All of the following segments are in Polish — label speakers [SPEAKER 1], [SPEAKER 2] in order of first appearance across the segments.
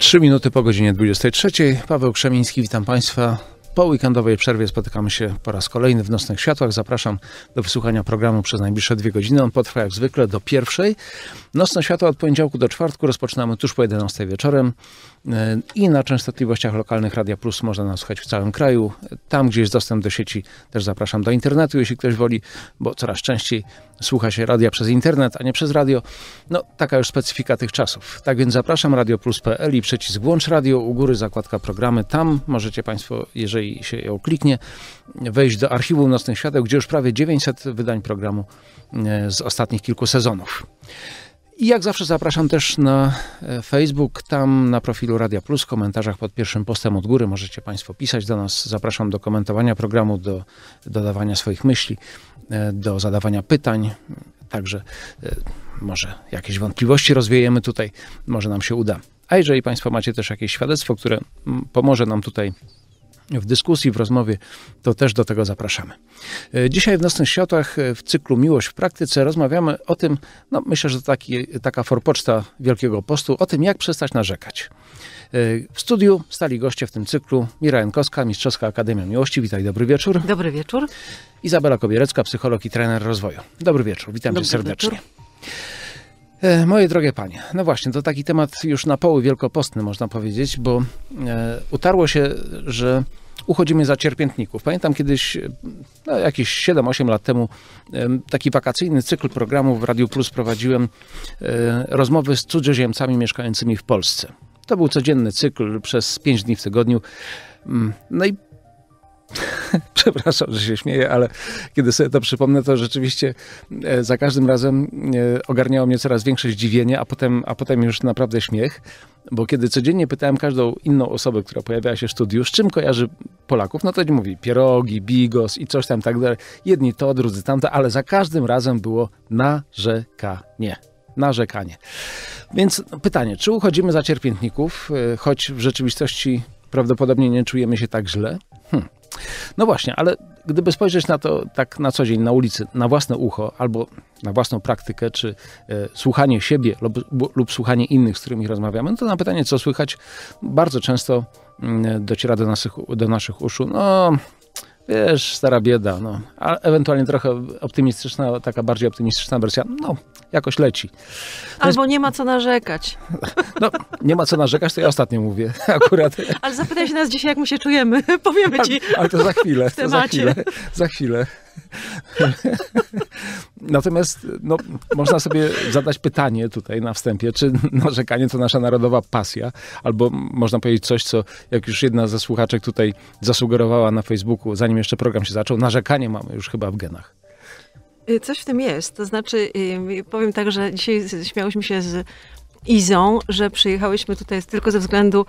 [SPEAKER 1] 3 minuty po godzinie 23. Paweł Krzemiński, witam Państwa. Po weekendowej przerwie spotykamy się po raz kolejny w Nocnych Światłach. Zapraszam do wysłuchania programu przez najbliższe dwie godziny. On potrwa jak zwykle do pierwszej. Nocne Światła od poniedziałku do czwartku rozpoczynamy tuż po 11 wieczorem e, i na częstotliwościach lokalnych Radia Plus można nas słuchać w całym kraju. Tam, gdzie jest dostęp do sieci, też zapraszam do internetu, jeśli ktoś woli, bo coraz częściej słucha się radia przez internet, a nie przez radio. No, taka już specyfika tych czasów. Tak więc zapraszam radioplus.pl i przycisk włącz radio u góry zakładka programy. Tam możecie Państwo, jeżeli jeżeli się ją kliknie, wejść do archiwum Nocnych Świateł, gdzie już prawie 900 wydań programu e, z ostatnich kilku sezonów. I jak zawsze zapraszam też na e, Facebook, tam na profilu Radia Plus, w komentarzach pod pierwszym postem od góry możecie Państwo pisać do nas. Zapraszam do komentowania programu, do dodawania swoich myśli, e, do zadawania pytań. Także może jakieś wątpliwości rozwiejemy tutaj, może nam się uda. A jeżeli Państwo macie też jakieś świadectwo, które pomoże nam tutaj w dyskusji, w rozmowie, to też do tego zapraszamy. E, dzisiaj w Nocnych Światach e, w cyklu Miłość w praktyce rozmawiamy o tym, no myślę, że taki, taka forpoczta Wielkiego Postu, o tym jak przestać narzekać. E, w studiu stali goście w tym cyklu Mira Jankowska, Mistrzowska Akademia Miłości. Witaj, dobry wieczór. Dobry wieczór. Izabela Kobierecka, psycholog i trener rozwoju. Dobry wieczór, witam dobry cię serdecznie. Wieczór. E, moje drogie panie, no właśnie, to taki temat już na poły wielkopostny, można powiedzieć, bo e, utarło się, że uchodzimy za cierpiętników. Pamiętam kiedyś, no jakieś 7-8 lat temu, taki wakacyjny cykl programu w Radiu Plus prowadziłem e, rozmowy z cudzoziemcami mieszkającymi w Polsce. To był codzienny cykl przez 5 dni w tygodniu. Mm, no i przepraszam, że się śmieję, ale kiedy sobie to przypomnę, to rzeczywiście e, za każdym razem e, ogarniało mnie coraz większe zdziwienie, a potem, a potem już naprawdę śmiech, bo kiedy codziennie pytałem każdą inną osobę, która pojawiała się w studiu, z czym kojarzy Polaków, no to mówi pierogi, bigos i coś tam tak dalej. Jedni to, drudzy tamto, ale za każdym razem było narzekanie narzekanie. Więc pytanie, czy uchodzimy za cierpiętników, e, choć w rzeczywistości prawdopodobnie nie czujemy się tak źle? Hm. No właśnie, ale gdyby spojrzeć na to tak na co dzień, na ulicy, na własne ucho albo na własną praktykę, czy e, słuchanie siebie lub, lub, słuchanie innych, z którymi rozmawiamy, no to na pytanie, co słychać, bardzo często e, dociera do naszych, do naszych uszu, no wiesz, stara bieda, no, a ewentualnie trochę optymistyczna, taka bardziej optymistyczna wersja, no jakoś leci.
[SPEAKER 2] Albo jest... nie ma co narzekać.
[SPEAKER 1] No, nie ma co narzekać, to ja ostatnio mówię akurat.
[SPEAKER 2] Ale zapytaj się nas dzisiaj, jak my się czujemy. Powiemy ci. Ale, ale to za chwilę. To za chwilę. Za
[SPEAKER 1] chwilę. Natomiast no, można sobie zadać pytanie tutaj na wstępie, czy narzekanie to nasza narodowa pasja, albo można powiedzieć coś, co jak już jedna ze słuchaczek tutaj zasugerowała na Facebooku, zanim jeszcze program się zaczął, narzekanie mamy już chyba w genach.
[SPEAKER 2] Y, coś w tym jest. To znaczy, y, powiem tak, że dzisiaj śmiałyśmy się z Izą, że przyjechałyśmy tutaj tylko ze względu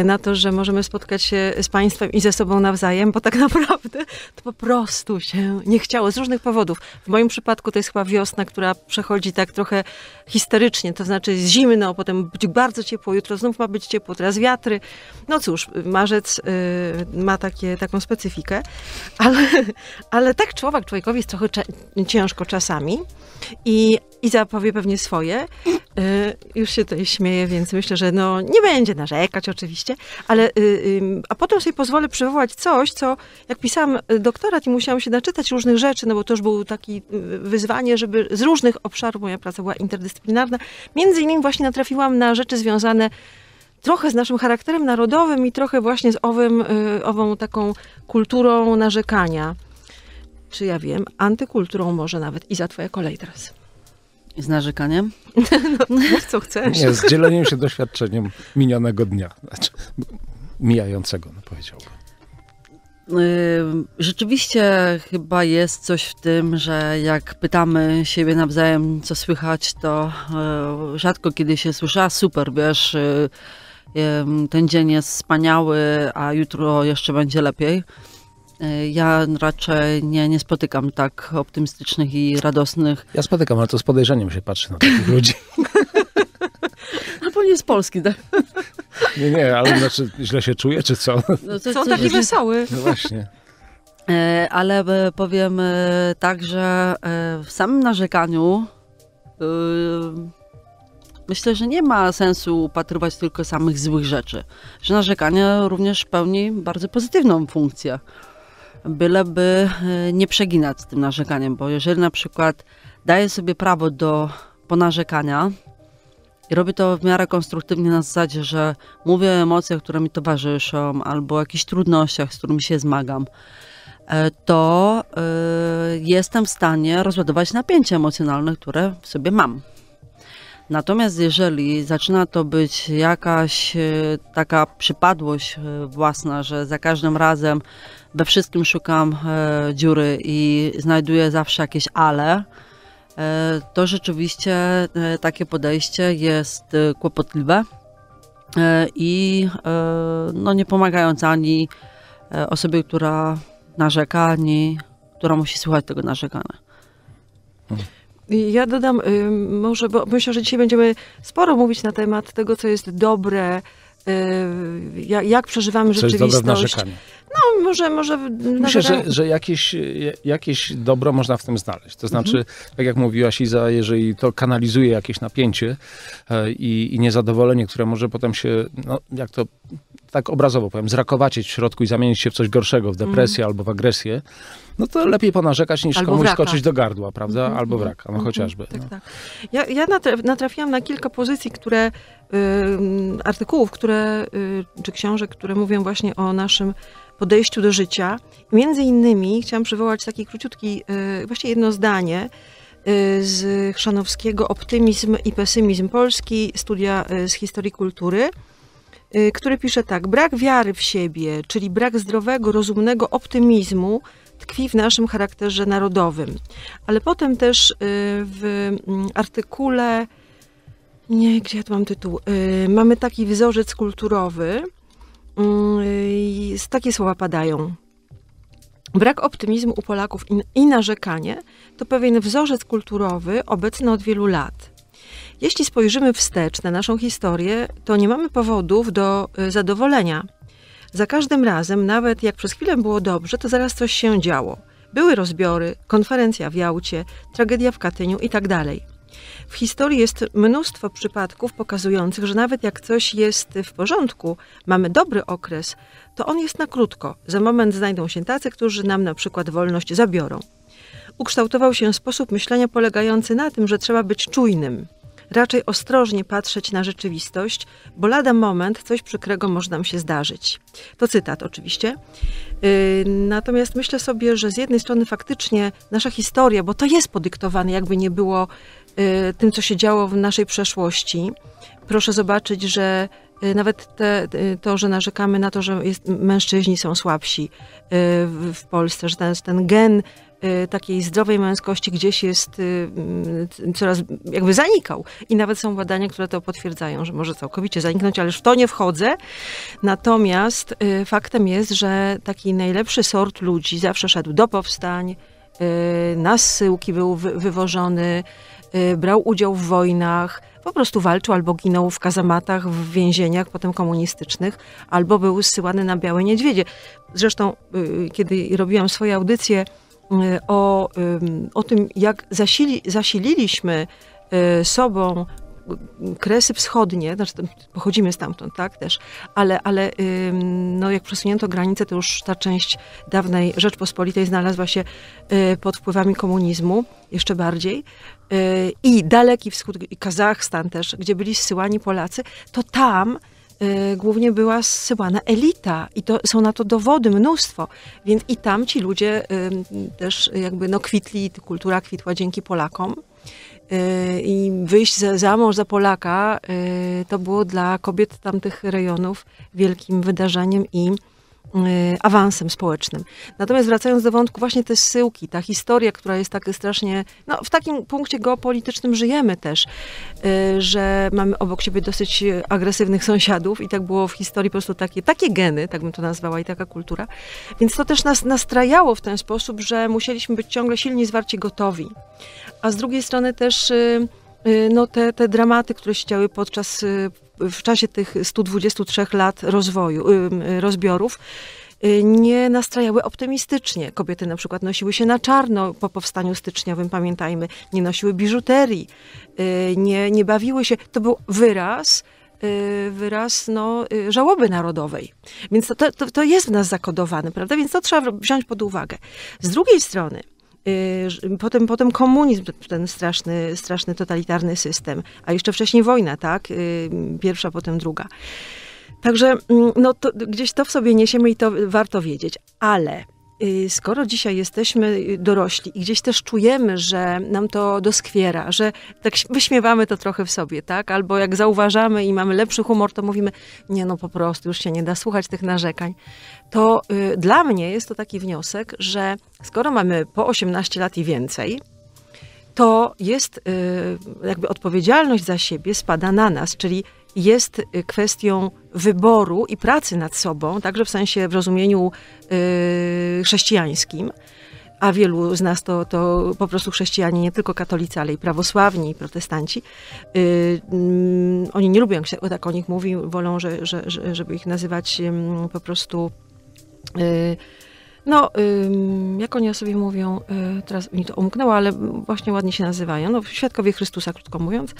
[SPEAKER 2] y, na to, że możemy spotkać się z Państwem i ze sobą nawzajem, bo tak naprawdę to po prostu się nie chciało z różnych powodów. W moim przypadku to jest chyba wiosna, która przechodzi tak trochę historycznie, to znaczy jest zimno, potem być bardzo ciepło, jutro znów ma być ciepło, teraz wiatry. No cóż, marzec yy, ma takie, taką specyfikę, ale, ale tak człowiek człowiekowi jest trochę ciężko czasami i i powie pewnie swoje. Y, już się tutaj śmieję, więc myślę, że no, nie będzie narzekać oczywiście, ale y, a potem sobie pozwolę przywołać coś, co jak pisałam y, doktorat i musiałam się naczytać różnych rzeczy, no bo to już było takie wyzwanie, żeby z różnych obszarów moja praca była interdyscyplinarna. Między innymi właśnie natrafiłam na rzeczy związane trochę z naszym charakterem narodowym i trochę właśnie z owym, ową taką kulturą narzekania. Czy ja wiem, antykulturą może nawet. Iza, twoja kolej teraz.
[SPEAKER 3] Z narzekaniem? No, co chcesz. Nie, z
[SPEAKER 1] dzieleniem się doświadczeniem minionego dnia, znaczy, mijającego, no powiedziałbym.
[SPEAKER 3] Yy, rzeczywiście chyba jest coś w tym, że jak pytamy siebie nawzajem, co słychać, to yy, rzadko kiedy się słysza, super, wiesz, yy, ten dzień jest wspaniały, a jutro jeszcze będzie lepiej. Y, ja raczej nie, nie spotykam tak optymistycznych i radosnych.
[SPEAKER 1] Ja spotykam, ale to z podejrzeniem się patrzy na takich ludzi.
[SPEAKER 3] Albo nie z Polski, tak?
[SPEAKER 1] Nie, nie, ale znaczy źle się czuję, czy co? No to, Są to, taki wesoły. No właśnie.
[SPEAKER 3] Y, ale y, powiem tak, że w samym narzekaniu myślę, że nie ma sensu upatrywać tylko samych złych rzeczy. Że narzekanie również pełni bardzo pozytywną funkcję byleby e, nie przeginać z tym narzekaniem, bo jeżeli na przykład daję sobie prawo do ponarzekania i robię to w miarę konstruktywnie na zasadzie, że mówię o emocjach, które mi towarzyszą albo o jakichś trudnościach, z którymi się zmagam, e, to e, jestem w stanie rozładować napięcie emocjonalne, które w sobie mam. Natomiast jeżeli zaczyna to być jakaś e, taka przypadłość e, własna, że za każdym razem we wszystkim szukam e, dziury i znajduję zawsze jakieś ale, to rzeczywiście takie podejście jest kłopotliwe i no, nie pomagając ani osobie, która narzeka, ani która musi słuchać tego narzekania.
[SPEAKER 2] Mhm. Ja dodam y, może, bo myślę, że dzisiaj będziemy sporo mówić na temat tego, co jest dobre, y, jak, przeżywamy co rzeczywistość. dobre w narzekaniu. No, może, może. Myślę, że,
[SPEAKER 1] że jakieś, jakieś dobro można w tym znaleźć. To znaczy, mhm. tak jak mówiłaś, Iza, jeżeli to kanalizuje jakieś napięcie e, i, i niezadowolenie, które może potem się, no, jak to tak obrazowo powiem, zrakowacić w środku i zamienić się w coś gorszego, w depresję mm. albo w agresję, no to lepiej ponarzekać niż albo komuś wraka. skoczyć do gardła, prawda? Mm. Albo mhm, wraka, no mhm, chociażby. Tak, no.
[SPEAKER 2] tak. Ja, ja natrafiłam na kilka pozycji, które, artykułów, które, y, czy książek, które mówią właśnie o naszym podejściu do życia. Między innymi chciałam przywołać taki króciutki, y, właściwie jedno zdanie, y, z Chrzanowskiego Optymizm i pesymizm Polski, studia y, z historii kultury. Y, który pisze tak: Brak wiary w siebie, czyli brak zdrowego, rozumnego optymizmu, tkwi w naszym charakterze narodowym. Ale potem też y, w mm, artykule, nie, gdzie ja tu mam tytuł, y, mamy taki wzorzec kulturowy. Mm, takie słowa padają. Brak optymizmu u Polaków i narzekanie to pewien wzorzec kulturowy obecny od wielu lat. Jeśli spojrzymy wstecz na naszą historię, to nie mamy powodów do y, zadowolenia. Za każdym razem, nawet jak przez chwilę było dobrze, to zaraz coś się działo. Były rozbiory, konferencja w Jałcie, tragedia w Katyniu i tak dalej. W historii jest mnóstwo przypadków pokazujących, że nawet jak coś jest w porządku, mamy dobry okres, to on jest na krótko. Za moment znajdą się tacy, którzy nam na przykład wolność zabiorą. Ukształtował się sposób myślenia polegający na tym, że trzeba być czujnym raczej ostrożnie patrzeć na rzeczywistość, bo lada moment coś przykrego może nam się zdarzyć. To cytat oczywiście. Y, natomiast myślę sobie, że z jednej strony faktycznie nasza historia, bo to jest podyktowane, jakby nie było y, tym, co się działo w naszej przeszłości. Proszę zobaczyć, że y, nawet te, to, że narzekamy na to, że jest, mężczyźni są słabsi w Polsce, że ten, ten gen Y, takiej zdrowej męskości gdzieś jest y, coraz, jakby zanikał. I nawet są badania, które to potwierdzają, że może całkowicie zaniknąć, ale już w to nie wchodzę. Natomiast y, faktem jest, że taki najlepszy sort ludzi zawsze szedł do powstań, na zsyłki był wywożony, brał udział w wojnach, po prostu walczył albo ginął w kazamatach, w więzieniach potem komunistycznych, albo był zsyłany na białe niedźwiedzie. Zresztą, kiedy robiłam swoje audycje, Y, o, o tym, jak zasili, zasililiśmy y, sobą y, Kresy Wschodnie, znaczy pochodzimy stamtąd, tak, też, ale, ale no, jak przesunięto granicę, to już ta część dawnej Rzeczpospolitej znalazła się pod wpływami komunizmu jeszcze bardziej. I Daleki Wschód, i Kazachstan też, gdzie byli zsyłani Polacy, to tam Y, głównie była zsyłana elita i to, są na to dowody mnóstwo, więc i tam ci ludzie y, też jakby no kwitli, kultura kwitła dzięki Polakom y, i wyjść za, za mąż za Polaka to było dla kobiet tamtych rejonów wielkim wydarzeniem i Y, awansem społecznym. Natomiast wracając do wątku właśnie te syłki, ta historia, która jest tak strasznie, no w takim punkcie geopolitycznym żyjemy też, y, że mamy obok siebie dosyć y, agresywnych sąsiadów i tak było w historii po prostu takie, takie geny, tak bym to nazwała i taka kultura. Więc to też nas nastrajało w ten sposób, że musieliśmy być ciągle silni, zwarci, gotowi. A z drugiej strony też no te, te dramaty, które się działy podczas w czasie tych 123 lat rozwoju, rozbiorów y, nie nastrajały optymistycznie. Kobiety na przykład nosiły się na czarno po powstaniu styczniowym, pamiętajmy, nie nosiły biżuterii, y, nie, nie bawiły się. To był wyraz y, wyraz no, żałoby narodowej. Więc to, to, to jest w nas zakodowane, prawda? Więc to trzeba wziąć pod uwagę. Z drugiej strony, Y, potem, potem komunizm, ten straszny, straszny totalitarny system, a jeszcze wcześniej wojna, tak? Y, pierwsza, potem druga. Także mm, no, to, gdzieś to w sobie niesiemy i to warto wiedzieć, ale y, skoro dzisiaj jesteśmy dorośli i gdzieś też czujemy, że nam to doskwiera, że tak wyśmiewamy to trochę w sobie, tak? Albo jak zauważamy i mamy lepszy humor, to mówimy, nie no po prostu, już się nie da słuchać tych narzekań to y, dla mnie jest to taki wniosek, że skoro mamy po 18 lat i więcej, to jest y, jakby odpowiedzialność za siebie spada na nas, czyli jest y, kwestią wyboru i pracy nad sobą, także w sensie w rozumieniu y, chrześcijańskim. A wielu z nas to, to po prostu chrześcijanie, nie tylko katolicy, ale i prawosławni, i protestanci. Y, mm, oni nie lubią, jak się tak o nich mówi, wolą, że, że, żeby ich nazywać po prostu Y, no, jak oni o sobie mówią, y, teraz mi to umknęło, ale właśnie ładnie się nazywają, no, świadkowie Chrystusa, krótko mówiąc, y,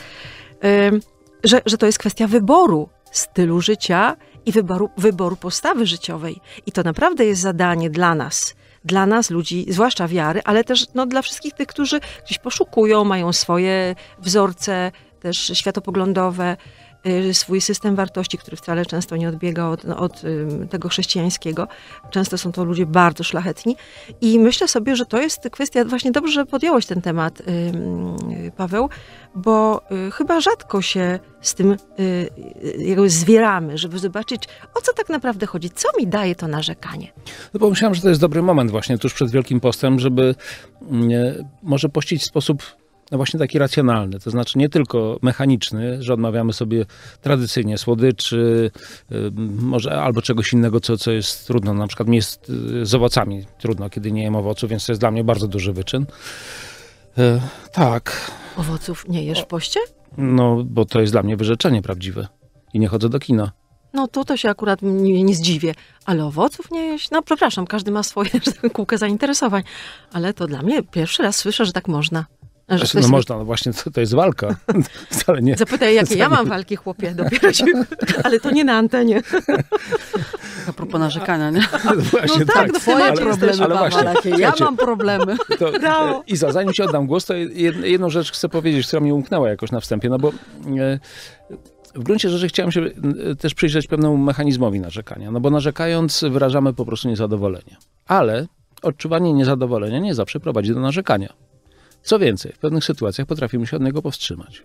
[SPEAKER 2] że, że to jest kwestia wyboru stylu życia i wyboru, wyboru postawy życiowej. I to naprawdę jest zadanie dla nas, dla nas ludzi, zwłaszcza wiary, ale też no, dla wszystkich tych, którzy gdzieś poszukują, mają swoje wzorce też światopoglądowe, Y, swój system wartości, który wcale często nie odbiega od, no, od y, tego chrześcijańskiego. Często są to ludzie bardzo szlachetni i myślę sobie, że to jest kwestia, właśnie dobrze, że podjąłeś ten temat, y, Paweł, bo chyba rzadko się z tym jakby zwieramy, żeby zobaczyć, o co tak naprawdę chodzi, co mi daje to narzekanie. No pomyślałem,
[SPEAKER 1] że to jest dobry moment właśnie tuż przed Wielkim Postem, żeby mm, może pościć w sposób no właśnie taki racjonalny, to znaczy nie tylko mechaniczny, że odmawiamy sobie tradycyjnie słodyczy, y, może albo czegoś innego, co, co jest trudno, na przykład mi jest y, z owocami trudno, kiedy nie jem owoców, więc to jest dla mnie bardzo duży wyczyn. E, tak. Owoców
[SPEAKER 2] nie jesz w poście?
[SPEAKER 1] No, bo to jest dla mnie wyrzeczenie prawdziwe i nie chodzę do kina.
[SPEAKER 2] No to to się akurat nie, nie zdziwię, ale owoców nie jeść? No przepraszam, każdy ma swoje tak kółkę zainteresowań, ale to dla mnie pierwszy raz słyszę, że tak można. Że znaczy, no można,
[SPEAKER 1] no właśnie, to, to jest
[SPEAKER 3] walka. Wcale nie. Zapytaj, jakie ja mam
[SPEAKER 2] walki, chłopie, dopiero się... Ale to nie na antenie.
[SPEAKER 3] A propos narzekania, nie? No, właśnie, no tak, tak, no twoje ale, problemy, ale właśnie, Ja mam problemy. To,
[SPEAKER 1] Iza, zanim ci oddam głos, to jedną rzecz chcę powiedzieć, która mi umknęła jakoś na wstępie, no bo... E, w gruncie rzeczy chciałem się e, też przyjrzeć pewnemu mechanizmowi narzekania, no bo narzekając wyrażamy po prostu niezadowolenie. Ale odczuwanie niezadowolenia nie zawsze prowadzi do narzekania. Co więcej, w pewnych sytuacjach potrafimy się od niego powstrzymać.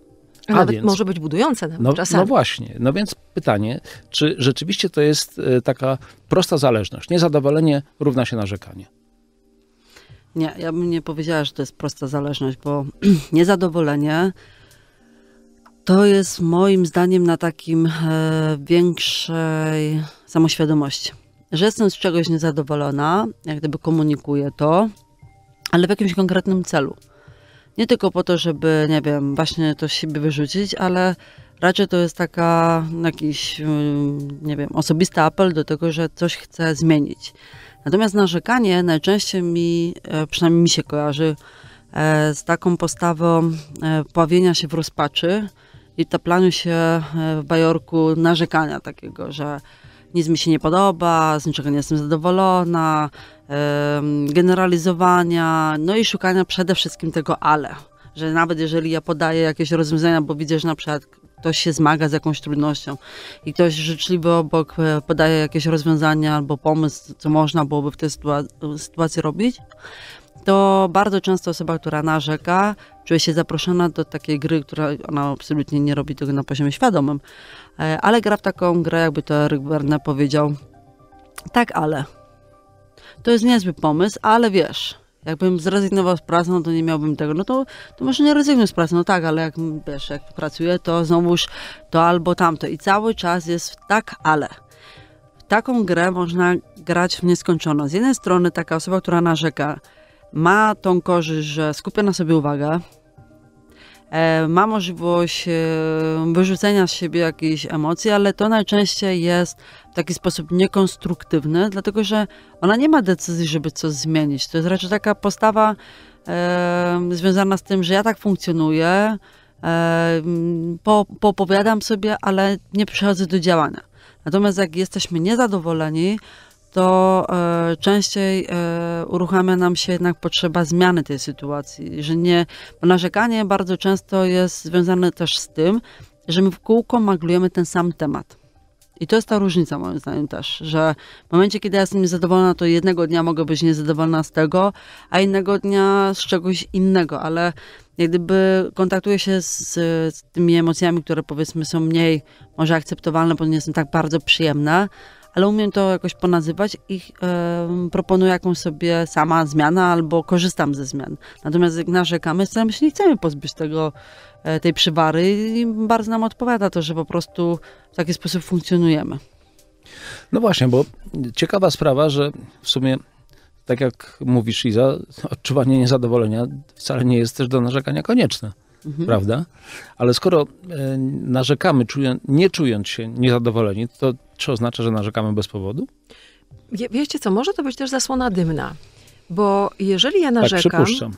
[SPEAKER 1] A nawet więc, może być
[SPEAKER 2] budujące nawet no, no, czasami. No właśnie,
[SPEAKER 1] no więc pytanie, czy rzeczywiście to jest e, taka prosta zależność? Niezadowolenie równa się narzekanie.
[SPEAKER 3] Nie, ja bym nie powiedziała, że to jest prosta zależność, bo niezadowolenie to jest moim zdaniem na takim e, większej samoświadomości. Że jestem z czegoś niezadowolona, jak gdyby komunikuję to, ale w jakimś konkretnym celu nie tylko po to, żeby, nie wiem, właśnie to z siebie wyrzucić, ale raczej to jest taka no, jakiś, mm, nie wiem, osobisty apel do tego, że coś chcę zmienić. Natomiast narzekanie najczęściej mi, e, przynajmniej mi się kojarzy e, z taką postawą e, pławienia się w rozpaczy i taplaniu się w bajorku narzekania takiego, że nic mi się nie podoba, z niczego nie jestem zadowolona, generalizowania, no i szukania przede wszystkim tego ale. Że nawet jeżeli ja podaję jakieś rozwiązania, bo widzę, że na przykład ktoś się zmaga z jakąś trudnością i ktoś życzliwy obok e, podaje jakieś rozwiązania albo pomysł, co można byłoby w tej sytuacji robić, to bardzo często osoba, która narzeka, czuje się zaproszona do takiej gry, która ona absolutnie nie robi tego na poziomie świadomym, e, ale gra w taką grę, jakby to Eryk Berne powiedział, tak ale, to jest niezły pomysł, ale wiesz, jakbym zrezygnował z pracy, no to nie miałbym tego. No to, to może nie rezygnuję z pracy, no tak, ale jak wiesz, jak pracuję, to znowuż to albo tamto. I cały czas jest tak, ale. taką grę można grać w nieskończoność. Z jednej strony taka osoba, która narzeka, ma tą korzyść, że skupia na sobie uwagę, E, ma możliwość e, wyrzucenia z siebie jakiejś emocji, ale to najczęściej jest w taki sposób niekonstruktywny, dlatego że ona nie ma decyzji, żeby coś zmienić. To jest raczej taka postawa e, związana z tym, że ja tak funkcjonuję, po, poopowiadam sobie, ale nie przychodzę do działania. Natomiast jak jesteśmy niezadowoleni, to e, częściej e, uruchamia nam się jednak potrzeba zmiany tej sytuacji, że nie, bo narzekanie bardzo często jest związane też z tym, że my w kółko maglujemy ten sam temat. I to jest ta różnica moim zdaniem też, że w momencie, kiedy ja jestem niezadowolona, to jednego dnia mogę być niezadowolona z tego, a innego dnia z czegoś innego, ale jak gdyby kontaktuję się z, z tymi emocjami, które powiedzmy są mniej może akceptowalne, bo nie są tak bardzo przyjemne, ale umiem to jakoś ponazywać i proponuję jakąś sobie sama zmianę albo korzystam ze zmian. Natomiast jak narzekamy, staramy się, nie chcemy pozbyć tego, e, tej przywary i bardzo nam odpowiada to, że po prostu w taki sposób funkcjonujemy.
[SPEAKER 1] No właśnie, bo ciekawa sprawa, że w sumie tak jak mówisz Iza, odczuwanie niezadowolenia wcale nie jest też do narzekania konieczne mhm. prawda? Ale skoro e, narzekamy, nie czując się niezadowoleni, to czy oznacza, że narzekamy bez powodu?
[SPEAKER 2] Wie, wiecie co, może to być też zasłona dymna, bo jeżeli ja tak, narzekam, tak,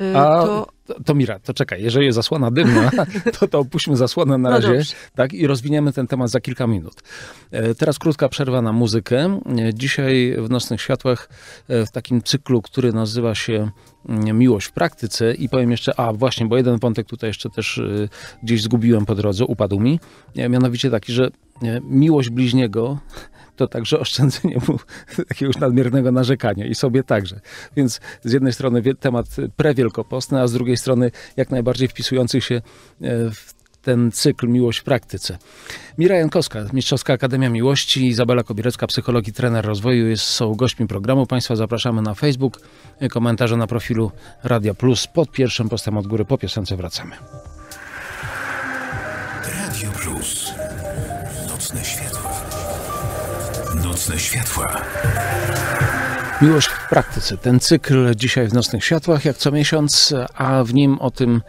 [SPEAKER 2] Y, a to...
[SPEAKER 1] to Mira, to czekaj, jeżeli jest zasłona dymna, to, to opuśćmy zasłonę na no razie tak, i rozwiniemy ten temat za kilka minut. E, teraz krótka przerwa na muzykę. E, dzisiaj w Nocnych Światłach e, w takim cyklu, który nazywa się mm, miłość w praktyce i powiem jeszcze, a właśnie, bo jeden wątek tutaj jeszcze też gdzieś zgubiłem po drodze, upadł mi, mianowicie taki, że miłość bliźniego to także oszczędzenie mu jakiegoś nadmiernego narzekania i sobie także. Więc z jednej strony temat prewielkopostny, a z drugiej strony jak najbardziej wpisujący się e, w ten cykl Miłość w praktyce. Mira Jankowska, Mistrzowska Akademia Miłości, Izabela Kobierecka, psycholog i trener rozwoju jest, są gośćmi programu. Państwa zapraszamy na Facebook, e, komentarze na profilu Radia Plus. Pod pierwszym postem od góry po piosence wracamy. Radio Plus. Nocne Światła. Miłość w praktyce. Ten cykl dzisiaj w Nocnych Światłach, jak co miesiąc, a w nim o tym,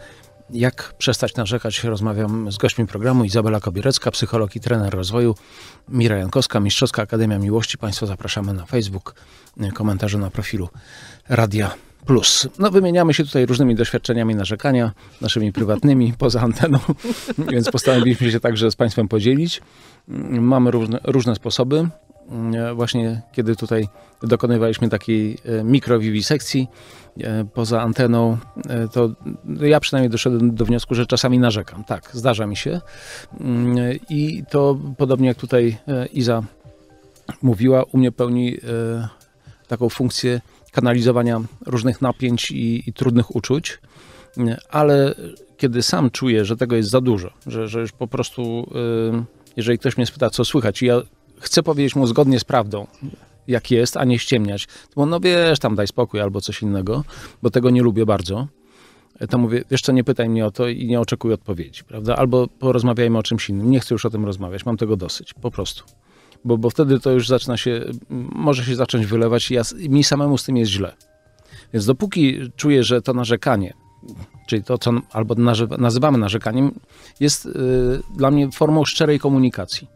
[SPEAKER 1] jak przestać narzekać, rozmawiam z gośćmi programu Izabela Kobierecka, psycholog i trener rozwoju, Mira Jankowska, Mistrzowska Akademia Miłości. Państwa zapraszamy na Facebook, komentarze na profilu Radia Plus. No, wymieniamy się tutaj różnymi doświadczeniami narzekania, naszymi prywatnymi, poza anteną, więc postanowiliśmy się także z Państwem podzielić. Mamy różne, różne sposoby Mm, e, właśnie kiedy tutaj dokonywaliśmy takiej e, mikrowiwisekcji e, poza anteną, to ja przynajmniej doszedłem do wniosku, że czasami narzekam. Tak, zdarza mi się. Mm, I to podobnie jak tutaj Iza mówiła, u mnie pełni taką funkcję kanalizowania różnych napięć i, i trudnych uczuć, mm, ale kiedy sam czuję, że tego jest za dużo, że, że już po prostu jeżeli ktoś mnie spyta, co słychać, i ja chcę powiedzieć mu zgodnie z prawdą, jak jest, a nie ściemniać. Bo no wiesz, tam daj spokój albo coś innego, bo tego nie lubię bardzo. E, to mówię, jeszcze nie pytaj mnie o to i nie oczekuj odpowiedzi, prawda? Albo porozmawiajmy o czymś innym. Nie chcę już o tym rozmawiać, mam tego dosyć, po prostu. Bo, bo wtedy to już zaczyna się, może się zacząć wylewać i ja, mi samemu z tym jest źle. Więc dopóki czuję, że to narzekanie, czyli to, co albo nazywamy narzekaniem, jest yy, dla mnie formą szczerej komunikacji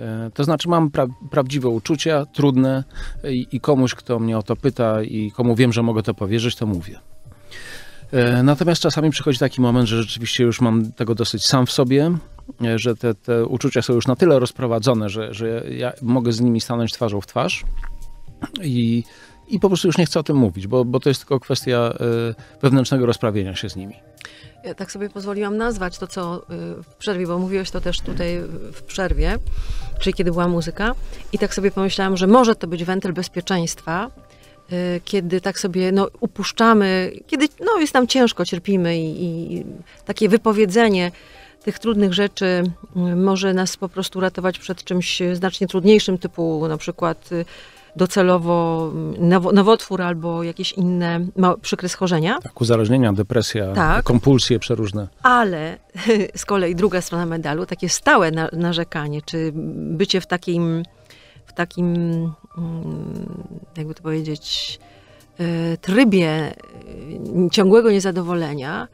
[SPEAKER 1] E, to znaczy, mam pra prawdziwe uczucia, trudne, i, i komuś, kto mnie o to pyta i komu wiem, że mogę to powierzyć, to mówię. E, natomiast czasami przychodzi taki moment, że rzeczywiście już mam tego dosyć sam w sobie, e, że te, te uczucia są już na tyle rozprowadzone, że, że ja mogę z nimi stanąć twarzą w twarz i, i po prostu już nie chcę o tym mówić, bo, bo to jest tylko kwestia wewnętrznego rozprawienia się z nimi.
[SPEAKER 2] Ja tak sobie pozwoliłam nazwać to, co y, w przerwie, bo mówiłeś to też tutaj w przerwie, czyli kiedy była muzyka. I tak sobie pomyślałam, że może to być wentyl bezpieczeństwa, y, kiedy tak sobie no, upuszczamy, kiedy no, jest nam ciężko, cierpimy i, i takie wypowiedzenie tych trudnych rzeczy y, może nas po prostu ratować przed czymś znacznie trudniejszym, typu na przykład docelowo mm, nowotwór albo jakieś inne przykre schorzenia. Tak,
[SPEAKER 1] uzależnienia, depresja, tak. kompulsje przeróżne.
[SPEAKER 2] Ale z kolei druga strona medalu, takie stałe narzekanie, czy bycie w takim, w takim mm, jakby to powiedzieć, e, trybie e, ciągłego niezadowolenia,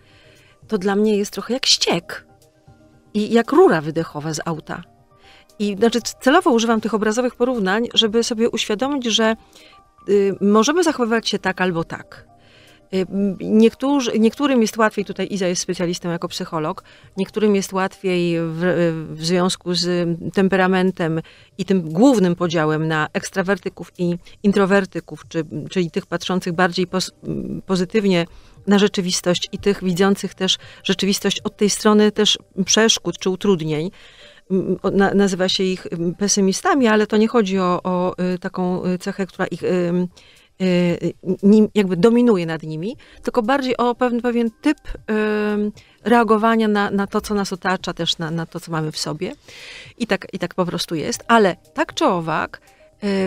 [SPEAKER 2] to dla mnie jest trochę jak ściek i jak rura wydechowa z auta. I znaczy celowo używam tych obrazowych porównań, żeby sobie uświadomić, że y, możemy zachowywać się tak albo tak. Y, niektórzy, niektórym jest łatwiej, tutaj Iza jest specjalistą jako psycholog, niektórym jest łatwiej w, w związku z temperamentem i tym głównym podziałem na ekstrawertyków i introwertyków, czy, czyli tych patrzących bardziej poz, pozytywnie na rzeczywistość i tych widzących też rzeczywistość od tej strony też przeszkód czy utrudnień nazywa się ich pesymistami, ale to nie chodzi o, o y, taką y, cechę, która ich y, jakby dominuje nad nimi, tylko bardziej o pewien, pewien typ reagowania na, na to, co nas otacza, też na, na to, co mamy w sobie. I tak, I tak po prostu jest. Ale tak czy owak,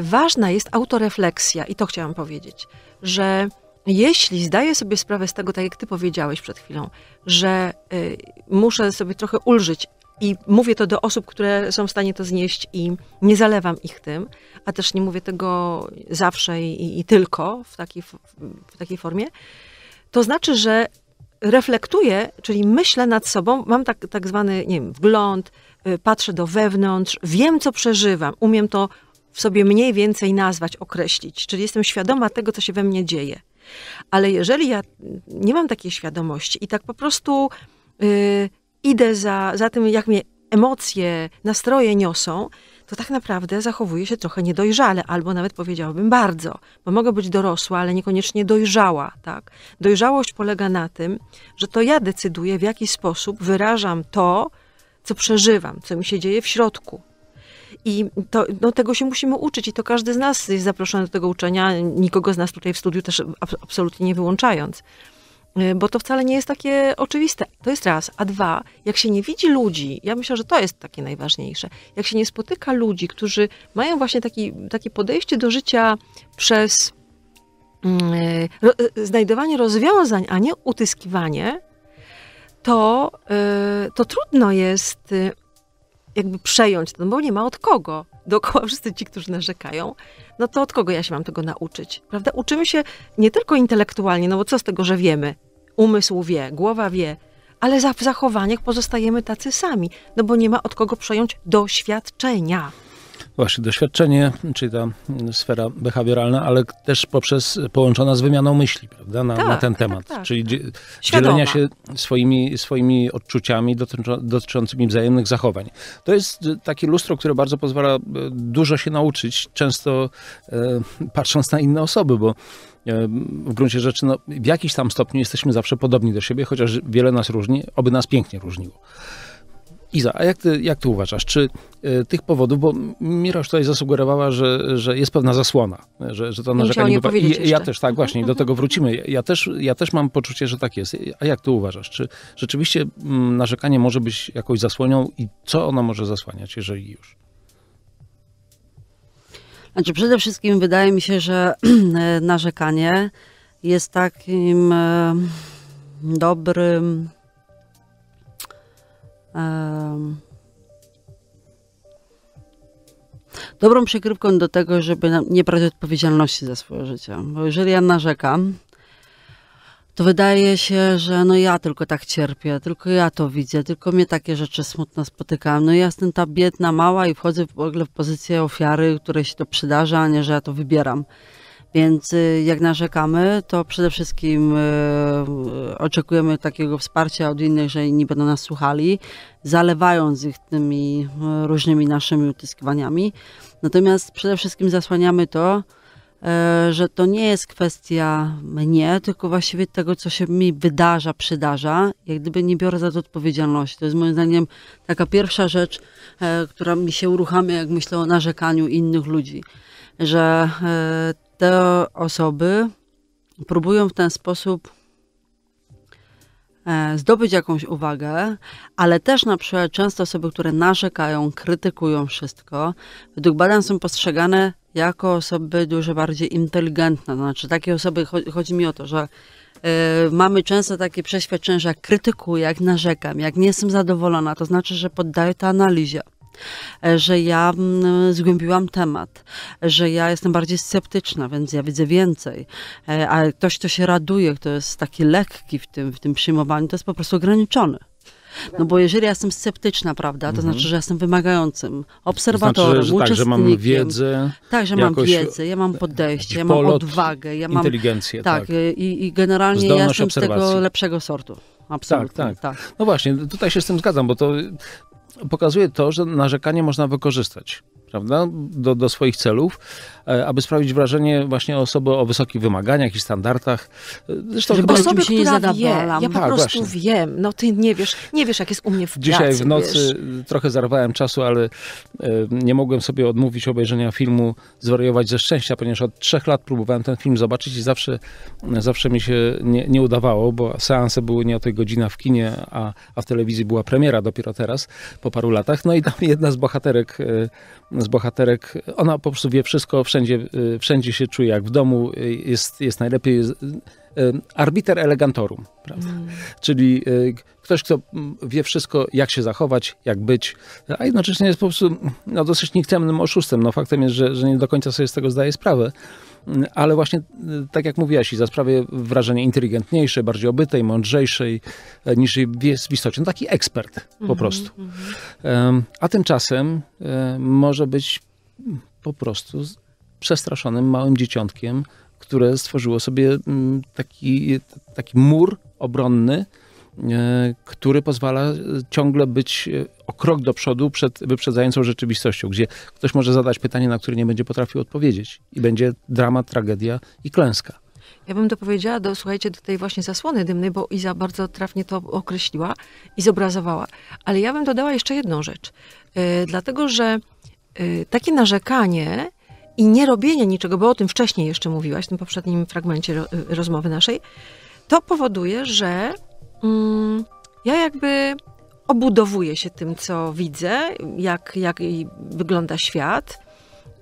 [SPEAKER 2] ważna jest autorefleksja i to chciałam powiedzieć, że jeśli zdaję sobie sprawę z tego, tak jak ty powiedziałeś przed chwilą, że y, muszę sobie trochę ulżyć i mówię to do osób, które są w stanie to znieść i nie zalewam ich tym, a też nie mówię tego zawsze i, i tylko w takiej, w takiej formie. To znaczy, że reflektuję, czyli myślę nad sobą, mam tak, tak zwany, nie wiem, wgląd, y, patrzę do wewnątrz, wiem, co przeżywam, umiem to w sobie mniej więcej nazwać, określić, czyli jestem świadoma tego, co się we mnie dzieje. Ale jeżeli ja nie mam takiej świadomości i tak po prostu yy, idę za, za tym, jak mnie emocje, nastroje niosą, to tak naprawdę zachowuję się trochę niedojrzale, albo nawet powiedziałabym bardzo, bo mogę być dorosła, ale niekoniecznie dojrzała. Tak? Dojrzałość polega na tym, że to ja decyduję, w jaki sposób wyrażam to, co przeżywam, co mi się dzieje w środku. I to, no, tego się musimy uczyć, i to każdy z nas jest zaproszony do tego uczenia, nikogo z nas tutaj w studiu też absolutnie nie wyłączając. Y, bo to wcale nie jest takie oczywiste. To jest raz. A dwa, jak się nie widzi ludzi, ja myślę, że to jest takie najważniejsze, jak się nie spotyka ludzi, którzy mają właśnie taki, takie podejście do życia przez yy, znajdowanie rozwiązań, a nie utyskiwanie, to, yy, to trudno jest y, jakby przejąć to, no bo nie ma od kogo. Dookoła wszyscy ci, którzy narzekają, no to od kogo ja się mam tego nauczyć, prawda? Uczymy się nie tylko intelektualnie, no bo co z tego, że wiemy? Umysł wie, głowa wie, ale za, w zachowaniach pozostajemy tacy sami, no bo nie ma od kogo przejąć doświadczenia
[SPEAKER 1] właśnie doświadczenie, czyli ta sfera behawioralna, ale też poprzez połączona z wymianą myśli, prawda, na, tak, na ten tak, temat. Tak, tak. Czyli dzielenia się swoimi, swoimi odczuciami dotyczącymi wzajemnych zachowań. To jest y, takie lustro, które bardzo pozwala y, dużo się nauczyć, często e, patrząc na inne osoby, bo e, w gruncie rzeczy no, w jakiś tam stopniu jesteśmy zawsze podobni do siebie, chociaż wiele nas różni, oby nas pięknie różniło. Iza, a jak ty, jak ty uważasz, czy y, tych powodów, bo Mira tutaj zasugerowała, że, że jest pewna zasłona, że, że to narzekanie bywa... I, ja też, tak właśnie, do tego wrócimy. Ja też, ja też mam poczucie, że tak jest. A jak ty uważasz, czy rzeczywiście m, mm, narzekanie może być jakąś zasłonią i co ono może zasłaniać, jeżeli już?
[SPEAKER 3] Znaczy przede wszystkim wydaje mi się, że narzekanie jest takim e, dobrym dobrą przykrywką do tego, żeby nie brać odpowiedzialności za swoje życie. Bo jeżeli ja narzekam, to wydaje się, że no ja tylko tak cierpię, tylko ja to widzę, tylko mnie takie rzeczy smutne spotykają. No ja jestem ta biedna, mała i wchodzę w ogóle w pozycję ofiary, której się to przydarza, a nie, że ja to wybieram. Więc y, jak narzekamy, to przede wszystkim y, oczekujemy takiego wsparcia od innych, że inni będą nas słuchali, zalewając ich tymi y, różnymi naszymi utyskiwaniami. Natomiast przede wszystkim zasłaniamy to, że to nie jest kwestia mnie, tylko właściwie tego, co się mi wydarza, przydarza. Jak gdyby nie biorę za to odpowiedzialności. To jest moim zdaniem taka pierwsza rzecz, która mi się uruchamia, jak myślę o narzekaniu innych ludzi. Że te osoby próbują w ten sposób e, zdobyć jakąś uwagę, ale też na przykład często osoby, które narzekają, krytykują wszystko, według badań są postrzegane jako osoby dużo bardziej inteligentne. Znaczy, takie osoby, chodzi mi o to, że e, mamy często takie przeświadczenie, że jak krytykuję, jak narzekam, jak nie jestem zadowolona, to znaczy, że poddaję to analizie że ja mm, zgłębiłam temat, że ja jestem bardziej sceptyczna, więc ja widzę więcej. E, a ktoś, kto się raduje, kto jest taki lekki w tym, w tym przyjmowaniu, to jest po prostu ograniczony. No bo jeżeli ja jestem sceptyczna, prawda, to mhm. znaczy, że jestem wymagającym, obserwatorem, to znaczy, że, że, tak, że mam wiedzę. Tak, że mam wiedzę, ja mam podejście, ja mam odwagę, ja mam inteligencję. Tak, tak. I, i generalnie ja jestem obserwacji. z tego lepszego sortu. Absolutnie. Tak,
[SPEAKER 1] tak, tak. No właśnie, tutaj się z tym zgadzam, bo to pokazuje to, że narzekanie można wykorzystać prawda, do, do swoich celów, e, aby sprawić wrażenie właśnie osoby o wysokich wymaganiach i standardach.
[SPEAKER 2] Zresztą Żeby osoby, która nie wie, ja po tak, prostu właśnie. wiem, no ty nie wiesz, nie wiesz jak jest u mnie w Dzisiaj w nocy wiesz.
[SPEAKER 1] trochę zarwałem czasu, ale e, nie mogłem sobie odmówić obejrzenia filmu Zwariować ze szczęścia, ponieważ od trzech lat próbowałem ten film zobaczyć i zawsze, zawsze mi się nie, nie udawało, bo seanse były nie o tej godzinie w kinie, a, a w telewizji była premiera dopiero teraz, po paru latach. No i tam jedna z bohaterek e, z bohaterek, ona po prostu wie wszystko, wszędzie, y, wszędzie się czuje jak w domu, y, jest, jest najlepiej. Y, arbiter elegantorum, prawda? Mm. Czyli ktoś, kto mm, wie wszystko, jak się zachować, jak być, a jednocześnie jest po prostu no, dosyć nikczemnym oszustem. No, faktem jest, że, że nie do końca sobie z tego zdaje sprawę ale właśnie y, tak jak mówiłaś, za sprawę wrażenie inteligentniejszej, bardziej obytej, mądrzejszej y, niż jest w istocie. No taki ekspert po mm -hmm, prostu. Mm -hmm. A tymczasem y, może być po prostu przestraszonym małym dzieciątkiem, które stworzyło sobie mm, taki, taki mur obronny, E, który pozwala e, ciągle być e, o krok do przodu przed wyprzedzającą rzeczywistością, gdzie ktoś może zadać pytanie, na które nie będzie potrafił odpowiedzieć i będzie dramat, tragedia i klęska.
[SPEAKER 2] Ja bym dopowiedziała, do, słuchajcie, do tej właśnie zasłony dymnej, bo Iza bardzo trafnie to określiła i zobrazowała. Ale ja bym dodała jeszcze jedną rzecz. Yy, dlatego, że yy, takie narzekanie i nierobienie niczego, bo o tym wcześniej jeszcze mówiłaś, w tym poprzednim fragmencie ro, yy, rozmowy naszej, to powoduje, że Mm, ja jakby obudowuję się tym, co widzę, jak, jak wygląda świat,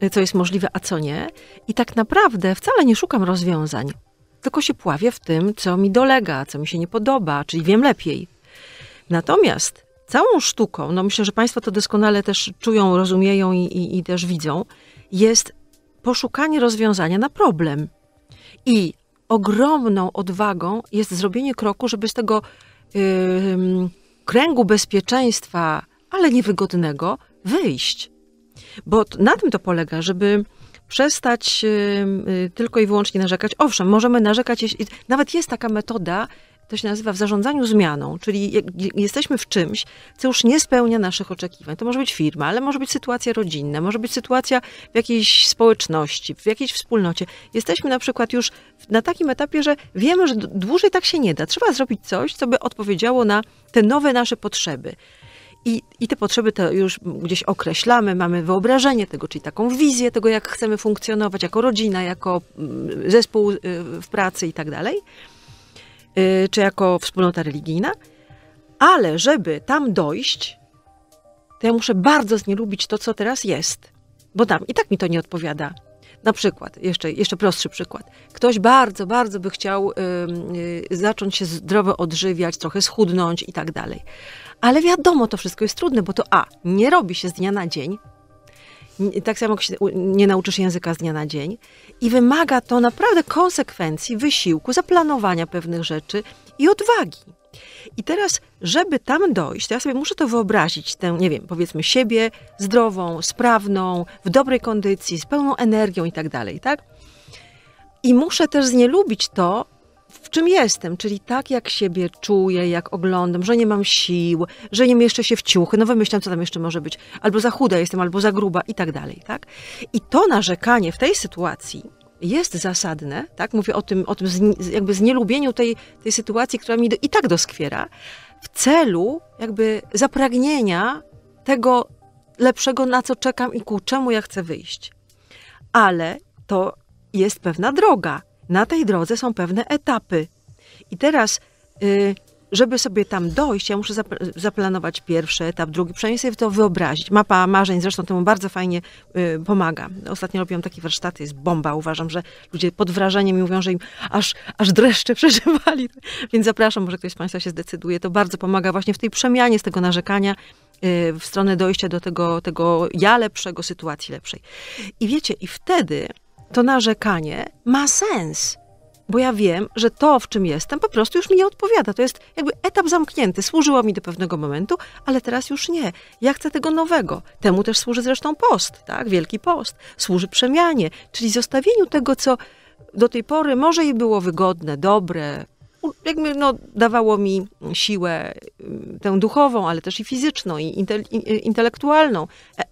[SPEAKER 2] y, co jest możliwe, a co nie. I tak naprawdę wcale nie szukam rozwiązań, tylko się pławię w tym, co mi dolega, co mi się nie podoba, czyli wiem lepiej. Natomiast całą sztuką, no myślę, że Państwo to doskonale też czują, rozumieją i, i, i też widzą, jest poszukanie rozwiązania na problem. I ogromną odwagą jest zrobienie kroku, żeby z tego yy, kręgu bezpieczeństwa, ale niewygodnego, wyjść. Bo na tym to polega, żeby przestać yy, tylko i wyłącznie narzekać. Owszem, możemy narzekać, jeśli, nawet jest taka metoda to się nazywa w zarządzaniu zmianą, czyli jesteśmy w czymś, co już nie spełnia naszych oczekiwań. To może być firma, ale może być sytuacja rodzinna, może być sytuacja w jakiejś społeczności, w jakiejś wspólnocie. Jesteśmy na przykład już na takim etapie, że wiemy, że dłużej tak się nie da. Trzeba zrobić coś, co by odpowiedziało na te nowe nasze potrzeby. I, I, te potrzeby to już gdzieś określamy, mamy wyobrażenie tego, czyli taką wizję tego, jak chcemy funkcjonować jako rodzina, jako mm, zespół y, w pracy i tak dalej. Y, czy jako wspólnota religijna, ale żeby tam dojść, to ja muszę bardzo znielubić to, co teraz jest, bo tam i tak mi to nie odpowiada. Na przykład, jeszcze, jeszcze prostszy przykład. Ktoś bardzo, bardzo by chciał y, zacząć się zdrowo odżywiać, trochę schudnąć i tak dalej. Ale wiadomo, to wszystko jest trudne, bo to A, nie robi się z dnia na dzień, tak samo jak się nie nauczysz języka z dnia na dzień. I wymaga to naprawdę konsekwencji, wysiłku, zaplanowania pewnych rzeczy i odwagi. I teraz, żeby tam dojść, to ja sobie muszę to wyobrazić, tę, nie wiem, powiedzmy siebie zdrową, sprawną, w dobrej kondycji, z pełną energią i tak dalej, tak? I muszę też znielubić to, w czym jestem, czyli tak jak siebie czuję, jak oglądam, że nie mam sił, że nie mieszczę się w ciuchy, no wymyślam, co tam jeszcze może być, albo za chuda jestem, albo za gruba i tak dalej, tak? I to narzekanie w tej sytuacji jest zasadne, tak? Mówię o tym, o tym jakby znielubieniu tej, tej sytuacji, która mi do, i tak doskwiera, w celu jakby zapragnienia tego lepszego, na co czekam i ku czemu ja chcę wyjść. Ale to jest pewna droga, na tej drodze są pewne etapy. I teraz, y, żeby sobie tam dojść, ja muszę zaplanować pierwszy etap, drugi, przynajmniej sobie to wyobrazić. Mapa marzeń zresztą temu bardzo fajnie y, pomaga. Ostatnio robiłam takie warsztaty, jest bomba. Uważam, że ludzie pod wrażeniem mówią, że im aż, aż dreszcze przeżywali. Więc zapraszam, może ktoś z Państwa się zdecyduje. To bardzo pomaga właśnie w tej przemianie z tego narzekania y, w stronę dojścia do tego, tego ja lepszego, sytuacji lepszej. I wiecie, i wtedy to narzekanie ma sens, bo ja wiem, że to, w czym jestem, po prostu już mi nie odpowiada. To jest jakby etap zamknięty, służyło mi do pewnego momentu, ale teraz już nie. Ja chcę tego nowego. Temu też służy zresztą post, tak? Wielki post. Służy przemianie, czyli zostawieniu tego, co do tej pory może i było wygodne, dobre, jakby no, dawało mi siłę mm, tę duchową, ale też i fizyczną, i, intelektualną, e,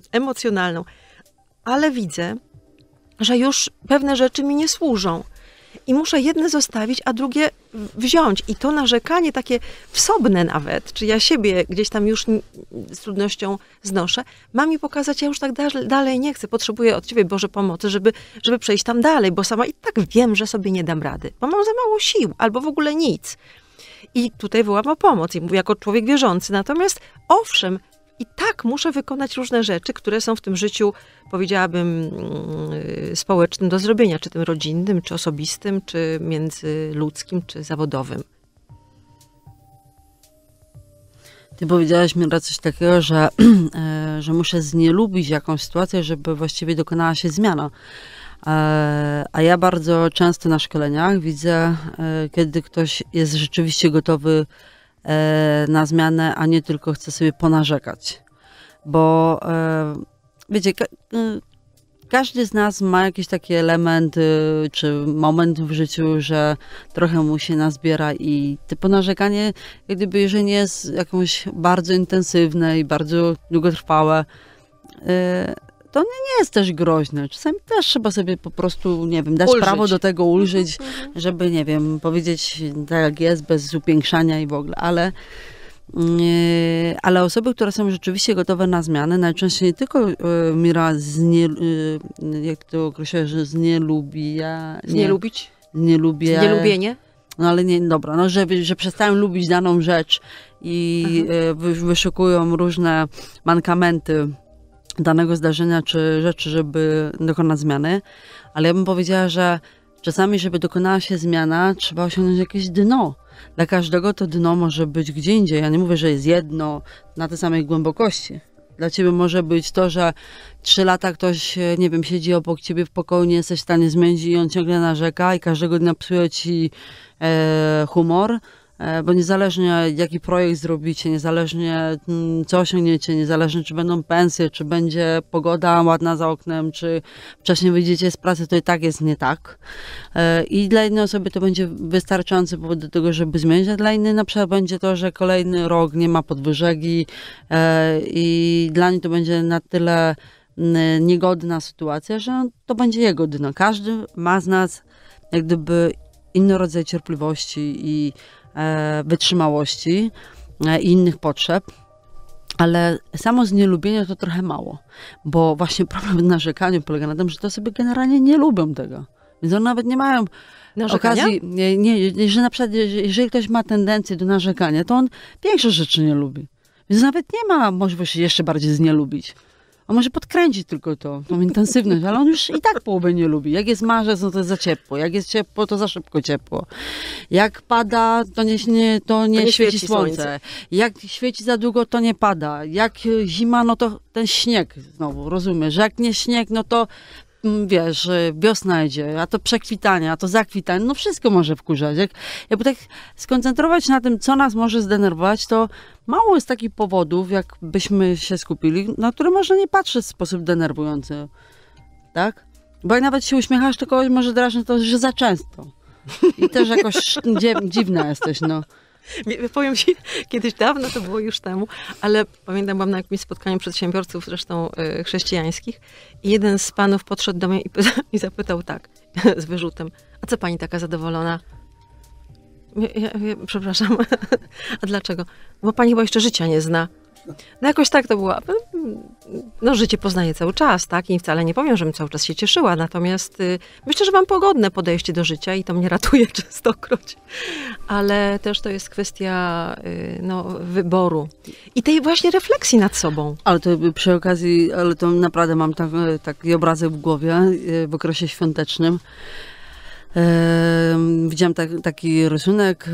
[SPEAKER 2] emocjonalną. Ale widzę, że już pewne rzeczy mi nie służą. I muszę jedne zostawić, a drugie wziąć. I to narzekanie takie wsobne nawet, czy ja siebie gdzieś tam już z trudnością znoszę, ma mi pokazać, ja już tak dalej nie chcę. Potrzebuję od Ciebie, Boże, pomocy, żeby, żeby przejść tam dalej, bo sama i tak wiem, że sobie nie dam rady, bo mam za mało sił albo w ogóle nic. I tutaj wołam o pomoc, jako człowiek wierzący. Natomiast owszem, i tak muszę wykonać różne rzeczy, które są w tym życiu, powiedziałabym, mm, społecznym do zrobienia, czy tym rodzinnym, czy osobistym, czy
[SPEAKER 3] międzyludzkim, czy zawodowym. Ty powiedziałaś mi coś takiego, że, e, że muszę znielubić jakąś sytuację, żeby właściwie dokonała się zmiana. E, a ja bardzo często na szkoleniach widzę, e, kiedy ktoś jest rzeczywiście gotowy E, na zmianę, a nie tylko chcę sobie ponarzekać. Bo e, wiecie, no, każdy z nas ma jakiś taki element y, czy moment w życiu, że trochę mu się nazbiera i to narzekanie, jak gdyby, jeżeli nie jest jakąś bardzo intensywne i bardzo długotrwałe, y, to nie jest też groźne. Czasami też trzeba sobie po prostu, nie wiem, dać ulżyć. prawo do tego ulżyć, mhm, mhm. żeby, nie wiem, powiedzieć tak jak jest, bez upiększania i w ogóle, ale mm, e, ale osoby, które są rzeczywiście gotowe na zmiany, najczęściej nie tylko e, Mira znie, e, jak to określa, że znielubia... Nie, Znielubić? Nie lubię. nie, No ale nie, dobra, no że, że przestają lubić daną rzecz i mhm. wyszukują różne mankamenty danego zdarzenia czy rzeczy, żeby dokonać zmiany, ale ja bym powiedziała, że czasami, żeby dokonała się zmiana, trzeba osiągnąć jakieś dno. Dla każdego to dno może być gdzie indziej. Ja nie mówię, że jest jedno na tej samej głębokości. Dla ciebie może być to, że trzy lata ktoś, nie wiem, siedzi obok ciebie w pokoju, nie jesteś w stanie zmienić i on ciągle narzeka i każdego dnia psuje ci e, humor E, bo niezależnie jaki projekt zrobicie, niezależnie mm, co osiągniecie, niezależnie czy będą pensje, czy będzie pogoda ładna za oknem, czy wcześniej wyjdziecie z pracy, to i tak jest nie tak. E, I dla jednej osoby to będzie wystarczający powód do tego, żeby zmienić, a dla innej na przykład będzie to, że kolejny rok nie ma podwyżegi e, i dla niej to będzie na tyle niegodna sytuacja, że to będzie jego dno. Każdy ma z nas jak gdyby inny rodzaj cierpliwości i E, wytrzymałości e, i innych potrzeb. Ale samo znielubienie to trochę mało, bo właśnie problem w narzekaniu polega na tym, że to sobie generalnie nie lubią tego. Więc one nawet nie mają okazji, nie, nie, że na przykład jeżeli ktoś ma tendencję do narzekania, to on większe rzeczy nie lubi. Więc nawet nie ma możliwości jeszcze bardziej znielubić a może podkręci tylko to, tą intensywność, ale on już i tak połowę nie lubi. Jak jest marzec, no to jest za ciepło, jak jest ciepło, to za szybko ciepło. Jak pada, to nie, nie, to nie, to nie świeci, świeci słońce. słońce. Jak świeci za długo, to nie pada. Jak zima, no to ten śnieg znowu, rozumiesz? Jak nie śnieg, no to wiesz, y, wiosna idzie, a to przekwitanie, a to zakwitanie, no wszystko może wkurzać. Jak, jakby tak skoncentrować na tym, co nas może zdenerwować, to mało jest takich powodów, jakbyśmy się skupili, na które można nie patrzeć w sposób denerwujący, tak? Bo jak nawet się uśmiechasz, to kogoś może drażnić to, że za często. I też jakoś dziwna jesteś, no. Powiem Ci, kiedyś dawno to było
[SPEAKER 2] już temu, ale pamiętam, byłam na jakimś spotkaniu przedsiębiorców, zresztą e, chrześcijańskich, i jeden z panów podszedł do mnie i, i zapytał tak, z wyrzutem, a co pani taka zadowolona? Ja, ja, przepraszam, a dlaczego? Bo pani chyba jeszcze życia nie zna. No. no jakoś tak to było. No życie poznaje cały czas, tak? I wcale nie powiem, żebym cały czas się cieszyła, natomiast y, myślę, że mam pogodne podejście do życia i to mnie ratuje częstokroć. Ale też to jest kwestia y, no, wyboru
[SPEAKER 3] i tej właśnie refleksji nad sobą. Ale to przy okazji, ale to naprawdę mam tak, e, taki obrazek w głowie y, w okresie świątecznym, Widziałam tak, taki rysunek,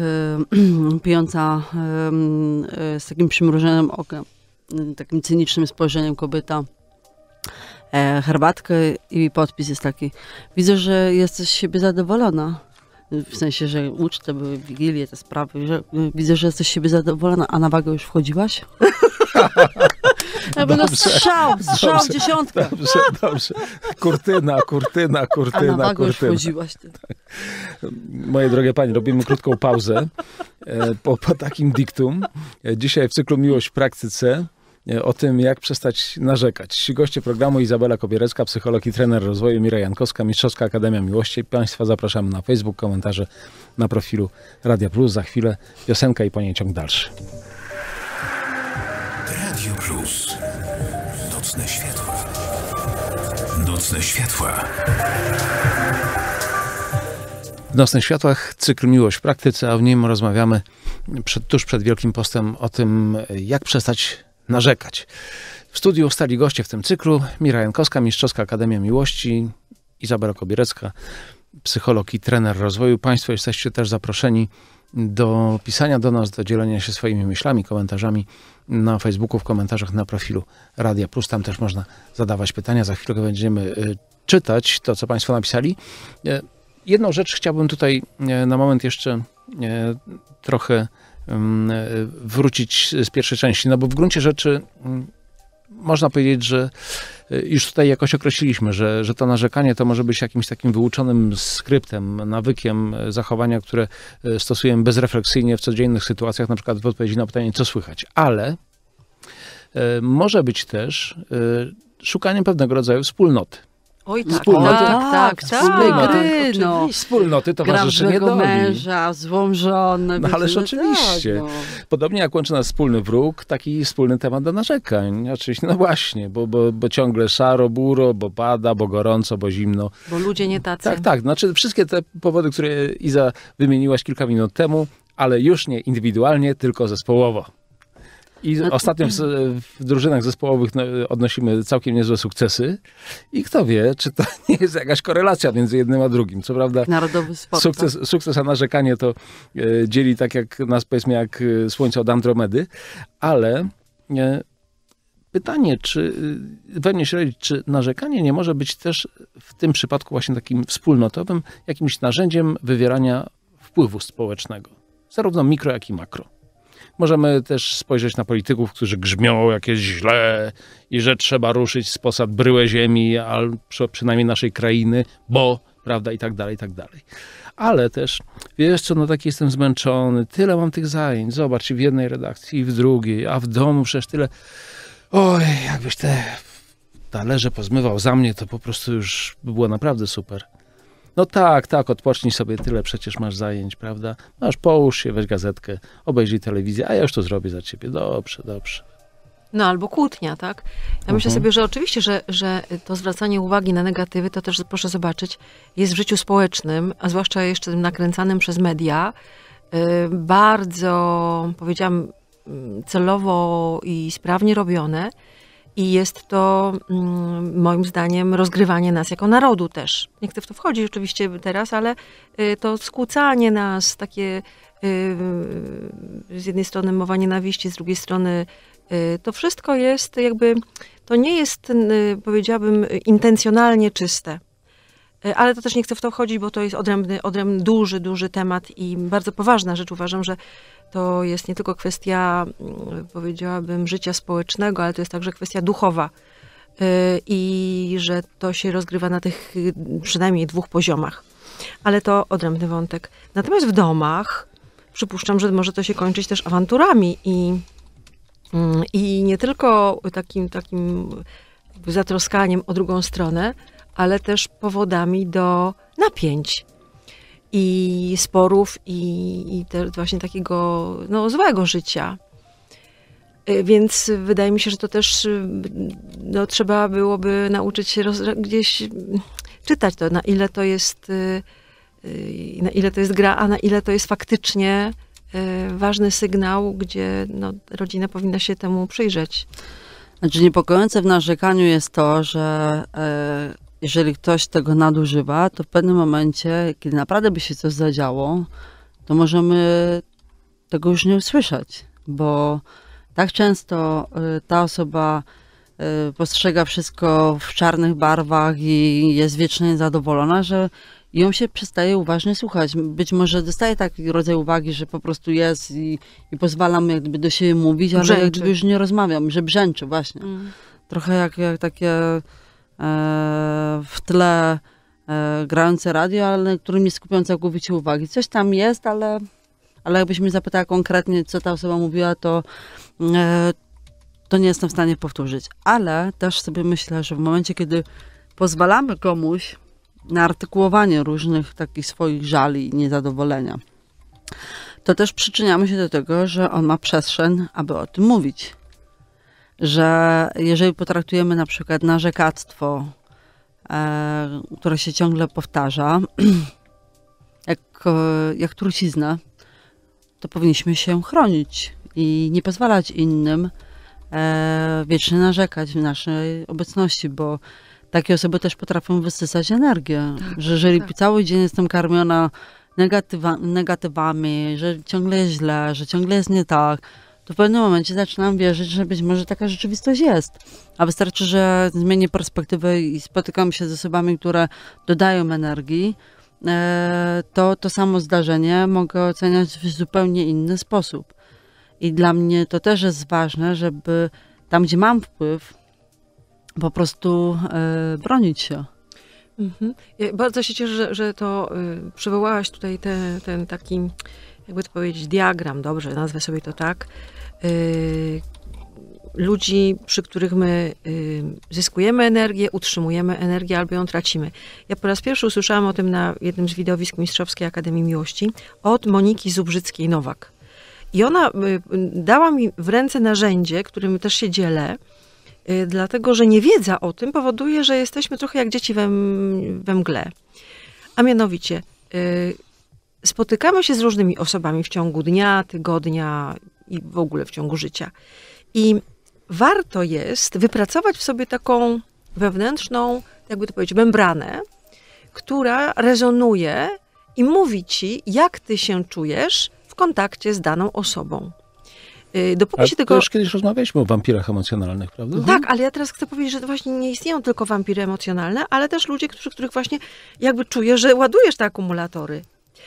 [SPEAKER 3] pijąca e, z takim przymrużonym okiem, takim cynicznym spojrzeniem kobieta e, herbatkę i podpis jest taki. Widzę, że jesteś z siebie zadowolona. W sensie, że uczte były, wigilie, te sprawy. Że, widzę, że jesteś z siebie zadowolona, a na wagę już wchodziłaś? No, dobrze, strzał, strzał, dobrze, dziesiątka. Dobrze,
[SPEAKER 1] dobrze. Kurtyna, kurtyna, kurtyna, A na kurtyna. Moje drogie pani, robimy krótką pauzę e, po, po takim diktum. E, dzisiaj w cyklu Miłość w praktyce e, o tym, jak przestać narzekać. Goście programu Izabela Kobierecka, psycholog i trener rozwoju Mira Jankowska, Mistrzowska Akademia Miłości. Państwa zapraszamy na Facebook, komentarze na profilu Radia Plus. Za chwilę piosenka i po niej ciąg dalszy. Radio Plus. Nocne światła. Nocne światła. W Nocnych Światłach cykl Miłość w praktyce, a w nim rozmawiamy przed, tuż przed Wielkim Postem o tym, jak przestać narzekać. W studiu stali goście w tym cyklu Mira Jankowska, Mistrzowska Akademia Miłości, Izabela Kobierecka, psycholog i trener rozwoju. Państwo jesteście też zaproszeni do pisania do nas, do dzielenia się swoimi myślami, komentarzami na Facebooku, w komentarzach na profilu Radia Plus. Tam też można zadawać pytania. Za chwilę będziemy y, czytać to, co Państwo napisali. Y, jedną rzecz chciałbym tutaj y, na moment jeszcze trochę wrócić z pierwszej części, no bo w gruncie rzeczy można powiedzieć, że y, już tutaj jakoś określiliśmy, że, że to narzekanie to może być jakimś takim wyuczonym skryptem, nawykiem y, zachowania, które y, stosujemy bezrefleksyjnie w codziennych sytuacjach, na przykład w odpowiedzi na pytanie, co słychać. Ale może być też szukaniem pewnego rodzaju wspólnoty.
[SPEAKER 3] Oj tak, wspólnoty, tak, tak, tak, tak. tak wspólnoty, tak, gry, no.
[SPEAKER 1] Wspólnoty, towarzyszenie doli. męża,
[SPEAKER 3] złą żonę. No ależ no, oczywiście. Tak, bo... No.
[SPEAKER 1] Podobnie jak łączy nas wspólny wróg, taki wspólny temat do narzekań. Oczywiście, no właśnie, bo, bo, bo ciągle szaro, buro, bo pada, bo gorąco, bo zimno.
[SPEAKER 2] Bo ludzie nie tacy. Tak,
[SPEAKER 1] tak. Znaczy wszystkie te powody, które Iza wymieniłaś kilka minut temu, ale już nie indywidualnie, tylko zespołowo. I no ostatnio w, tak. w, drużynach zespołowych no, odnosimy całkiem niezłe sukcesy. I kto wie, czy to nie jest jakaś korelacja między jednym a drugim. Co prawda, Narodowy sport, sukces, tak? sukces a narzekanie to e, dzieli tak jak nas, powiedzmy, jak e, słońce od Andromedy, ale e, pytanie, czy e, we mnie się rodzi, czy narzekanie nie może być też w tym przypadku właśnie takim wspólnotowym jakimś narzędziem wywierania wpływu społecznego, zarówno mikro, jak i makro. Możemy też spojrzeć na polityków, którzy grzmią jakieś źle i że trzeba ruszyć z posad bryłę ziemi, albo przynajmniej naszej krainy, bo prawda i tak dalej, i tak dalej. Ale też, wiesz co, no taki jestem zmęczony, tyle mam tych zajęć, zobacz, w jednej redakcji, i w drugiej, a w domu przecież tyle, oj, jakbyś te talerze pozmywał za mnie, to po prostu już by było naprawdę super. No tak, tak, odpocznij sobie tyle, przecież masz zajęć, prawda? Masz, połóż się, weź gazetkę, obejrzyj telewizję, a ja już to zrobię za ciebie. Dobrze,
[SPEAKER 2] dobrze. No albo kłótnia, tak? Ja mhm. myślę sobie, że oczywiście, że, że to zwracanie uwagi na negatywy, to też proszę zobaczyć, jest w życiu społecznym, a zwłaszcza jeszcze tym nakręcanym przez media, y, bardzo, powiedziałam, mm, celowo i sprawnie robione. I jest to mm, moim zdaniem rozgrywanie nas jako narodu też. Nie chcę w to wchodzić oczywiście teraz, ale y, to skłócanie nas, takie y, z jednej strony mowa nienawiści, z drugiej strony y, to wszystko jest jakby, to nie jest powiedziałabym intencjonalnie czyste. Ale to też nie chcę w to wchodzić, bo to jest odrębny, odrębny duży, duży temat i bardzo poważna rzecz. Uważam, że to jest nie tylko kwestia, mm, powiedziałabym, życia społecznego, ale to jest także kwestia duchowa. Y, I że to się rozgrywa na tych y, przynajmniej dwóch poziomach. Ale to odrębny wątek. Natomiast w domach przypuszczam, że może to się kończyć też awanturami i, mm, i nie tylko takim, takim zatroskaniem o drugą stronę, ale też powodami do napięć i sporów i, i też właśnie takiego no, złego życia. Y, więc wydaje mi się, że to też y, no, trzeba byłoby nauczyć się roz, gdzieś y, czytać to, na ile to jest na ile to jest gra, a na ile to jest faktycznie ważny sygnał, gdzie no, rodzina powinna
[SPEAKER 3] się temu przyjrzeć. Znaczy niepokojące w narzekaniu jest to, że jeżeli ktoś tego nadużywa, to w pewnym momencie, kiedy naprawdę by się coś zadziało, to możemy tego już nie usłyszeć, bo tak często y, ta osoba y, postrzega wszystko w czarnych barwach i jest wiecznie zadowolona, że ją się przestaje uważnie słuchać. Być może dostaje taki rodzaj uwagi, że po prostu jest i, i jakby do siebie mówić, ale brzęczy. jakby już nie rozmawiam, że brzęczy właśnie. Mm. Trochę jak, jak takie E, w tle e, grające radio, ale na którym nie skupiam całkowicie uwagi. Coś tam jest, ale, ale jakbyś mnie zapytała konkretnie, co ta osoba mówiła, to, e, to nie jestem w stanie powtórzyć. Ale też sobie myślę, że w momencie, kiedy pozwalamy komuś na artykułowanie różnych takich swoich żali i niezadowolenia, to też przyczyniamy się do tego, że on ma przestrzeń, aby o tym mówić że jeżeli potraktujemy na przykład narzekactwo, e, które się ciągle powtarza, jak, e, jak truciznę, to powinniśmy się chronić i nie pozwalać innym e, wiecznie narzekać w naszej obecności, bo takie osoby też potrafią wysysać energię. Tak, że jeżeli tak. cały dzień jestem karmiona negatywa, negatywami, że ciągle jest źle, że ciągle jest nie tak, to w pewnym momencie zaczynam wierzyć, że być może taka rzeczywistość jest. A wystarczy, że zmienię perspektywę i spotykam się z osobami, które dodają energii, e, to to samo zdarzenie mogę oceniać w zupełnie inny sposób. I dla mnie to też jest ważne, żeby tam, gdzie mam wpływ, po prostu e, bronić się.
[SPEAKER 2] Mhm. Bardzo się cieszę, że, że to y, przywołałaś tutaj te, ten taki jakby to powiedzieć, diagram, dobrze, nazwę sobie to tak, yy, ludzi, przy których my y, zyskujemy energię, utrzymujemy energię albo ją tracimy. Ja po raz pierwszy usłyszałam o tym na jednym z widowisk Mistrzowskiej Akademii Miłości od Moniki Zubrzyckiej-Nowak. I ona y, dała mi w ręce narzędzie, którym też się dzielę, y, dlatego że niewiedza o tym powoduje, że jesteśmy trochę jak dzieci we, we mgle. A mianowicie, spotykamy się z różnymi osobami w ciągu dnia, tygodnia i w ogóle w ciągu życia. I warto jest wypracować w sobie taką wewnętrzną, jakby to powiedzieć, membranę, która rezonuje i mówi ci, jak ty się czujesz w kontakcie z daną osobą. Y, dopóki się tego. już kiedyś
[SPEAKER 1] rozmawialiśmy o wampirach emocjonalnych, prawda? Tak,
[SPEAKER 2] ale ja teraz chcę powiedzieć, że właśnie nie istnieją tylko wampiry emocjonalne, ale też ludzie, którzy, których właśnie jakby czuję, że ładujesz te akumulatory.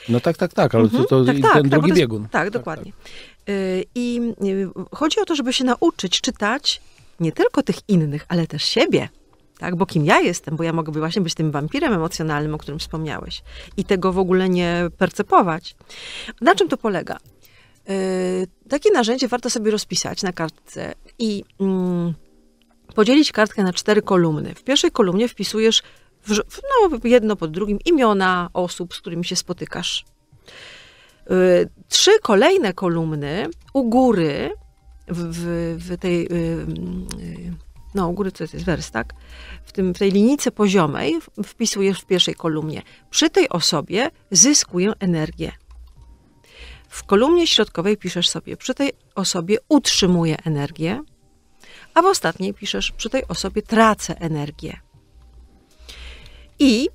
[SPEAKER 1] No tak, tak, tak, ale mhm. to, to tak, tak, ten tak, drugi jest, biegun. Tak, tak
[SPEAKER 2] dokładnie. Tak. Y, I y, chodzi o to, żeby się nauczyć czytać nie tylko tych innych, ale też siebie. Tak, bo kim ja jestem, bo ja mogę właśnie być tym wampirem emocjonalnym, o którym wspomniałeś, i tego w ogóle nie percepować. Na czym to polega? Yy, takie narzędzie warto sobie rozpisać na kartce i yy, podzielić kartkę na cztery kolumny. W pierwszej kolumnie wpisujesz no, jedno pod drugim, imiona osób, z którymi się spotykasz. Y, trzy kolejne kolumny u góry w, w, w tej, y, y, no u góry to jest werstak, w, tym, w tej linijce poziomej wpisujesz w pierwszej kolumnie. Przy tej osobie zyskuję energię. W kolumnie środkowej piszesz sobie, przy tej osobie utrzymuję energię, a w ostatniej piszesz, przy tej osobie tracę energię. I yy,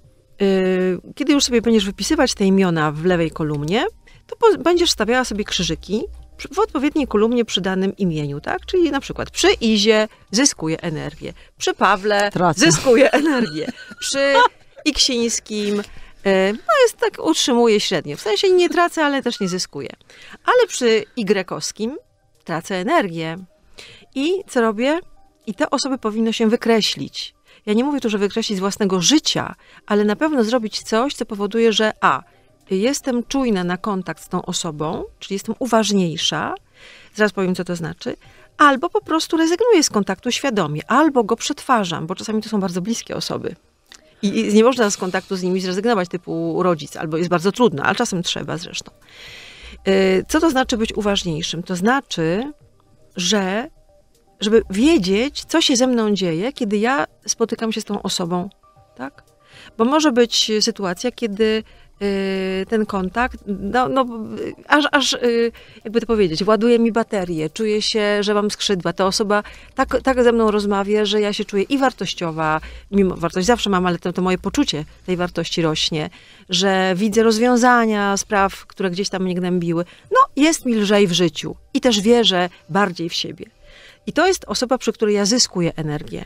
[SPEAKER 2] kiedy już sobie będziesz wypisywać te imiona w lewej kolumnie, to po, będziesz stawiała sobie krzyżyki w odpowiedniej kolumnie przy danym imieniu, tak? Czyli na przykład przy Izie zyskuje energię, przy Pawle Tracę. zyskuje energię, przy Iksińskim y, no jest tak, utrzymuje średnio. W sensie nie tracę, ale też nie zyskuję. Ale przy Y-owskim tracę energię. I co robię? I te osoby powinno się wykreślić ja nie mówię tu, że wykreślić z własnego życia, ale na pewno zrobić coś, co powoduje, że a, jestem czujna na kontakt z tą osobą, czyli jestem uważniejsza, zaraz powiem, co to znaczy, albo po prostu rezygnuję z kontaktu świadomie, albo go przetwarzam, bo czasami to są bardzo bliskie osoby. I nie można z kontaktu z nimi zrezygnować, typu rodzic, albo jest bardzo trudno, ale czasem trzeba zresztą. Y, co to znaczy być uważniejszym? To znaczy, że żeby wiedzieć, co się ze mną dzieje, kiedy ja spotykam się z tą osobą, tak? Bo może być sytuacja, kiedy y, ten kontakt, no, no aż, aż, y, jakby to powiedzieć, ładuje mi baterię, czuję się, że mam skrzydła. Ta osoba tak, tak ze mną rozmawia, że ja się czuję i wartościowa, mimo wartość zawsze mam, ale to, to moje poczucie tej wartości rośnie, że widzę rozwiązania spraw, które gdzieś tam mnie gnębiły. No, jest mi lżej w życiu i też wierzę bardziej w siebie. I to jest osoba, przy której ja zyskuję energię.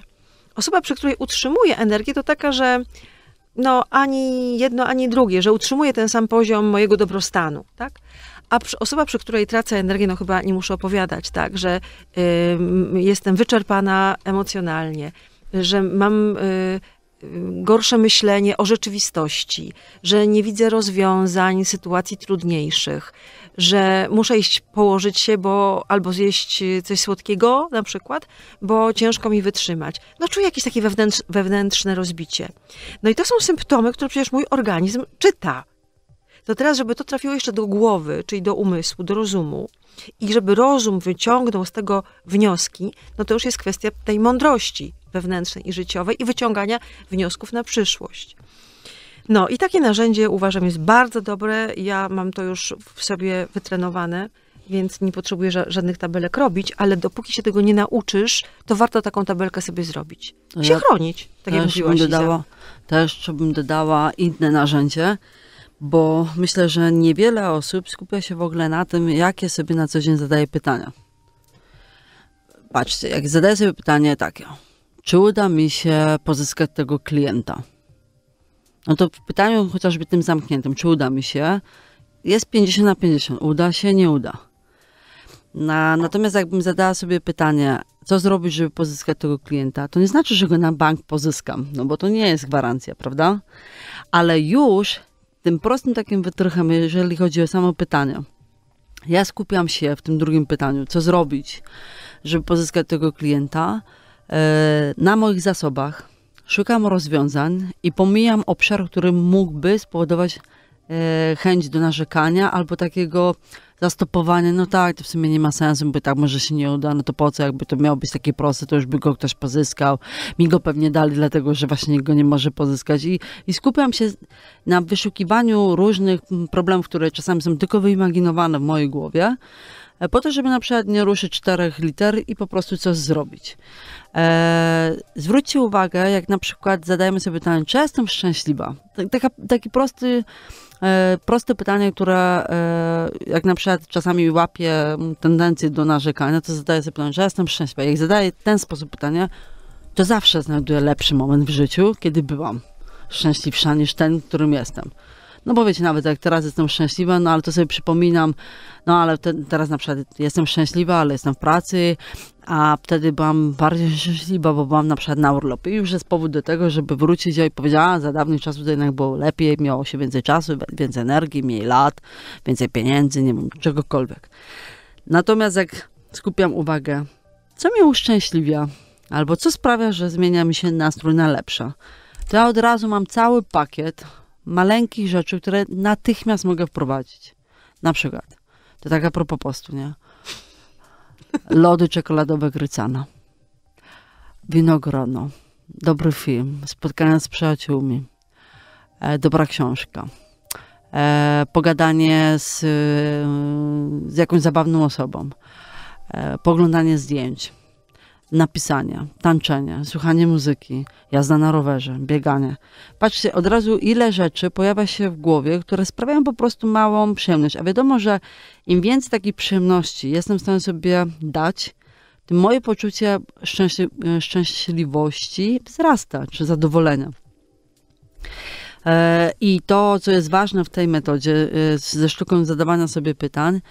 [SPEAKER 2] Osoba, przy której utrzymuję energię, to taka, że no, ani jedno, ani drugie, że utrzymuje ten sam poziom mojego dobrostanu, tak? A przy, osoba, przy której tracę energię, no chyba nie muszę opowiadać, tak, że y, jestem wyczerpana emocjonalnie, że mam y, gorsze myślenie o rzeczywistości, że nie widzę rozwiązań, sytuacji trudniejszych, że muszę iść położyć się, bo albo zjeść coś słodkiego na przykład, bo ciężko mi wytrzymać. No czuję jakieś takie wewnętrz, wewnętrzne rozbicie. No i to są symptomy, które przecież mój organizm czyta. To teraz, żeby to trafiło jeszcze do głowy, czyli do umysłu, do rozumu i żeby rozum wyciągnął z tego wnioski, no to już jest kwestia tej mądrości wewnętrznej i życiowej i wyciągania wniosków na przyszłość. No i takie narzędzie uważam jest bardzo dobre. Ja mam to już w sobie wytrenowane, więc nie potrzebuję ża żadnych tabelek robić, ale dopóki się tego nie nauczysz, to warto taką tabelkę sobie zrobić.
[SPEAKER 3] No ja się chronić, tak jak mówiłaś. Dodała, też bym dodała inne narzędzie, bo myślę, że niewiele osób skupia się w ogóle na tym, jakie sobie na co dzień zadaje pytania. Patrzcie, jak zadaję sobie pytanie takie, czy uda mi się pozyskać tego klienta? No to w pytaniu chociażby tym zamkniętym, czy uda mi się, jest 50 na 50, uda się, nie uda. Na, natomiast jakbym zadała sobie pytanie, co zrobić, żeby pozyskać tego klienta, to nie znaczy, że go na bank pozyskam, no bo to nie jest gwarancja, prawda? Ale już tym prostym takim wytrychem, jeżeli chodzi o samo pytanie, ja skupiam się w tym drugim pytaniu, co zrobić, żeby pozyskać tego klienta, E, na moich zasobach szukam rozwiązań i pomijam obszar, który mógłby spowodować e, chęć do narzekania albo takiego zastopowania, no tak, to w sumie nie ma sensu, bo tak może się nie uda, no to po co, jakby to miało być takie proste, to już by go ktoś pozyskał, mi go pewnie dali, dlatego że właśnie go nie może pozyskać i, i skupiam się na wyszukiwaniu różnych problemów, które czasami są tylko wyimaginowane w mojej głowie, E, po to, żeby na przykład nie ruszyć czterech liter i po prostu coś zrobić. Eee, zwróćcie uwagę, jak na przykład zadajemy sobie pytanie, czy jestem szczęśliwa? Tak, taka, taki prosty, e, proste pytanie, które e, jak na przykład czasami łapie tendencję do narzekania, to zadaję sobie pytanie, czy jestem szczęśliwa? Jak zadaję ten sposób pytania, to zawsze znajduję lepszy moment w życiu, kiedy byłam szczęśliwsza niż ten, którym jestem. No bo wiecie, nawet jak teraz jestem szczęśliwa, no ale to sobie przypominam, no ale te, teraz na przykład jestem szczęśliwa, ale jestem w pracy, a wtedy byłam bardziej szczęśliwa, bo byłam na przykład na urlopie i już jest powód do tego, żeby wrócić i powiedziała, za dawnych czasów to jednak było lepiej, miało się więcej czasu, więcej energii, mniej lat, więcej pieniędzy, nie wiem, czegokolwiek. Natomiast jak skupiam uwagę, co mnie uszczęśliwia, albo co sprawia, że zmienia mi się nastrój na lepsze, to ja od razu mam cały pakiet maleńkich rzeczy, które natychmiast mogę wprowadzić. Na przykład, to tak a propos postu, nie? Lody czekoladowe Grycana. Winogrono. Dobry film. Spotkania z przyjaciółmi. E, dobra książka. E, pogadanie z, e, z jakąś zabawną osobą. E, poglądanie zdjęć napisanie, tańczenie, słuchanie muzyki, jazda na rowerze, bieganie. Patrzcie, od razu ile rzeczy pojawia się w głowie, które sprawiają po prostu małą przyjemność. A wiadomo, że im więcej takiej przyjemności jestem w stanie sobie dać, tym moje poczucie szczęśli e, szczęśliwości wzrasta, czy zadowolenia. E, I to, co jest ważne w tej metodzie, e, ze sztuką zadawania sobie pytań,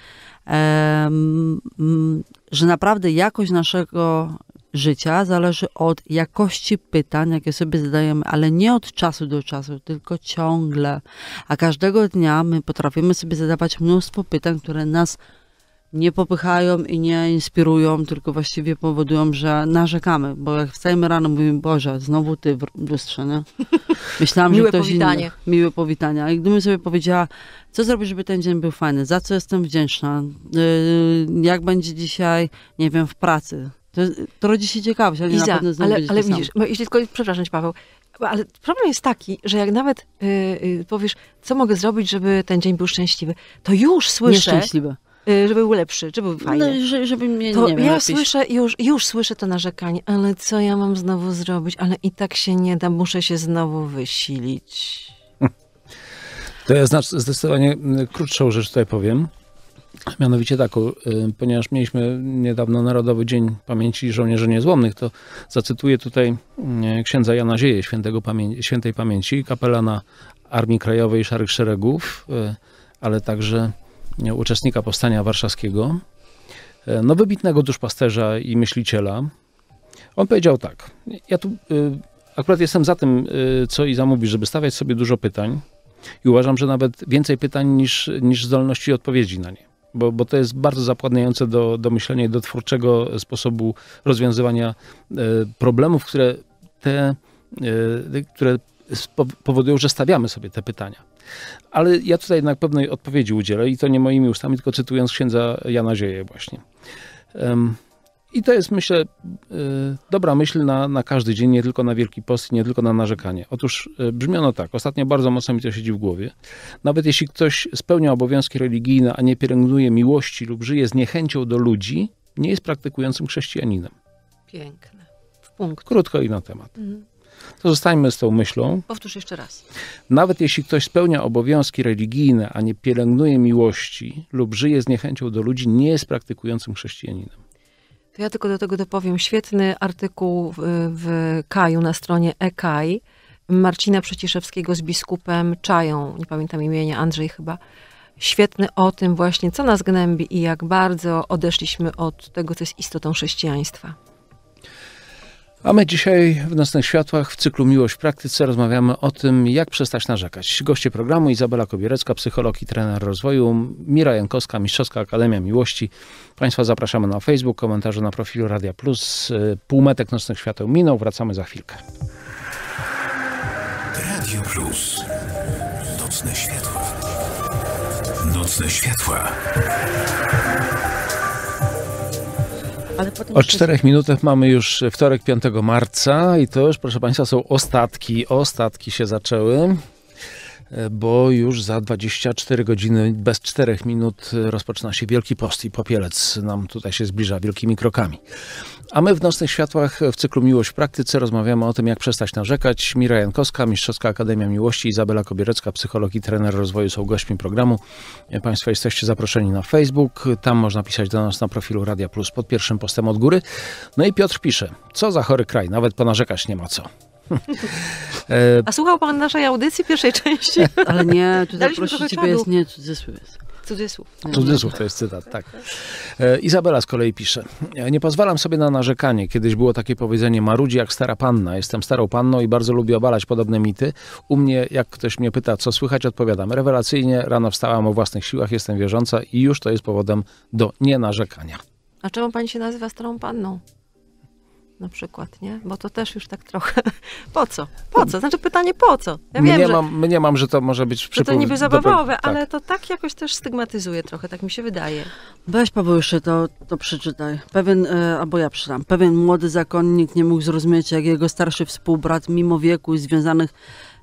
[SPEAKER 3] że naprawdę jakość naszego życia zależy od jakości pytań, jakie sobie zadajemy, ale nie od czasu do czasu, tylko ciągle. A każdego dnia my potrafimy sobie zadawać mnóstwo pytań, które nas nie popychają i nie inspirują, tylko właściwie powodują, że narzekamy, bo jak wstajemy rano, mówimy, Boże, znowu ty w lustrze, nie? Myślałam, że miłe ktoś powitanie. inny. Miłe powitania. I gdybym sobie powiedziała, co zrobić, żeby ten dzień był fajny, za co jestem wdzięczna, y, jak będzie dzisiaj, nie wiem, w pracy, to, to rodzi się ciekawość, ale Iza, na pewno ale, ale tak widzisz, sam. jeśli
[SPEAKER 2] tylko, przepraszam cię Paweł, ale problem jest taki, że jak nawet yy, yy, powiesz, co mogę zrobić, żeby ten dzień był szczęśliwy, to
[SPEAKER 3] już słyszę... Nieszczęśliwy y, żeby był lepszy, żeby był fajny. No, żeby mnie, to nie wiem, ja napisz. słyszę,
[SPEAKER 2] już, już słyszę to narzekanie, ale co ja mam znowu zrobić, ale i tak się nie da, muszę się znowu wysilić.
[SPEAKER 1] To ja znaczy zdecydowanie y, krótszą rzecz tutaj powiem. Mianowicie tak, y, ponieważ mieliśmy niedawno Narodowy Dzień Pamięci Żołnierzy Niezłomnych, to zacytuję tutaj mm, księdza Jana Zieje, świętego pamię świętej pamięci, kapelana Armii Krajowej Szarych Szeregów, y, ale także y, uczestnika Powstania Warszawskiego, no wybitnego duszpasterza i myśliciela. On powiedział tak, ja tu akurat jestem za tym, co i zamówi, żeby stawiać sobie dużo pytań i uważam, że nawet więcej pytań niż, niż zdolności odpowiedzi na nie bo, bo to jest bardzo zapładniające do, do myślenia i do twórczego sposobu rozwiązywania e, problemów, które te, e, które powodują, że stawiamy sobie te pytania. Ale ja tutaj jednak pewnej odpowiedzi udzielę i to nie moimi ustami, tylko cytując księdza Jana Zieje właśnie. I to jest, myślę, y, dobra myśl na, na każdy dzień, nie tylko na Wielki Post, nie tylko na narzekanie. Otóż y, brzmiono tak, ostatnio bardzo mocno mi to siedzi w głowie. Nawet jeśli ktoś spełnia obowiązki religijne, a nie pielęgnuje miłości lub żyje z niechęcią do ludzi, nie jest praktykującym chrześcijaninem.
[SPEAKER 3] Piękne. W punkt.
[SPEAKER 1] Krótko i na temat. Mhm. To zostańmy z tą myślą.
[SPEAKER 2] Powtórz jeszcze raz.
[SPEAKER 1] Nawet jeśli ktoś spełnia obowiązki religijne, a nie pielęgnuje miłości lub żyje z niechęcią do ludzi, nie jest praktykującym chrześcijaninem.
[SPEAKER 2] To ja tylko do tego dopowiem. Świetny artykuł w, w Kaju na stronie EKAI Marcina Przeciszewskiego z biskupem Czają, nie pamiętam imienia, Andrzej chyba. Świetny o tym właśnie, co nas gnębi i jak bardzo odeszliśmy od tego, co jest istotą chrześcijaństwa.
[SPEAKER 1] A my dzisiaj w Nocnych Światłach w cyklu Miłość w Praktyce rozmawiamy o tym, jak przestać narzekać. Goście programu Izabela Kobierecka, psycholog i trener rozwoju, Mira Jankowska, Mistrzowska Akademia Miłości. Państwa zapraszamy na Facebook, komentarze na profilu Radia Plus. Półmetek Nocnych Świateł minął, wracamy za chwilkę. Radio Plus. Nocne Światła. Nocne Światła. O czterech minutach mamy już wtorek 5 marca i to już, proszę Państwa, są ostatki. Ostatki się zaczęły bo już za 24 godziny bez 4 minut e, rozpoczyna się Wielki Post i popielec nam tutaj się zbliża wielkimi krokami. A my w Nocnych Światłach e, w cyklu Miłość w Praktyce rozmawiamy o tym, jak przestać narzekać. Mira Jankowska, Mistrzowska Akademia Miłości, Izabela Kobierecka, psycholog i trener rozwoju są gośćmi programu. E, Państwo jesteście zaproszeni na Facebook, tam można pisać do nas na profilu Radia Plus pod pierwszym postem od góry. No i Piotr pisze, co za chory kraj, nawet ponarzekać nie ma co. E,
[SPEAKER 2] A słuchał pan naszej audycji pierwszej części? Ale nie, tutaj Daliśmy proszę ciebie jest nie
[SPEAKER 3] cudzysłów. Cudzysłów. Cudzysłów to
[SPEAKER 1] jest cytat, tak. E, Izabela z kolei pisze. E, nie pozwalam sobie na narzekanie. Kiedyś było takie powiedzenie marudzi jak stara panna. Jestem starą panną i bardzo lubię obalać podobne mity. U mnie, jak ktoś mnie pyta, co słychać, odpowiadam rewelacyjnie. Rano wstałam o własnych siłach, jestem wierząca i już to jest powodem do nienarzekania.
[SPEAKER 2] A czemu pani się nazywa starą panną? na przykład, nie? Bo to też już tak trochę. Po co? Po co? Znaczy pytanie po co? Ja wiem, nie że, mam,
[SPEAKER 3] mnie mam, że to może być przypływ... To niby zabawowe, do... tak. ale
[SPEAKER 2] to tak jakoś też stygmatyzuje trochę, tak mi się wydaje.
[SPEAKER 3] Weź Paweł jeszcze to, to przeczytaj. Pewien, e, albo ja przytam, Pewien młody zakonnik nie mógł zrozumieć, jak jego starszy współbrat, mimo wieku i związanych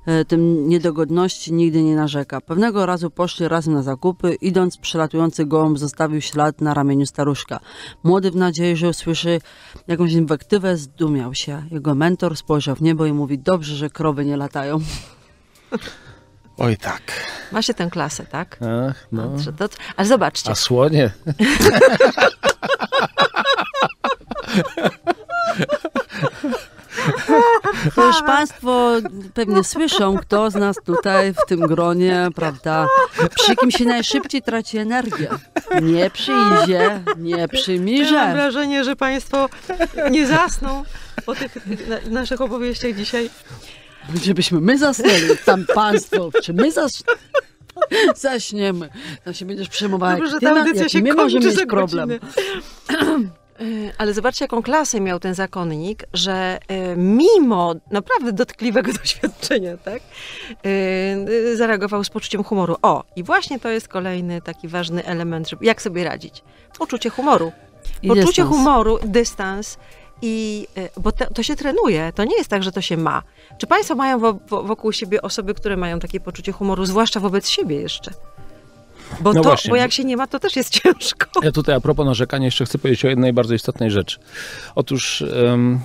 [SPEAKER 3] E, tym niedogodności nigdy nie narzeka. Pewnego razu poszli razem na zakupy, idąc przelatujący gołąb zostawił ślad na ramieniu staruszka. Młody w nadziei, że usłyszy jakąś inwektywę, zdumiał się. Jego mentor spojrzał w niebo i mówi, dobrze, że krowy nie latają. Oj tak. Ma się tę klasę, tak?
[SPEAKER 1] Ach, no.
[SPEAKER 2] ale zobaczcie. A
[SPEAKER 3] To już Państwo pewnie słyszą, kto z nas tutaj w tym gronie, prawda, przy kim się najszybciej traci energię. Nie przyjdzie, nie przy Mirze. Mam
[SPEAKER 2] wrażenie, że Państwo
[SPEAKER 3] nie zasną po tych na naszych opowieściach dzisiaj. Żebyśmy my zasnęli, tam Państwo, czy my zasnęli? Zaśniemy. Tam się będziesz przejmowała. Dobrze, jak ty, ta jak się my możemy mieć problem.
[SPEAKER 2] E, ale zobaczcie, jaką klasę miał ten zakonnik, że e, mimo naprawdę dotkliwego doświadczenia, tak, e, zareagował z poczuciem humoru. O, i właśnie to jest kolejny taki ważny element, żeby, jak sobie radzić. Poczucie humoru. Poczucie dystans. humoru, dystans. I, bo to, to, się trenuje, to nie jest tak, że to się ma. Czy Państwo mają wo, wokół siebie osoby, które mają takie poczucie humoru, zwłaszcza wobec siebie jeszcze? Bo, no to, właśnie. bo jak się nie ma, to też jest ciężko.
[SPEAKER 1] Ja tutaj a propos narzekania jeszcze chcę powiedzieć o jednej bardzo istotnej rzeczy. Otóż um,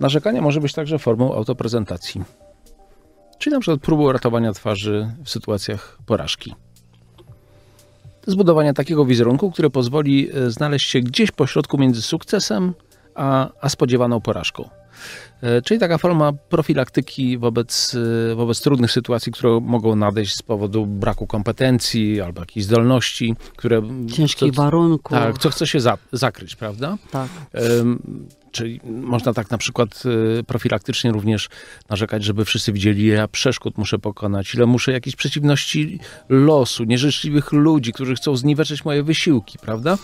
[SPEAKER 1] narzekanie może być także formą autoprezentacji. Czyli na przykład próbą ratowania twarzy w sytuacjach porażki. Zbudowanie takiego wizerunku, który pozwoli e, znaleźć się gdzieś pośrodku między sukcesem a, a spodziewaną porażką. E, czyli taka forma profilaktyki wobec, e, wobec trudnych sytuacji, które mogą nadejść z powodu braku kompetencji albo jakichś zdolności, które. Ciężkich
[SPEAKER 3] warunków. Tak, co
[SPEAKER 1] chce się za, zakryć, prawda? Tak. Um, Czyli można tak na przykład e, profilaktycznie również narzekać, żeby wszyscy widzieli, ile ja przeszkód muszę pokonać, ile muszę jakichś przeciwności losu, nieżyczliwych ludzi, którzy chcą zniweczyć moje wysiłki, prawda?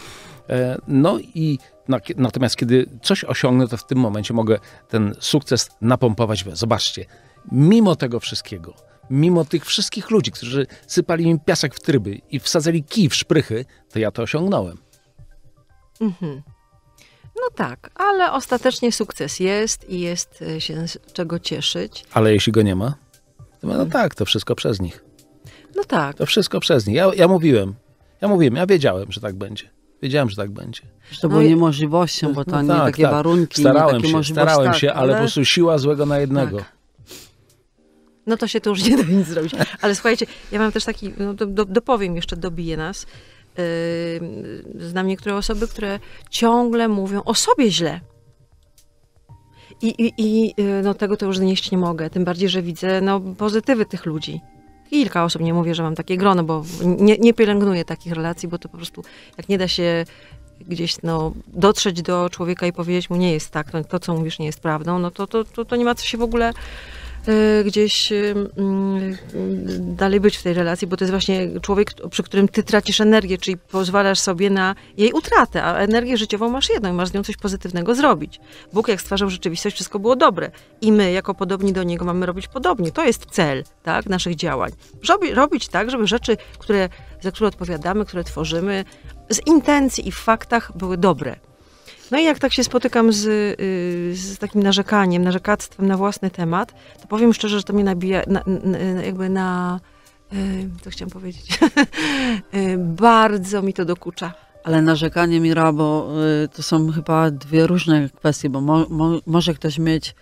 [SPEAKER 1] E, no i natomiast kiedy coś osiągnę, to w tym momencie mogę ten sukces napompować. Zobaczcie, mimo tego wszystkiego, mimo tych wszystkich ludzi, którzy sypali mi piasek w tryby i wsadzali kij w szprychy, to ja to osiągnąłem.
[SPEAKER 2] Mhm. No tak, ale ostatecznie sukces jest i jest e, się z czego cieszyć.
[SPEAKER 1] Ale jeśli go nie ma, to no mhm. tak, to wszystko przez nich. No tak. To wszystko przez nich. Ja, ja mówiłem, ja mówiłem, ja wiedziałem, że tak będzie. Wiedziałem, że tak będzie. Że
[SPEAKER 3] to no było i... niemożliwością, bo to no nie tak, takie tak. warunki, starałem nie takie się, Starałem tak, się, ale, ale po prostu
[SPEAKER 1] siła złego na jednego. Tak.
[SPEAKER 2] No to się tu już nie da nic zrobić. Ale słuchajcie, ja mam też taki, no do, do, dopowiem jeszcze, dobije nas. Yy, znam niektóre osoby, które ciągle mówią o sobie źle. I, i, i yy, no tego to już znieść nie mogę. Tym bardziej, że widzę no, pozytywy tych ludzi kilka osób, nie mówię, że mam takie grono, bo nie, nie pielęgnuję takich relacji, bo to po prostu, jak nie da się gdzieś no, dotrzeć do człowieka i powiedzieć mu, nie jest tak, to, no, to co mówisz nie jest prawdą, no to, to, to, to nie ma co się w ogóle Y, gdzieś y, y, dalej być w tej relacji, bo to jest właśnie człowiek, przy którym ty tracisz energię, czyli pozwalasz sobie na jej utratę, a energię życiową masz jedną i masz z nią coś pozytywnego zrobić. Bóg, jak stwarzał rzeczywistość, wszystko było dobre. I my, jako podobni do Niego, mamy robić podobnie. To jest cel tak, naszych działań. Robi, robić tak, żeby rzeczy, które, za które odpowiadamy, które tworzymy, z intencji i w faktach były dobre. No i jak tak się spotykam z, y, z takim narzekaniem, narzekactwem na własny temat, to powiem szczerze, że to mnie nabija, na, na, jakby na. Y, co chciałam powiedzieć? Y, bardzo mi to dokucza.
[SPEAKER 3] Ale narzekanie Mirabo to są chyba dwie różne kwestie, bo mo, mo, może ktoś mieć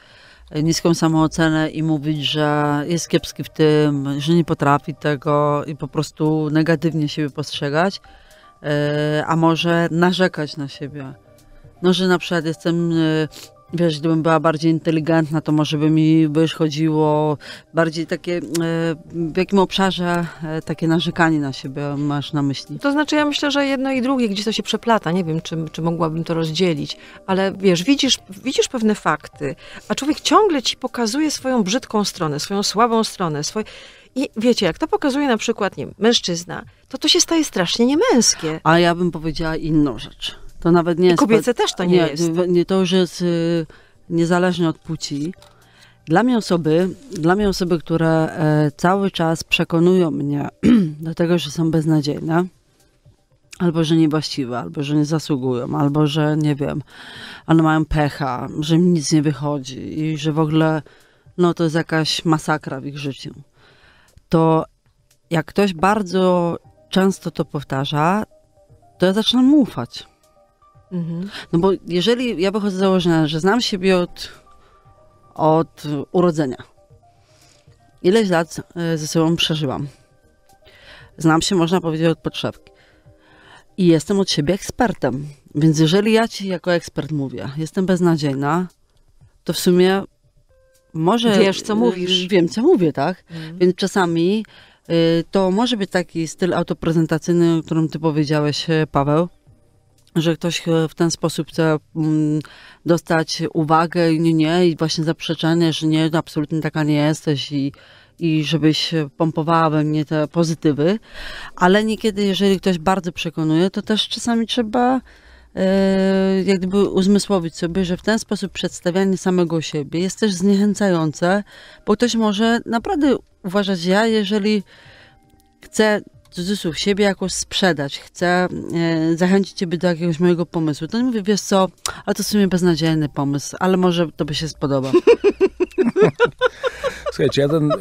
[SPEAKER 3] niską samoocenę i mówić, że jest kiepski w tym, że nie potrafi tego i po prostu negatywnie siebie postrzegać, a może narzekać na siebie no że na przykład jestem e, wiesz, gdybym była bardziej inteligentna, to może by mi byś chodziło bardziej takie, e, w jakim obszarze e, takie narzekanie na siebie masz na myśli? To znaczy ja myślę, że jedno i drugie gdzieś to się przeplata, nie wiem, czy, czy mogłabym to rozdzielić, ale wiesz,
[SPEAKER 2] widzisz, widzisz pewne fakty, a człowiek ciągle ci pokazuje swoją brzydką stronę, swoją słabą stronę, swoje... I wiecie, jak to pokazuje na przykład, nie mężczyzna, to to się staje strasznie
[SPEAKER 3] niemęskie. A ja bym powiedziała inną rzecz to nawet nie jest. Kobiece też to nie, nie jest. Nie, to już jest y, niezależnie od płci. Dla mnie osoby, dla mnie osoby, które e, cały czas przekonują mnie do tego, że są beznadziejne, albo że niewłaściwe, albo że nie zasługują, albo że nie wiem, one mają pecha, że im nic nie wychodzi i że w ogóle no to jest jakaś masakra w ich życiu. To jak ktoś bardzo często to powtarza, to ja zaczynam mu ufać. Mhm. No bo jeżeli ja wychodzę z założenia, że znam siebie od, od urodzenia, ileś lat e, ze sobą przeżyłam. Znam się, można powiedzieć, od podszewki. I jestem od siebie ekspertem. Więc jeżeli ja ci jako ekspert mówię, jestem beznadziejna, to w sumie może. Wiesz, co mówisz. E, wiem, co mówię, tak? Mhm. Więc czasami y, to może być taki styl autoprezentacyjny, o którym ty powiedziałeś, Paweł że ktoś e, w ten sposób chce mm, dostać uwagę i nie, nie, i właśnie zaprzeczenie, że nie, absolutnie taka nie jesteś i, i żebyś pompowała we mnie te pozytywy. Ale niekiedy, jeżeli ktoś bardzo przekonuje, to też czasami trzeba e, jak gdyby uzmysłowić sobie, że w ten sposób przedstawianie samego siebie jest też zniechęcające, bo ktoś może naprawdę uważać, ja jeżeli chcę cudzysłów siebie jakoś sprzedać, chcę e, zachęcić Ciebie do jakiegoś mojego pomysłu, to nie mówię, wiesz co, a to w sumie beznadziejny pomysł, ale może to by się spodoba.
[SPEAKER 1] Słuchajcie, ja ten,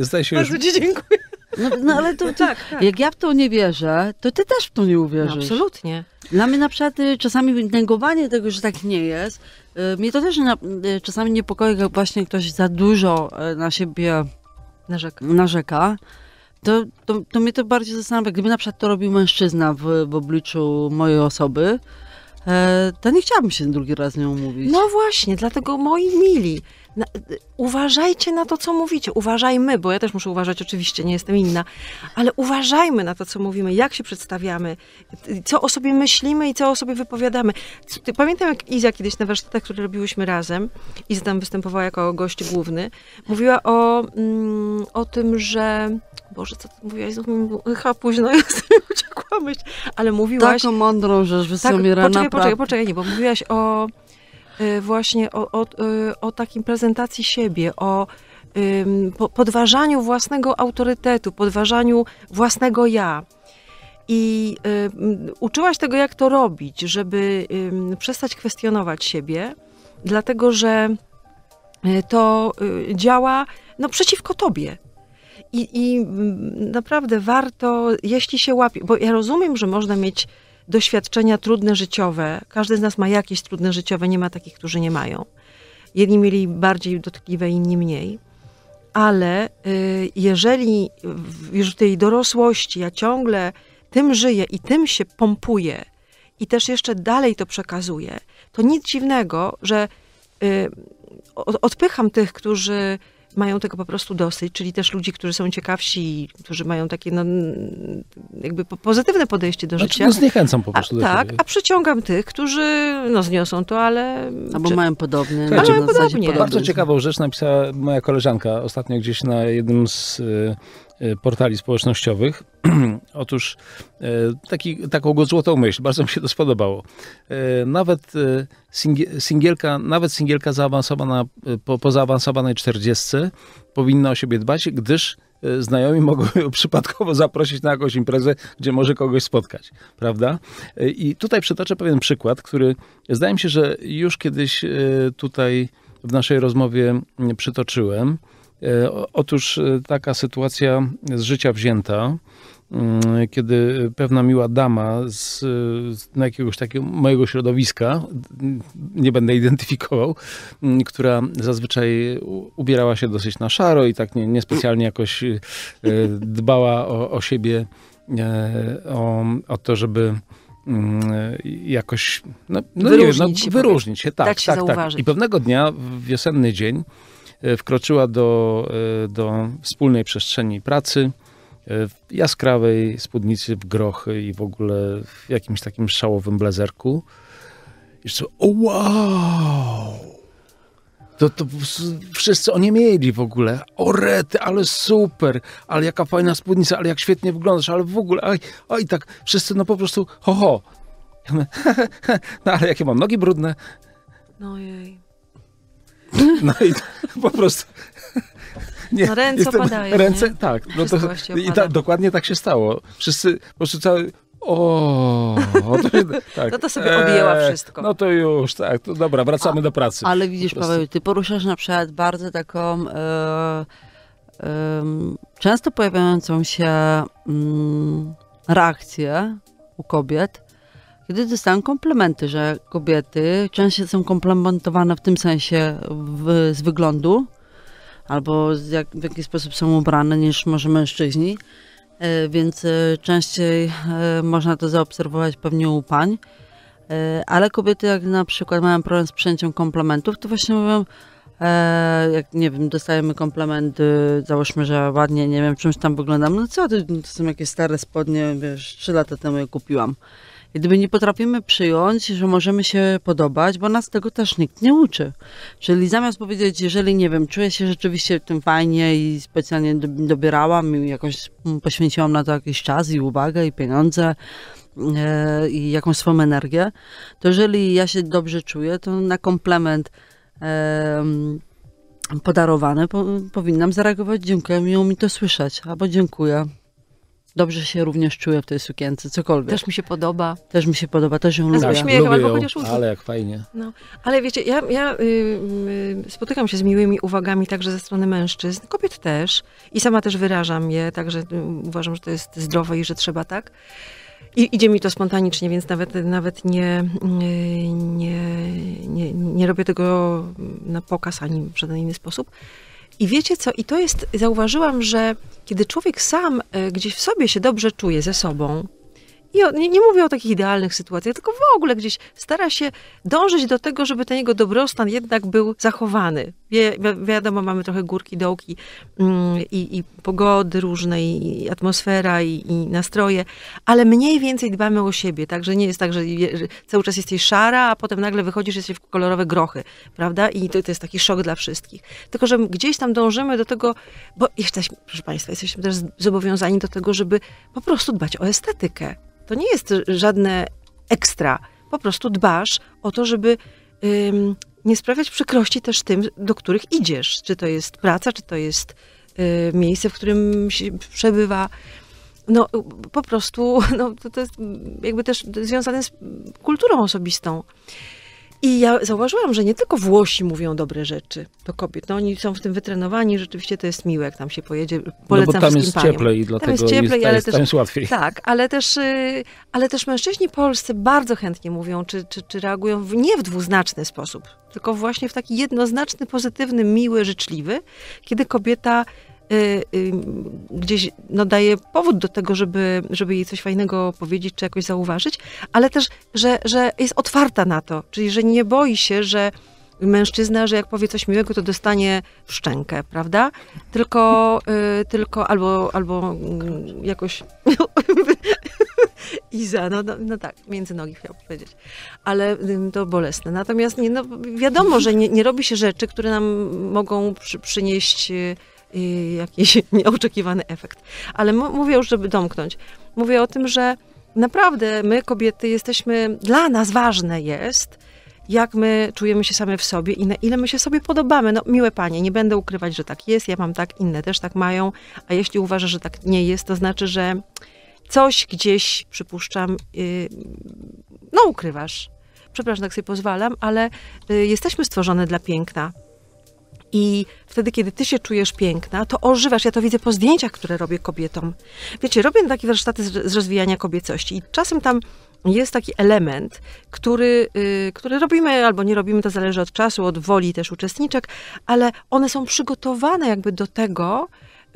[SPEAKER 3] e, zdaje się Bardzo Ci dziękuję. No, no ale to, to, tak, tak. jak ja w to nie wierzę, to ty też w to nie uwierzysz. No, absolutnie. Dla mnie na przykład e, czasami negowanie tego, że tak nie jest, y, mnie to też na, y, czasami niepokoi, jak właśnie ktoś za dużo y, na siebie narzeka. narzeka to, to, to mnie to bardziej zastanawia. Gdyby na przykład to robił mężczyzna w, w obliczu mojej osoby, e, to nie chciałabym się drugi raz z nią mówić. No właśnie, dlatego moi mili, na, uważajcie na to, co mówicie. Uważajmy,
[SPEAKER 2] bo ja też muszę uważać, oczywiście, nie jestem inna, ale uważajmy na to, co mówimy, jak się przedstawiamy, co o sobie myślimy i co o sobie wypowiadamy. Pamiętam, jak Izia kiedyś na warsztatach, które robiłyśmy razem, Izia tam występowała jako gość główny, mówiła o, mm, o tym, że Boże, co ty mówiłaś? Chyba późno jest, uciekła myśl. Ale
[SPEAKER 3] mówiłaś... Taką mądrą rzecz, wysyłam tak, sobie poczekaj, poczekaj,
[SPEAKER 2] poczekaj, nie, bo mówiłaś o y, właśnie o, o, y, o takim prezentacji siebie, o podważaniu własnego autorytetu, podważaniu własnego ja. I y, uczyłaś tego, jak to robić, żeby przestać kwestionować siebie, dlatego że to działa no, przeciwko tobie. I, I mm, naprawdę warto, jeśli się łapie, bo ja rozumiem, że można mieć doświadczenia trudne życiowe. Każdy z nas ma jakieś trudne życiowe, nie ma takich, którzy nie mają. Jedni mieli bardziej dotkliwe, inni mniej. Ale y, jeżeli już w tej dorosłości ja ciągle tym żyję i tym się pompuję i też jeszcze dalej to przekazuję, to nic dziwnego, że y, odpycham tych, którzy mają tego po prostu dosyć, czyli też ludzi, którzy są ciekawsi, którzy mają takie no, jakby pozytywne podejście do znaczy, życia. No zniechęcam
[SPEAKER 1] po prostu a, do Tak, siebie. a
[SPEAKER 2] przyciągam tych, którzy no, zniosą to, ale... Albo czy... mają podobne.
[SPEAKER 3] Słuchajcie, mają podobnie. Bardzo ciekawą
[SPEAKER 1] rzecz napisała moja koleżanka ostatnio gdzieś na jednym z y, E, portali społecznościowych. Otóż e, taki, taką go złotą myśl, bardzo mi się to spodobało. E, nawet singielka, nawet singielka zaawansowana, po, po zaawansowanej 40 powinna o siebie dbać, gdyż znajomi mogą ją przypadkowo zaprosić na jakąś imprezę, gdzie może kogoś spotkać, prawda? I tutaj przytoczę pewien przykład, który zdaje mi się, że już kiedyś tutaj w naszej rozmowie przytoczyłem. E, otóż e, taka sytuacja z życia wzięta, mm, kiedy pewna miła dama z, z jakiegoś takiego mojego środowiska, nie będę identyfikował, mm, która zazwyczaj ubierała się dosyć na szaro i tak nie, niespecjalnie jakoś e, dbała o, o siebie, o, o to, żeby mm, jakoś no, no wyróżnić, no, się, wyróżnić się, tak, tak, się tak, tak. I pewnego dnia w wiosenny dzień E, wkroczyła do, e, do wspólnej przestrzeni pracy e, w jaskrawej spódnicy, w grochy i w ogóle w jakimś takim szałowym blazerku. I co, o wow! To, to wszyscy o nie mieli w ogóle. O rety, ale super, ale jaka fajna spódnica, ale jak świetnie wyglądasz, ale w ogóle, oj, oj tak, wszyscy no po prostu ho, ho. no ale jakie mam nogi brudne.
[SPEAKER 2] No jej.
[SPEAKER 1] No i po prostu...
[SPEAKER 2] Nie, no ręce jestem, opadają, Ręce, nie?
[SPEAKER 1] tak. No to, i ta, dokładnie tak się stało. Wszyscy, po prostu cały... O, to, tak. no to sobie objęła e, wszystko. No to już, tak, to dobra, wracamy A, do pracy. Ale widzisz, Paweł,
[SPEAKER 3] ty poruszasz na przykład bardzo taką e, e, często pojawiającą się mm, reakcję u kobiet, kiedy dostałam komplementy, że kobiety częściej są komplementowane w tym sensie w, z wyglądu albo z jak, w jaki sposób są ubrane niż może mężczyźni, e, więc e, częściej e, można to zaobserwować pewnie u pań. E, ale kobiety, jak na przykład mają problem z przyjęciem komplementów, to właśnie mówią, e, jak nie wiem, dostajemy komplementy, załóżmy, że ładnie, nie wiem, czymś tam wyglądam. No co, to, to są jakieś stare spodnie, wiesz, trzy lata temu je kupiłam. Gdyby nie potrafimy przyjąć, że możemy się podobać, bo nas tego też nikt nie uczy. Czyli zamiast powiedzieć, jeżeli nie wiem, czuję się rzeczywiście w tym fajnie i specjalnie dobierałam i jakoś poświęciłam na to jakiś czas i uwagę i pieniądze, e, i jakąś swoją energię, to jeżeli ja się dobrze czuję, to na komplement podarowany powinnam zareagować dziękuję, miło mi to słyszeć, albo dziękuję. Dobrze się również czuję w tej sukience, cokolwiek. Też mi się podoba. Też mi się podoba, też ją lubię. Uśmiech, no lubię albo
[SPEAKER 1] Ale jak fajnie.
[SPEAKER 2] No. Ale wiecie, ja, ja y, y, spotykam się z miłymi uwagami także ze strony mężczyzn, kobiet też. I sama też wyrażam je, także y, uważam, że to jest zdrowe i że trzeba tak. I idzie mi to spontanicznie, więc nawet, nawet nie, y, nie, nie, nie robię tego na pokaz ani w żaden inny sposób. I wiecie co, i to jest, zauważyłam, że kiedy człowiek sam e, gdzieś w sobie się dobrze czuje ze sobą, i o, nie, nie, mówię o takich idealnych sytuacjach, tylko w ogóle gdzieś stara się dążyć do tego, żeby ten jego dobrostan jednak był zachowany. Wie, wiadomo, mamy trochę górki, dołki mm, i, i pogody różne, i atmosfera, i, i, nastroje, ale mniej więcej dbamy o siebie, także nie jest tak, że cały czas jesteś szara, a potem nagle wychodzisz, jesteś w kolorowe grochy, prawda? I to, to jest taki szok dla wszystkich. Tylko, że gdzieś tam dążymy do tego, bo jesteśmy, proszę Państwa, jesteśmy też zobowiązani do tego, żeby po prostu dbać o estetykę. To nie jest żadne ekstra. Po prostu dbasz o to, żeby nie sprawiać przykrości też tym, do których idziesz. Czy to jest praca, czy to jest y, miejsce, w którym się przebywa. No po prostu no, to, to jest jakby też związane z kulturą osobistą. I ja zauważyłam, że nie tylko Włosi mówią dobre rzeczy do kobiet. No oni są w tym wytrenowani, rzeczywiście to jest miłe, jak tam się pojedzie. Polecam no bo tam jest cieplej i dlatego tam jest, cieplej, jest, ale jest, też, tam jest łatwiej. Tak, ale też, y, ale też mężczyźni polscy bardzo chętnie mówią, czy, czy, czy reagują w, nie w dwuznaczny sposób, tylko właśnie w taki jednoznaczny, pozytywny, miły, życzliwy, kiedy kobieta Y, y, gdzieś no, daje powód do tego, żeby, żeby jej coś fajnego powiedzieć czy jakoś zauważyć, ale też, że, że jest otwarta na to, czyli że nie boi się, że mężczyzna, że jak powie coś miłego, to dostanie szczękę, prawda? Tylko, y, tylko albo, albo y, jakoś. Iza, no, no, no, tak, między nogi chciałbym powiedzieć. Ale to bolesne. Natomiast nie, no, wiadomo, że nie, nie robi się rzeczy, które nam mogą przy, przynieść y, jakiś nieoczekiwany efekt. Ale mówię już, żeby domknąć. Mówię o tym, że naprawdę my, kobiety, jesteśmy, dla nas ważne jest, jak my czujemy się same w sobie i na ile my się sobie podobamy. No, miłe panie, nie będę ukrywać, że tak jest, ja mam tak, inne też tak mają, a jeśli uważasz, że tak nie jest, to znaczy, że coś gdzieś, przypuszczam, yy, no ukrywasz. Przepraszam, tak sobie pozwalam, ale y, jesteśmy stworzone dla piękna. I wtedy, kiedy ty się czujesz piękna, to ożywasz. Ja to widzę po zdjęciach, które robię kobietom. Wiecie, robię takie warsztaty z rozwijania kobiecości i czasem tam jest taki element, który, yy, który robimy albo nie robimy, to zależy od czasu, od woli też uczestniczek, ale one są przygotowane jakby do tego,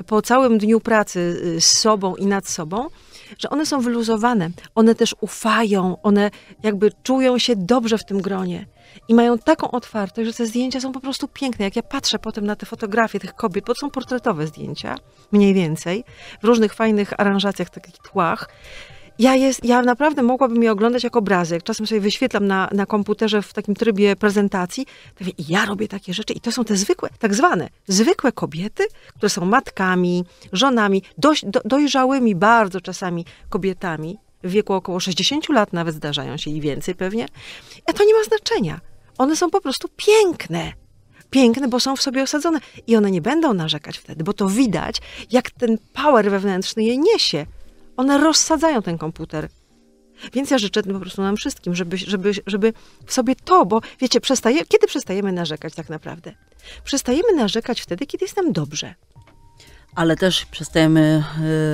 [SPEAKER 2] po całym dniu pracy y, z sobą i nad sobą, że one są wyluzowane, one też ufają, one jakby czują się dobrze w tym gronie i mają taką otwartość, że te zdjęcia są po prostu piękne. Jak ja patrzę potem na te fotografie tych kobiet, bo to są portretowe zdjęcia, mniej więcej, w różnych fajnych aranżacjach, takich tłach, ja, jest, ja naprawdę mogłabym je oglądać jako obrazy. Jak czasem sobie wyświetlam na, na komputerze w takim trybie prezentacji, to wie, ja robię takie rzeczy i to są te zwykłe, tak zwane zwykłe kobiety, które są matkami, żonami, dość, do, dojrzałymi bardzo czasami kobietami, w wieku około 60 lat nawet zdarzają się i więcej pewnie, a to nie ma znaczenia. One są po prostu piękne. Piękne, bo są w sobie osadzone i one nie będą narzekać wtedy, bo to widać, jak ten power wewnętrzny je niesie. One rozsadzają ten komputer. Więc ja życzę po prostu nam wszystkim, żeby, żeby, żeby w sobie to, bo wiecie, przestaje, kiedy przestajemy narzekać tak naprawdę? Przestajemy narzekać wtedy, kiedy jest nam dobrze.
[SPEAKER 3] Ale też przestajemy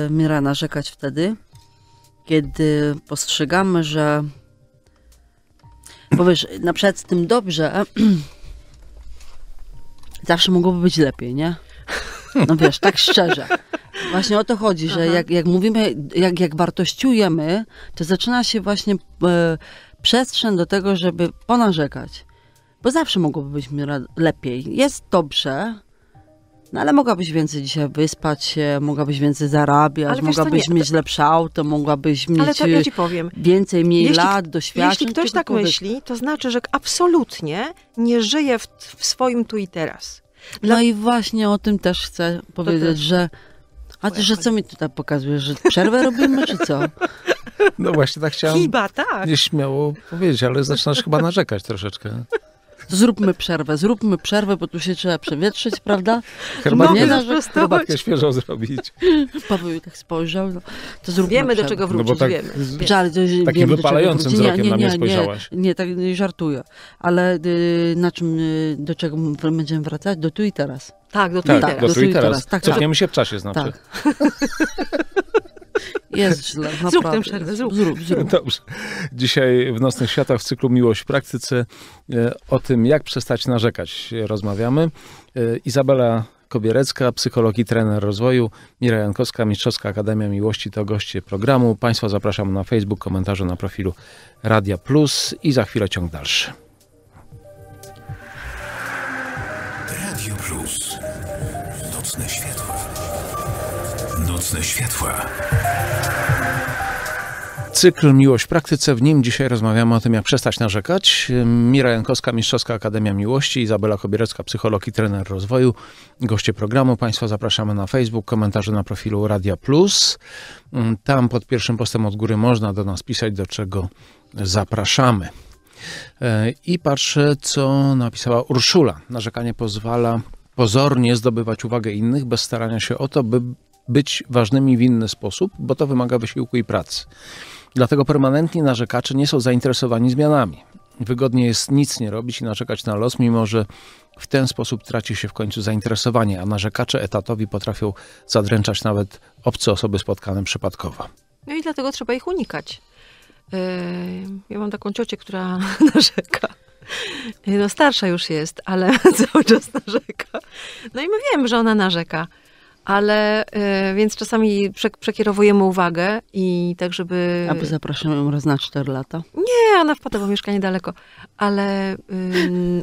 [SPEAKER 3] yy, Mira narzekać wtedy, kiedy postrzegamy, że bo wiesz, na przykład z tym dobrze zawsze mogłoby być lepiej, nie? No wiesz, tak szczerze. Właśnie o to chodzi, że jak, jak mówimy, jak, jak wartościujemy, to zaczyna się właśnie e, przestrzeń do tego, żeby ponarzekać. Bo zawsze mogłoby być lepiej. Jest dobrze, no ale mogłabyś więcej dzisiaj wyspać się, mogłabyś więcej zarabiać, mogłabyś mieć lepsze auto, mogłabyś mieć ale ja y, ci powiem. więcej mniej jeśli, lat, doświadczeń. Jeśli ktoś tak myśli,
[SPEAKER 2] to znaczy, że absolutnie nie żyje w, w swoim tu i teraz.
[SPEAKER 3] No Dla... No i właśnie o tym też chcę powiedzieć, że a ty, że co mi tutaj pokazujesz, że przerwę robimy, czy co?
[SPEAKER 1] No właśnie tak chciałam. Chyba tak. Nieśmiało powiedzieć, ale zaczynasz chyba narzekać troszeczkę
[SPEAKER 3] zróbmy przerwę, zróbmy przerwę, bo tu się trzeba przewietrzyć, prawda? Herbatkę, nie na, herbatkę świeżo zrobić. Paweł tak spojrzał, no, to zróbmy Wiemy, przerwę. do czego wrócić, no tak, wiemy. Żar, takim wiem, wypalającym wzrokiem nie, nie, na mnie spojrzałaś. Nie, nie, tak żartuję, ale y, na czym, y, do czego będziemy wracać? Do tu i teraz. Tak, do tu tak, i teraz. Do tu i teraz. Tak, tak, Cofniemy się w czasie, znaczy. Tak. Jest źle, Zrób tę przerwę, zrób. zrób, zrób. No dobrze.
[SPEAKER 1] Dzisiaj w Nocnych Światach w cyklu Miłość w Praktyce e, o tym, jak przestać narzekać rozmawiamy. E, Izabela Kobierecka, psycholog i trener rozwoju, Mira Jankowska, Mistrzowska Akademia Miłości to goście programu. Państwa zapraszam na Facebook, komentarze na profilu Radia Plus i za chwilę ciąg dalszy. Radio Plus. Nocne światło. Nocne światła. Cykl Miłość w praktyce. W nim dzisiaj rozmawiamy o tym, jak przestać narzekać. Mira Jankowska, Mistrzowska Akademia Miłości, Izabela Kobierecka, psycholog i trener rozwoju. Goście programu Państwa zapraszamy na Facebook, komentarze na profilu Radia Plus. Tam pod pierwszym postem od góry można do nas pisać, do czego zapraszamy. E, I patrzę, co napisała Urszula. Narzekanie pozwala pozornie zdobywać uwagę innych, bez starania się o to, by być ważnymi w inny sposób, bo to wymaga wysiłku i pracy. Dlatego permanentni narzekacze nie są zainteresowani zmianami. Wygodnie jest nic nie robić i narzekać na los, mimo że w ten sposób traci się w końcu zainteresowanie, a narzekacze etatowi potrafią zadręczać nawet obce osoby spotkane przypadkowo.
[SPEAKER 2] No i dlatego trzeba ich unikać. Yy, ja mam taką ciocię, która narzeka. Yy, no starsza już jest, ale cały czas narzeka. No i my wiemy, że ona narzeka ale y, więc czasami przekierowujemy uwagę i tak, żeby... Aby
[SPEAKER 3] zaprosił ją raz na 4 lata?
[SPEAKER 2] Nie, ona wpada, bo mieszka niedaleko, ale,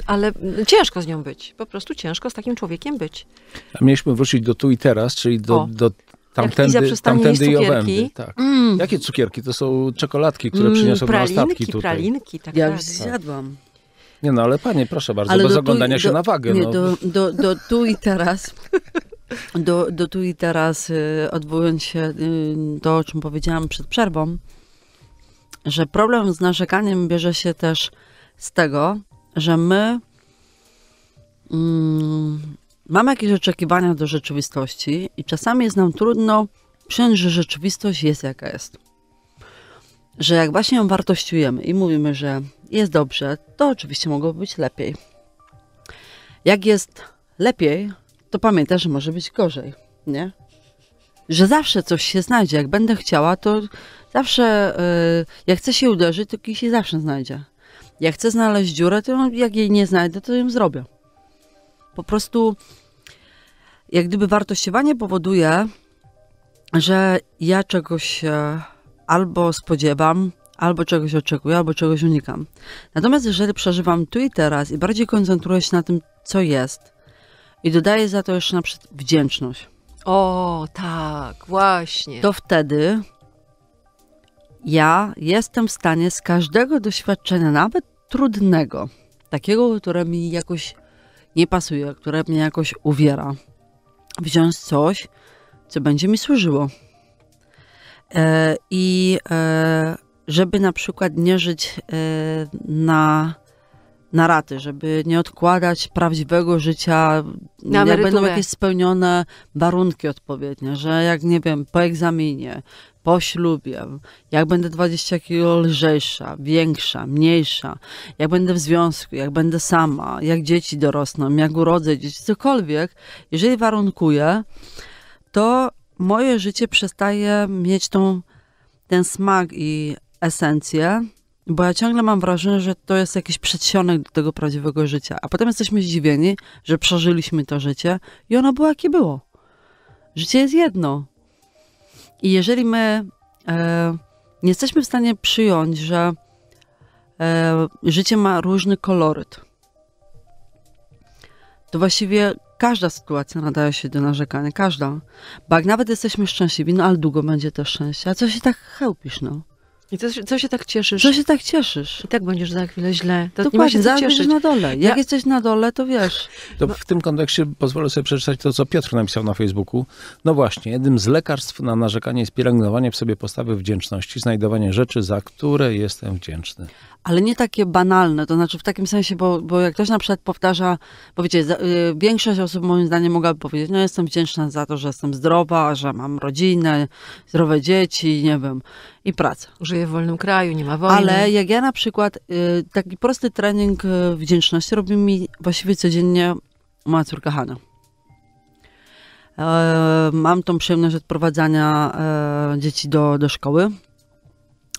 [SPEAKER 2] ale ciężko z nią być, po prostu ciężko z takim człowiekiem być.
[SPEAKER 1] A mieliśmy wrócić do tu i teraz, czyli do, o. do tamtędy, tamtędy i owędy. Tak. Mm. Jakie cukierki? To są czekoladki, które mm, przyniosą pralinki, ostatki tutaj. Pralinki,
[SPEAKER 3] tak Ja tak. już zjadłam.
[SPEAKER 1] Nie no, ale panie, proszę bardzo, ale bez oglądania tu, się do, na wagę. Nie, no. do,
[SPEAKER 3] do, do tu i teraz do, do tu i teraz, y, odwołując się do, y, o czym powiedziałam przed przerwą, że problem z narzekaniem bierze się też z tego, że my mm, mamy jakieś oczekiwania do rzeczywistości i czasami jest nam trudno przyjąć, że rzeczywistość jest jaka jest. Że jak właśnie ją wartościujemy i mówimy, że jest dobrze, to oczywiście mogło być lepiej. Jak jest lepiej, to pamiętaj, że może być gorzej, nie? Że zawsze coś się znajdzie. Jak będę chciała, to zawsze, yy, jak chcę się uderzyć, to kiedyś się zawsze znajdzie. Jak chcę znaleźć dziurę, to jak jej nie znajdę, to ją zrobię. Po prostu, jak gdyby wartościowanie powoduje, że ja czegoś e, albo spodziewam, albo czegoś oczekuję, albo czegoś unikam. Natomiast jeżeli przeżywam tu i teraz i bardziej koncentruję się na tym, co jest, i dodaję za to jeszcze na przykład wdzięczność. O, tak, właśnie. To wtedy ja jestem w stanie z każdego doświadczenia, nawet trudnego, takiego, które mi jakoś nie pasuje, które mnie jakoś uwiera, wziąć coś, co będzie mi służyło. E, I e, żeby na przykład nie żyć e, na na raty, żeby nie odkładać prawdziwego życia, jak będą jakieś spełnione warunki odpowiednie, że jak nie wiem, po egzaminie, po ślubie, jak będę 20 kilo lżejsza, większa, mniejsza, jak będę w związku, jak będę sama, jak dzieci dorosną, jak urodzę dzieci, cokolwiek, jeżeli warunkuję, to moje życie przestaje mieć tą, ten smak i esencję bo ja ciągle mam wrażenie, że to jest jakiś przedsionek do tego prawdziwego życia. A potem jesteśmy zdziwieni, że przeżyliśmy to życie i ono było jakie było. Życie jest jedno. I jeżeli my e, nie jesteśmy w stanie przyjąć, że e, życie ma różny koloryt, to właściwie każda sytuacja nadaje się do narzekania, każda. Bo jak nawet jesteśmy szczęśliwi, no ale długo będzie to szczęście. A co się tak chełpisz, no? I co, co, się tak cieszysz? Co się tak cieszysz? I tak będziesz za chwilę źle. To Dokładnie, nie ma się cieszyć. na dole. Jak ja... jesteś na dole, to wiesz.
[SPEAKER 1] To no. W tym kontekście pozwolę sobie przeczytać to, co Piotr napisał na Facebooku. No właśnie, jednym z lekarstw na narzekanie jest pielęgnowanie w sobie postawy wdzięczności, znajdowanie rzeczy, za które jestem wdzięczny
[SPEAKER 3] ale nie takie banalne, to znaczy w takim sensie, bo, bo jak ktoś na przykład powtarza, bo wiecie, za, y, większość osób moim zdaniem mogłaby powiedzieć, no jestem wdzięczna za to, że jestem zdrowa, że mam rodzinę, zdrowe dzieci, nie wiem, i pracę. Żyję w wolnym kraju, nie ma wojny. Ale jak ja na przykład y, taki prosty trening y, wdzięczności robi mi właściwie codziennie moja córka Hanna. E, mam tą przyjemność odprowadzania e, dzieci do, do szkoły.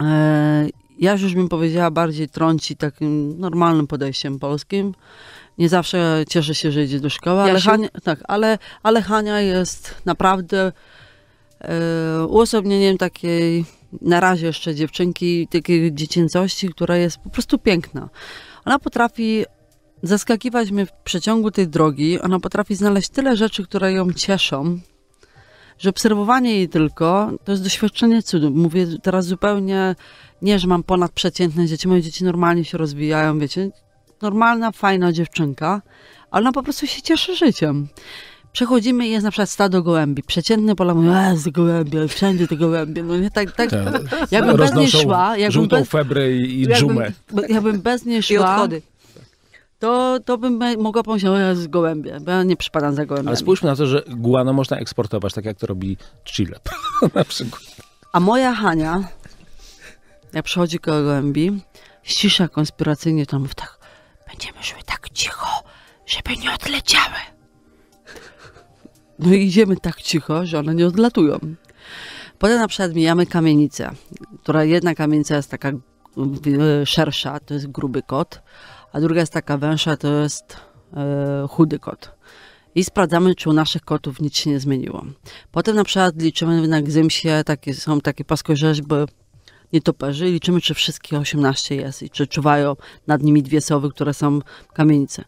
[SPEAKER 3] E, ja już bym powiedziała bardziej trąci takim normalnym podejściem polskim. Nie zawsze cieszę się, że idzie do szkoły, ale, Hania, tak, ale, ale Hania jest naprawdę e, uosobnieniem takiej na razie jeszcze dziewczynki, takiej dziecięcości, która jest po prostu piękna. Ona potrafi zaskakiwać mnie w przeciągu tej drogi, ona potrafi znaleźć tyle rzeczy, które ją cieszą, że obserwowanie jej tylko to jest doświadczenie cudu. Mówię teraz zupełnie nie, że mam ponadprzeciętne dzieci, moje dzieci normalnie się rozwijają, wiecie, normalna, fajna dziewczynka, ale ona no po prostu się cieszy życiem. Przechodzimy i jest na przykład stado gołębi. Przeciętny Polak mówi, e, z gołębie, wszędzie te gołębie. No nie, tak, tak. Ta, jakbym bez niej szła... Jakbym żółtą bez,
[SPEAKER 1] febrę i dżumę.
[SPEAKER 3] Jakbym, jakbym bez niej szła... I odchody to, to bym mogła pomyśleć, o z gołębie, bo ja nie przypadam za gołębiami. Ale spójrzmy
[SPEAKER 1] na to, że guano można eksportować, tak jak to robi Chile na przykład.
[SPEAKER 3] A moja Hania jak przychodzi Gołębi, ścisza konspiracyjnie tam w tak, będziemy szły tak cicho, żeby nie odleciały. No i idziemy tak cicho, że one nie odlatują. Potem na przykład mijamy kamienicę, która jedna kamienica jest taka e, szersza, to jest gruby kot, a druga jest taka węższa, to jest e, chudy kot. I sprawdzamy, czy u naszych kotów nic się nie zmieniło. Potem na przykład liczymy na gzymsie, takie, są takie paskorzeźby, nietoperzy i liczymy, czy wszystkie 18 jest i czy czuwają nad nimi dwie sowy, które są w kamienicy.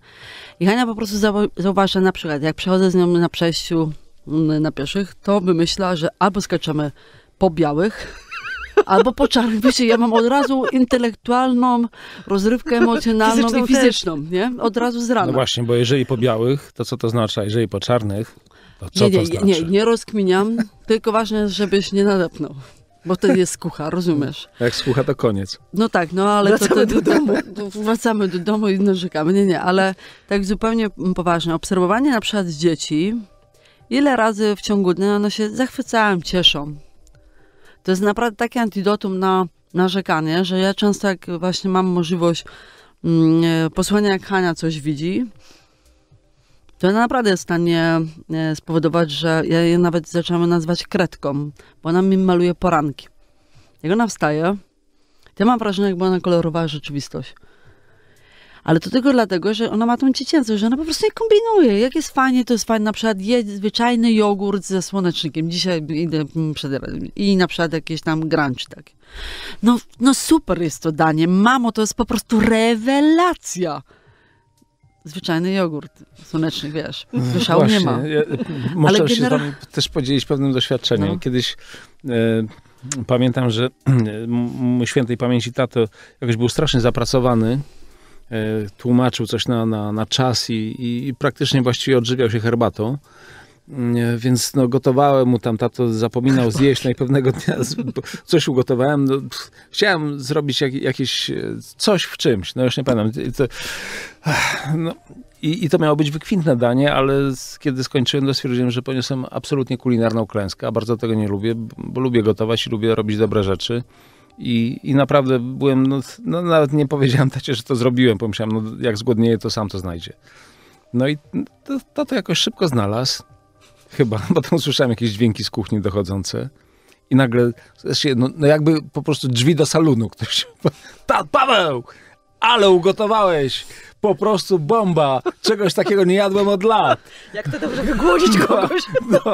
[SPEAKER 3] I Hania po prostu zauważa na przykład, jak przechodzę z nią na przejściu mm, na pieszych, to wymyśla, że albo skaczemy po białych, albo po czarnych. Wiecie, ja mam od razu intelektualną rozrywkę emocjonalną fizyczną i fizyczną, też. nie? Od razu z rana. No
[SPEAKER 1] właśnie, bo jeżeli po białych, to co to znaczy? A jeżeli po czarnych, to co nie, nie, to znaczy? Nie,
[SPEAKER 3] nie rozkminiam, tylko ważne, żebyś nie nadepnął bo wtedy jest skucha, rozumiesz?
[SPEAKER 1] Jak skucha, to koniec.
[SPEAKER 3] No tak, no ale wracamy to, to, do domu. Tak, no, wracamy do domu i narzekamy. No, nie, nie, ale tak zupełnie poważnie. Obserwowanie na przykład dzieci, ile razy w ciągu dnia one no, się zachwycają, cieszą. To jest naprawdę takie antidotum na narzekanie, że ja często jak właśnie mam możliwość mm, e, posłania, jak Hania coś widzi, to ona naprawdę jest w stanie e, spowodować, że ja je nawet zaczynamy nazywać kredką, bo ona mi maluje poranki. Jak ona wstaje, to ja mam wrażenie, jakby ona kolorowała rzeczywistość. Ale to tylko dlatego, że ona ma tą dziecięcość, że ona po prostu nie kombinuje. Jak jest fajnie, to jest fajnie. Na przykład je zwyczajny jogurt ze słonecznikiem. Dzisiaj idę mm, przed I na przykład jakieś tam grunch tak. No, no super jest to danie. Mamo, to jest po prostu rewelacja zwyczajny jogurt słoneczny, wiesz, wyszału no, Właśnie. nie ma. Ja, e, muszę się z wami
[SPEAKER 1] też podzielić pewnym doświadczeniem. No. Kiedyś e, pamiętam, że e, mój świętej pamięci tato jakoś był strasznie zapracowany, e, tłumaczył coś na, na, na czas i, i praktycznie właściwie odżywiał się herbatą. Więc no, gotowałem mu tam, tato zapominał zjeść, no i pewnego dnia coś ugotowałem. No, chciałem zrobić jak, jakieś e, coś w czymś, no już nie pamiętam. To, no, i, I, to miało być wykwintne danie, ale kiedy skończyłem, to stwierdziłem, że poniosłem absolutnie kulinarną klęskę, a bardzo tego nie lubię, bo lubię gotować i lubię robić dobre rzeczy. I, I naprawdę byłem, no, no nawet nie powiedziałem tacie, że to zrobiłem. Pomyślałem, no jak je to sam to znajdzie. No i to, to, to jakoś szybko znalazł. Chyba, bo tam słyszałem jakieś dźwięki z kuchni dochodzące. I nagle, no, no jakby po prostu drzwi do salonu ktoś. "Tat, Paweł! Ale ugotowałeś! Po prostu bomba! Czegoś takiego nie jadłem od lat.
[SPEAKER 2] Jak to dobrze wygłodzić no, kogoś.
[SPEAKER 1] No, no.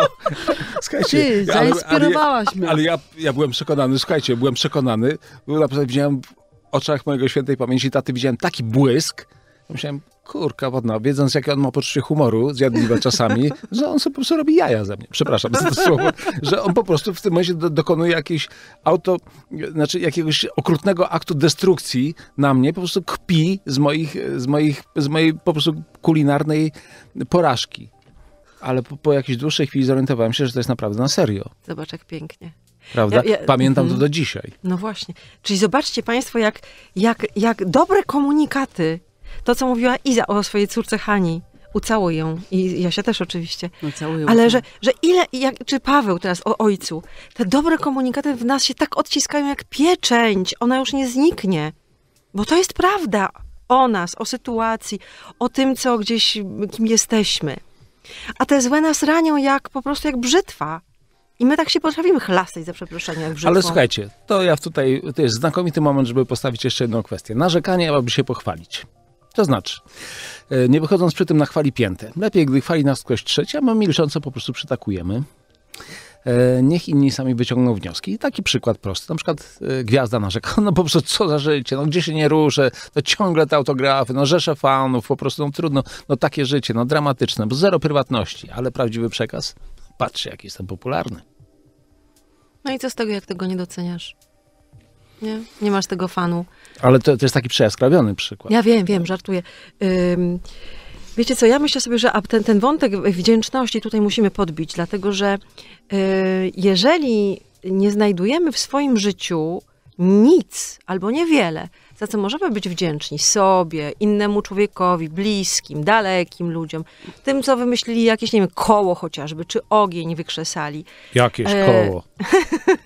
[SPEAKER 1] Słuchajcie, Ty, zainspirowałaś ale, mnie. Ale ja, ja byłem przekonany, słuchajcie, byłem przekonany. Naprawdę widziałem w oczach mojego świętej pamięci taty, widziałem taki błysk. Myślałem, kurka wodna, no, wiedząc jakie on ma poczucie humoru, zjadliwe czasami, że on sobie po prostu robi jaja ze mnie. Przepraszam za to słowo. Że on po prostu w tym momencie do, dokonuje jakiejś auto, znaczy jakiegoś okrutnego aktu destrukcji na mnie, po prostu kpi z moich, z moich, z mojej po prostu kulinarnej porażki. Ale po, po jakiejś dłuższej chwili zorientowałem się, że to jest naprawdę na serio.
[SPEAKER 2] Zobacz jak pięknie. Prawda? Ja, ja, Pamiętam to mhm. do dzisiaj. No właśnie. Czyli zobaczcie Państwo, jak, jak, jak dobre komunikaty to, co mówiła Iza o swojej córce Hani, Ucałuję ją. I Jasia też oczywiście. Ucałuj no, Ale że, że ile, jak, czy Paweł teraz o ojcu, te dobre komunikaty w nas się tak odciskają jak pieczęć. Ona już nie zniknie. Bo to jest prawda o nas, o sytuacji, o tym, co gdzieś, kim jesteśmy. A te złe nas ranią jak po prostu jak brzytwa. I my tak się potrafimy chlastać za przeproszeniem. Ale słuchajcie,
[SPEAKER 1] to ja tutaj, to jest znakomity moment, żeby postawić jeszcze jedną kwestię. Narzekanie, aby się pochwalić. To znaczy, e, nie wychodząc przy tym na chwali piętę. Lepiej, gdy chwali nas ktoś trzecia, a my milcząco po prostu przytakujemy. E, niech inni sami wyciągną wnioski. I taki przykład prosty. Na przykład e, gwiazda narzeka, no po prostu co za życie, no gdzie się nie ruszę, no ciągle te autografy, no rzesze fanów, po prostu no trudno, no takie życie, no dramatyczne, bo zero prywatności, ale prawdziwy przekaz, patrz jak jestem popularny.
[SPEAKER 2] No i co z tego, jak tego nie doceniasz? Nie, nie masz tego fanu.
[SPEAKER 1] Ale to, to jest taki przejaskrawiony przykład. Ja
[SPEAKER 2] wiem, wiem, żartuję. wiecie co, ja myślę sobie, że ten, ten wątek wdzięczności tutaj musimy podbić, dlatego że y, jeżeli nie znajdujemy w swoim życiu nic albo niewiele, za co możemy być wdzięczni sobie, innemu człowiekowi, bliskim, dalekim ludziom, tym, co wymyślili jakieś, nie wiem, koło chociażby, czy ogień wykrzesali.
[SPEAKER 1] Jakieś e, koło.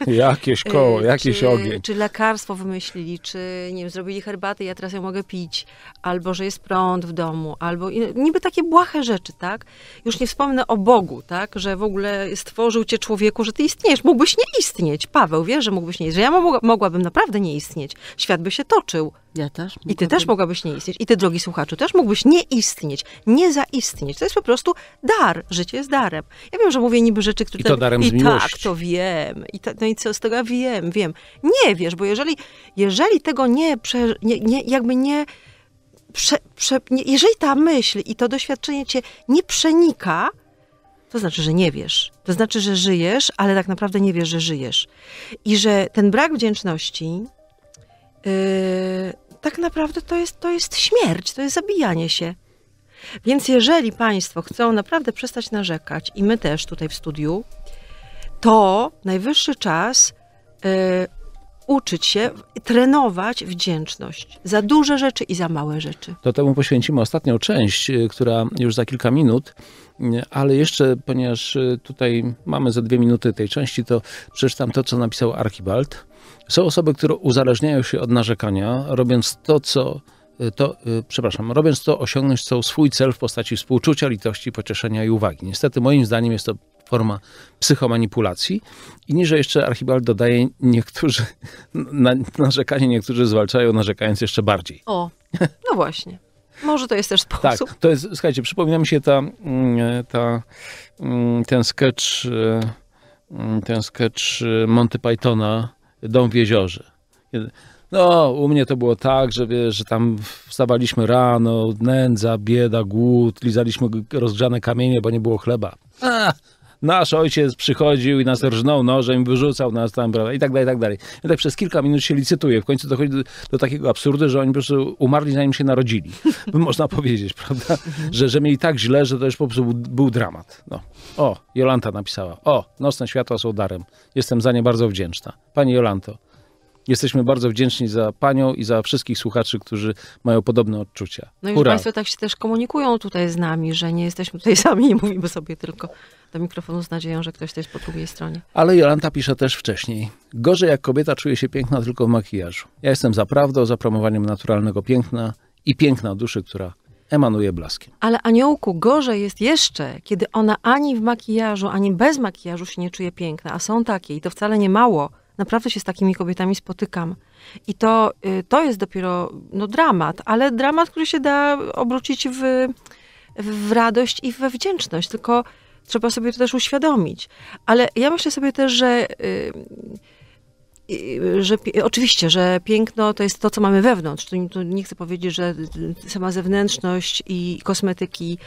[SPEAKER 1] jakieś e, koło, jakiś czy, ogień. Czy
[SPEAKER 2] lekarstwo wymyślili, czy nie wiem, zrobili herbatę, ja teraz ją mogę pić, albo że jest prąd w domu, albo niby takie błahe rzeczy, tak? Już nie wspomnę o Bogu, tak? Że w ogóle stworzył cię człowieku, że ty istniejesz. Mógłbyś nie istnieć. Paweł wiesz, że mógłbyś nie istnieć, że ja mogłabym naprawdę nie istnieć. Świat by się toczył był. Ja też. I ty też mogłabyś nie istnieć. I ty, drogi słuchaczu, też mógłbyś nie istnieć, nie zaistnieć. To jest po prostu dar. Życie jest darem. Ja wiem, że mówię niby rzeczy, które... I to darem I z tak, miłości. tak, to wiem. I ta, no i co z tego? Ja wiem, wiem. Nie wiesz, bo jeżeli, jeżeli tego nie, prze, nie, nie jakby nie, prze, prze, nie... Jeżeli ta myśl i to doświadczenie cię nie przenika, to znaczy, że nie wiesz. To znaczy, że żyjesz, ale tak naprawdę nie wiesz, że żyjesz. I że ten brak wdzięczności, Yy, tak naprawdę to jest, to jest śmierć, to jest zabijanie się. Więc jeżeli Państwo chcą naprawdę przestać narzekać, i my też tutaj w studiu, to najwyższy czas y, uczyć się, trenować wdzięczność za duże rzeczy i za małe rzeczy.
[SPEAKER 1] To temu poświęcimy ostatnią część, yy, która już za kilka minut, ale jeszcze, ponieważ tutaj mamy za dwie minuty tej części, to przeczytam to, co napisał Archibald są osoby, które uzależniają się od narzekania, robiąc to, co y, to, y, przepraszam, robiąc to, osiągnąć chcą swój cel w postaci współczucia, litości, pocieszenia i uwagi. Niestety, moim zdaniem, jest to forma psychomanipulacji. I niżej jeszcze Archibald dodaje, niektórzy na narzekanie, niektórzy zwalczają narzekając jeszcze bardziej.
[SPEAKER 2] O, no właśnie. Może to jest też sposób. Tak, to jest,
[SPEAKER 1] słuchajcie, przypomina mi się ta, mm, ta, mm, ten sketch, y, mm, ten sketch Monty Pythona, dom w jeziorze. No, u mnie to było tak, że wiesz, że tam wstawaliśmy rano, nędza, bieda, głód, lizaliśmy rozgrzane kamienie, bo nie było chleba. A, nasz ojciec przychodził i nas rżnął nożem, wyrzucał nas tam, prawda, i tak dalej, i tak dalej. I tak przez kilka minut się licytuje. W końcu dochodzi do, do takiego absurdu, że oni po prostu umarli, zanim się narodzili. Można powiedzieć, prawda, że, że mieli tak źle, że to już po prostu był, był dramat. No. O, Jolanta napisała. O, nocne światła są darem. Jestem za nie bardzo wdzięczna. Pani Jolanto, Jesteśmy bardzo wdzięczni za panią i za wszystkich słuchaczy, którzy mają podobne odczucia. No i Państwo
[SPEAKER 2] tak się też komunikują tutaj z nami, że nie jesteśmy tutaj sami i mówimy sobie tylko do mikrofonu z nadzieją, że ktoś to jest po drugiej stronie.
[SPEAKER 1] Ale Jolanta pisze też wcześniej. Gorzej jak kobieta czuje się piękna tylko w makijażu. Ja jestem za prawdą, za promowaniem naturalnego piękna i piękna duszy, która emanuje blaskiem.
[SPEAKER 2] Ale aniołku, gorzej jest jeszcze, kiedy ona ani w makijażu, ani bez makijażu się nie czuje piękna, a są takie i to wcale nie mało. Naprawdę się z takimi kobietami spotykam. I to, y, to jest dopiero no, dramat, ale dramat, który się da obrócić w, w radość i we wdzięczność. Tylko Trzeba sobie to też uświadomić. Ale ja myślę sobie też, że. Y, y, że, oczywiście, że piękno to jest to, co mamy wewnątrz. Tu, nie chcę powiedzieć, że sama zewnętrzność i kosmetyki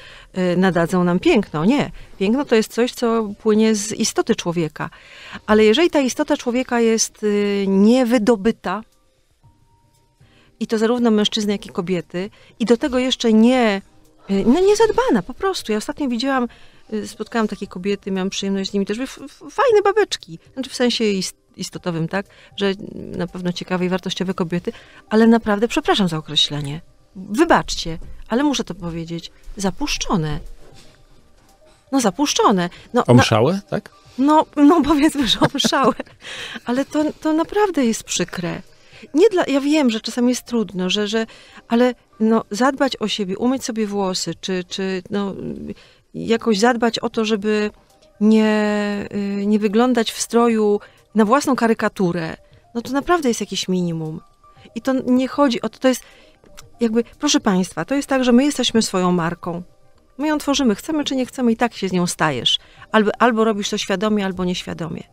[SPEAKER 2] y, nadadzą nam piękno. Nie. Piękno to jest coś, co płynie z istoty człowieka. Ale jeżeli ta istota człowieka jest niewydobyta, i to zarówno mężczyzny, jak i kobiety, i do tego jeszcze nie, no niezadbana po prostu. Ja ostatnio widziałam Y, spotkałam takie kobiety, miałam przyjemność z nimi też, fajne babeczki, znaczy w sensie istotowym, tak, że na pewno ciekawe i wartościowe kobiety, ale naprawdę, przepraszam za określenie, wybaczcie, ale muszę to powiedzieć, zapuszczone. No zapuszczone. No, omszałe, na... tak? No, no powiedzmy, że omszałe. ale to, to naprawdę jest przykre. Nie dla, ja wiem, że czasami jest trudno, że, że ale no, zadbać o siebie, umyć sobie włosy, czy, czy no, jakoś zadbać o to, żeby nie, y, nie wyglądać w stroju na własną karykaturę, no to naprawdę jest jakieś minimum. I to nie chodzi o to, to jest jakby, proszę Państwa, to jest tak, że my jesteśmy swoją marką. My ją tworzymy, chcemy czy nie chcemy, i tak się z nią stajesz. Albo, albo robisz to świadomie, albo nieświadomie.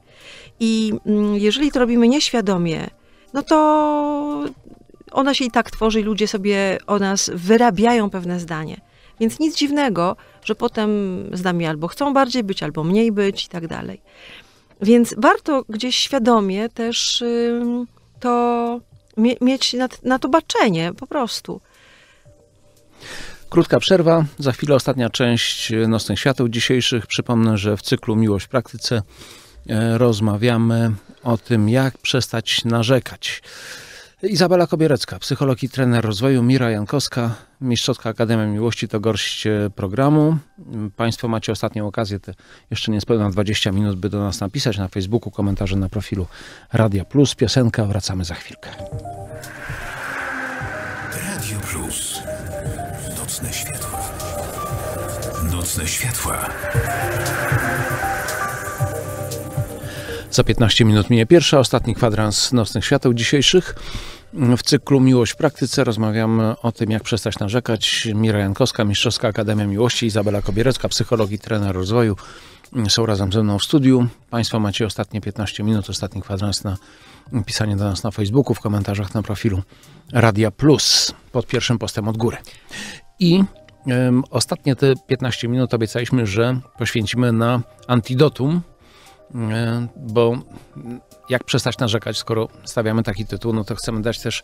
[SPEAKER 2] I mm, jeżeli to robimy nieświadomie, no to ona się i tak tworzy i ludzie sobie o nas wyrabiają pewne zdanie. Więc nic dziwnego, że potem z nami albo chcą bardziej być, albo mniej być i tak dalej. Więc warto gdzieś świadomie też to mieć na, to baczenie po prostu.
[SPEAKER 1] Krótka przerwa, za chwilę ostatnia część y, Nocnych Świateł dzisiejszych. Przypomnę, że w cyklu Miłość w praktyce e, rozmawiamy o tym, jak przestać narzekać. Izabela Kobierecka, psycholog i trener rozwoju, Mira Jankowska, mistrzostka Akademia Miłości, to gorść e, programu. Państwo macie ostatnią okazję, te jeszcze niespełna 20 minut, by do nas napisać na Facebooku, komentarze na profilu Radia Plus, piosenka, wracamy za chwilkę. Radio Plus, nocne światła, nocne światła. Za 15 minut minie pierwsza, ostatni kwadrans nocnych świateł dzisiejszych. W cyklu Miłość w praktyce rozmawiamy o tym, jak przestać narzekać. Mira Jankowska, Mistrzowska Akademia Miłości, Izabela Kobierecka, psycholog i trener rozwoju mm, są razem ze mną w studiu. Państwo macie ostatnie 15 minut, ostatni kwadrans na pisanie do nas na Facebooku, w komentarzach na profilu Radia Plus pod pierwszym postem od góry. I ostatnie te 15 minut obiecaliśmy, że poświęcimy na antidotum, e, bo jak przestać narzekać, skoro stawiamy taki tytuł, no to chcemy dać też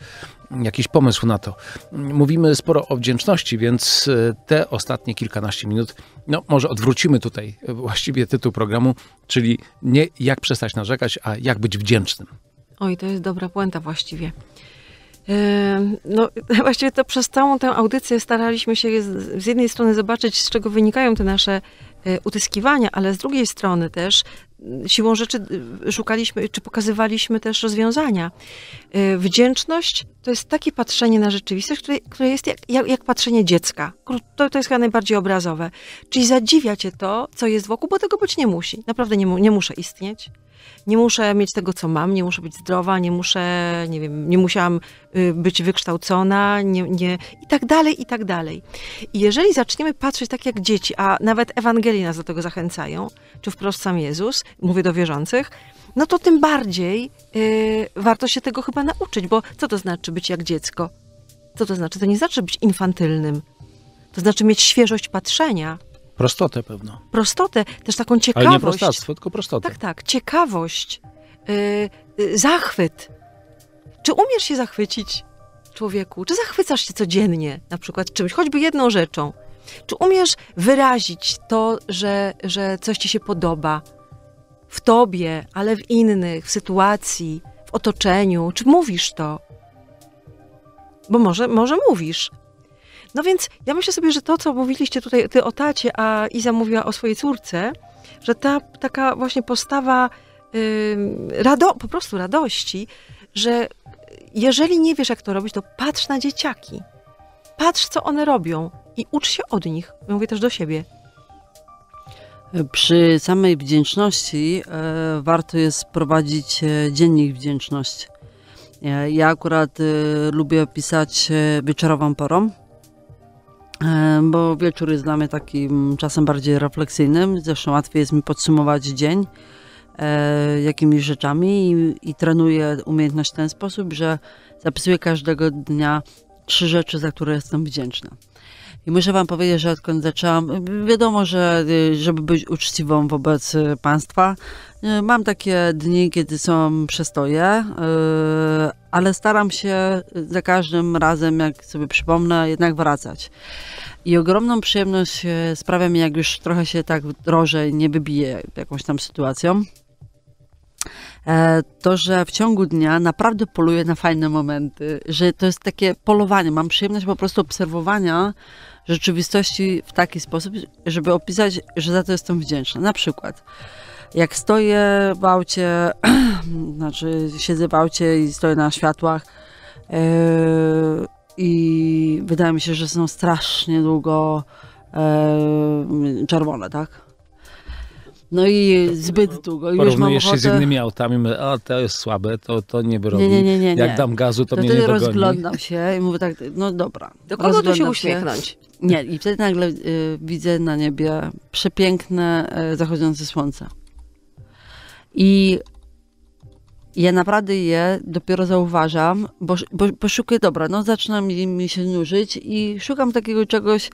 [SPEAKER 1] jakiś pomysł na to. Mówimy sporo o wdzięczności, więc e, te ostatnie kilkanaście minut, no może odwrócimy tutaj e, właściwie tytuł programu, czyli nie jak przestać narzekać, a jak być wdzięcznym.
[SPEAKER 2] Oj, to jest dobra puenta właściwie. No, właściwie to przez całą tę audycję staraliśmy się z, z jednej strony zobaczyć, z czego wynikają te nasze e, utyskiwania, ale z drugiej strony też siłą rzeczy y, szukaliśmy czy pokazywaliśmy też rozwiązania. Y, wdzięczność to jest takie patrzenie na rzeczywistość, które, które jest jak, jak, jak, patrzenie dziecka. To, to jest chyba najbardziej obrazowe. Czyli zadziwia cię to, co jest wokół, bo tego być nie musi. Naprawdę nie, mu, nie muszę istnieć nie muszę mieć tego, co mam, nie muszę być zdrowa, nie muszę, nie wiem, nie musiałam y, być wykształcona, nie, nie, i tak dalej, i tak dalej. I jeżeli zaczniemy patrzeć tak jak dzieci, a nawet Ewangelii nas do tego zachęcają, czy wprost sam Jezus, mówię do wierzących, no to tym bardziej yy, warto się tego chyba nauczyć, bo co to znaczy być jak dziecko? Co to znaczy? To nie znaczy być infantylnym. To znaczy mieć świeżość patrzenia,
[SPEAKER 1] Prostotę pewno.
[SPEAKER 2] Prostotę, też taką ciekawość. Ale nie prostactwo, tylko prostotę. Tak, tak, ciekawość, yy, zachwyt. Czy umiesz się zachwycić, człowieku? Czy zachwycasz się codziennie na przykład czymś, choćby jedną rzeczą? Czy umiesz wyrazić to, że, że coś ci się podoba w tobie, ale w innych, w sytuacji, w otoczeniu? Czy mówisz to? Bo może, może mówisz, no więc ja myślę sobie, że to, co mówiliście tutaj, ty o tacie, a Iza mówiła o swojej córce, że ta taka właśnie postawa yy, rado, po prostu radości, że jeżeli nie wiesz, jak to robić, to patrz na dzieciaki. Patrz, co one robią i ucz się od nich.
[SPEAKER 3] Mówię też do siebie. Przy samej wdzięczności e, warto jest prowadzić e, dziennik wdzięczności. E, ja akurat e, lubię pisać wieczorową porą, E, bo wieczór jest dla mnie takim czasem bardziej refleksyjnym. Zresztą łatwiej jest mi podsumować dzień e, jakimiś rzeczami i, i trenuję umiejętność w ten sposób, że zapisuję każdego dnia trzy rzeczy, za które jestem wdzięczna. I muszę Wam powiedzieć, że odkąd zaczęłam, wiadomo, że y, żeby być uczciwą wobec y, państwa, y, mam takie dni, kiedy są przestoje, ale staram się y, za każdym razem, jak sobie przypomnę, jednak wracać. I ogromną przyjemność y, sprawia mi, jak już trochę się tak drożej nie wybije jakąś tam sytuacją, e, to, że w ciągu dnia naprawdę poluję na fajne momenty, że to jest takie polowanie. Mam przyjemność po prostu obserwowania rzeczywistości w taki sposób, żeby opisać, że za to jestem wdzięczna. Na przykład jak stoję w aucie, znaczy siedzę w aucie i stoję na światłach yy, i wydaje mi się, że są strasznie długo yy, czerwone, tak? No i zbyt długo. I Porównujesz ochotę... się z innymi
[SPEAKER 1] autami, mówię, a to jest słabe, to, to nie broni. Nie, nie, nie, nie, Jak dam gazu, to, to no mnie nie dogoni.
[SPEAKER 3] rozglądam się i mówię tak, no dobra. Do kogo tu się uśmiechnąć? Się. Nie, i wtedy nagle y, widzę na niebie przepiękne y, zachodzące słońce. I ja naprawdę je dopiero zauważam, bo, bo, bo dobra, no zaczyna mi, mi się nużyć i szukam takiego czegoś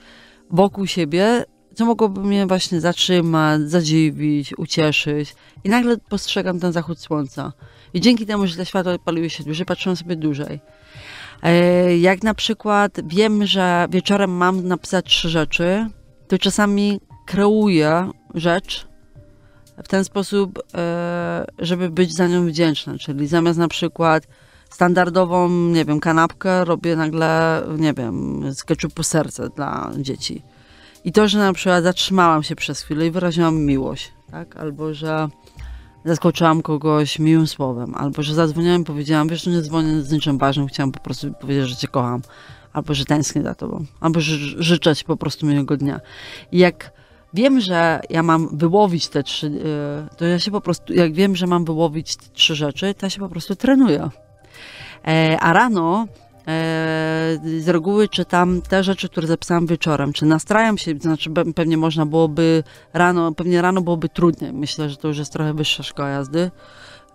[SPEAKER 3] wokół siebie, co mogłoby mnie właśnie zatrzymać, zadziwić, ucieszyć. I nagle postrzegam ten zachód słońca. I dzięki temu, że te światła paliły się dłużej, patrzyłam sobie dłużej. E, jak na przykład wiem, że wieczorem mam napisać trzy rzeczy, to czasami kreuję rzecz, w ten sposób, e, żeby być za nią wdzięczna. Czyli zamiast na przykład standardową, nie wiem, kanapkę, robię nagle, nie wiem, z keczupu serce dla dzieci. I to, że na przykład zatrzymałam się przez chwilę i wyraziłam miłość, tak? Albo że zaskoczyłam kogoś miłym słowem, albo że zadzwoniłam i powiedziałam, wiesz, nie dzwonię z niczym ważnym, chciałam po prostu powiedzieć, że cię kocham, albo że tęsknię za tobą, albo że życzę ci po prostu miłego dnia. I jak wiem, że ja mam wyłowić te trzy, y, to ja się po prostu, jak wiem, że mam wyłowić te trzy rzeczy, to ja się po prostu trenuję. E, a rano e, z reguły czytam te rzeczy, które zapisałam wieczorem, czy nastrajam się, to znaczy pewnie można byłoby rano, pewnie rano byłoby trudniej, myślę, że to już jest trochę wyższa szkoła jazdy,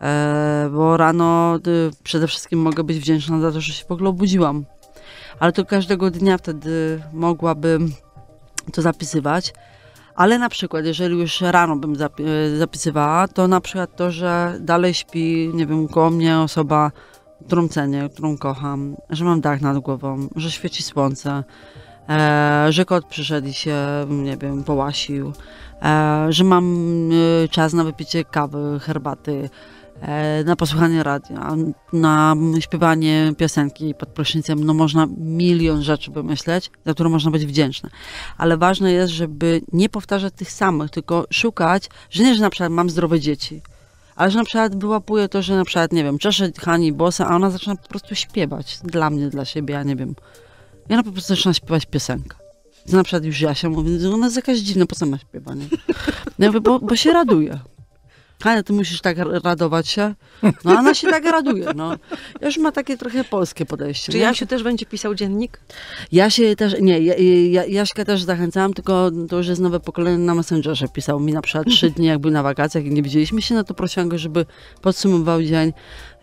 [SPEAKER 3] e, bo rano y, przede wszystkim mogę być wdzięczna za to, że się w ogóle obudziłam, ale to każdego dnia wtedy mogłabym to zapisywać. Ale na przykład, jeżeli już rano bym e, zapisywała, to na przykład to, że dalej śpi, nie wiem, koło mnie osoba, którą cenię, którą kocham, że mam dach nad głową, że świeci słońce, e, że kot przyszedł i się, nie wiem, połasił, e, że mam e, czas na wypicie kawy, herbaty, E, na posłuchanie radia, na śpiewanie piosenki pod prosznicem, no można milion rzeczy wymyśleć, za które można być wdzięczne. Ale ważne jest, żeby nie powtarzać tych samych, tylko szukać, że nie, że na przykład mam zdrowe dzieci, ale że na przykład wyłapuje to, że na przykład, nie wiem, czeszę Hani Bosa, a ona zaczyna po prostu śpiewać dla mnie, dla siebie, ja nie wiem. I ona po prostu zaczyna śpiewać piosenkę. na przykład już Jasia mówi, że ona jest jakaś dziwna, po co ma śpiewanie? Ja no mówię, bo, bo się raduje. Hania, ty musisz tak radować się. No ona się tak raduje, no. Już ma takie trochę polskie podejście. Czy no. Jasiu też będzie pisał dziennik? Ja się też, nie, ja, ja, Jaśka też zachęcałam, tylko to już jest nowe pokolenie na Messengerze. Pisał mi na przykład trzy dni, jak był na wakacjach i nie widzieliśmy się, no to prosiłam go, żeby podsumował dzień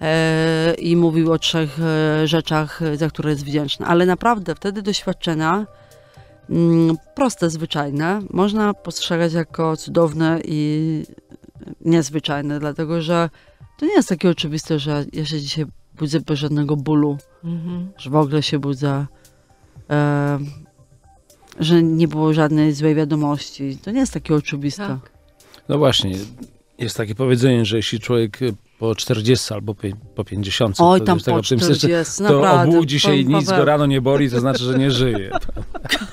[SPEAKER 3] e, i mówił o trzech e, rzeczach, za które jest wdzięczny. Ale naprawdę, wtedy doświadczenia mm, proste, zwyczajne, można postrzegać jako cudowne i niezwyczajne, dlatego że to nie jest takie oczywiste, że ja się dzisiaj budzę bez żadnego bólu, mhm. że w ogóle się budzę, e, że nie było żadnej złej wiadomości. To nie jest takie oczywiste. Tak.
[SPEAKER 1] No właśnie, jest takie powiedzenie, że jeśli człowiek e, po 40 albo po 50. Oj, tam to, po 40, to obudzi się i nic go rano nie boli, to znaczy, że nie żyje.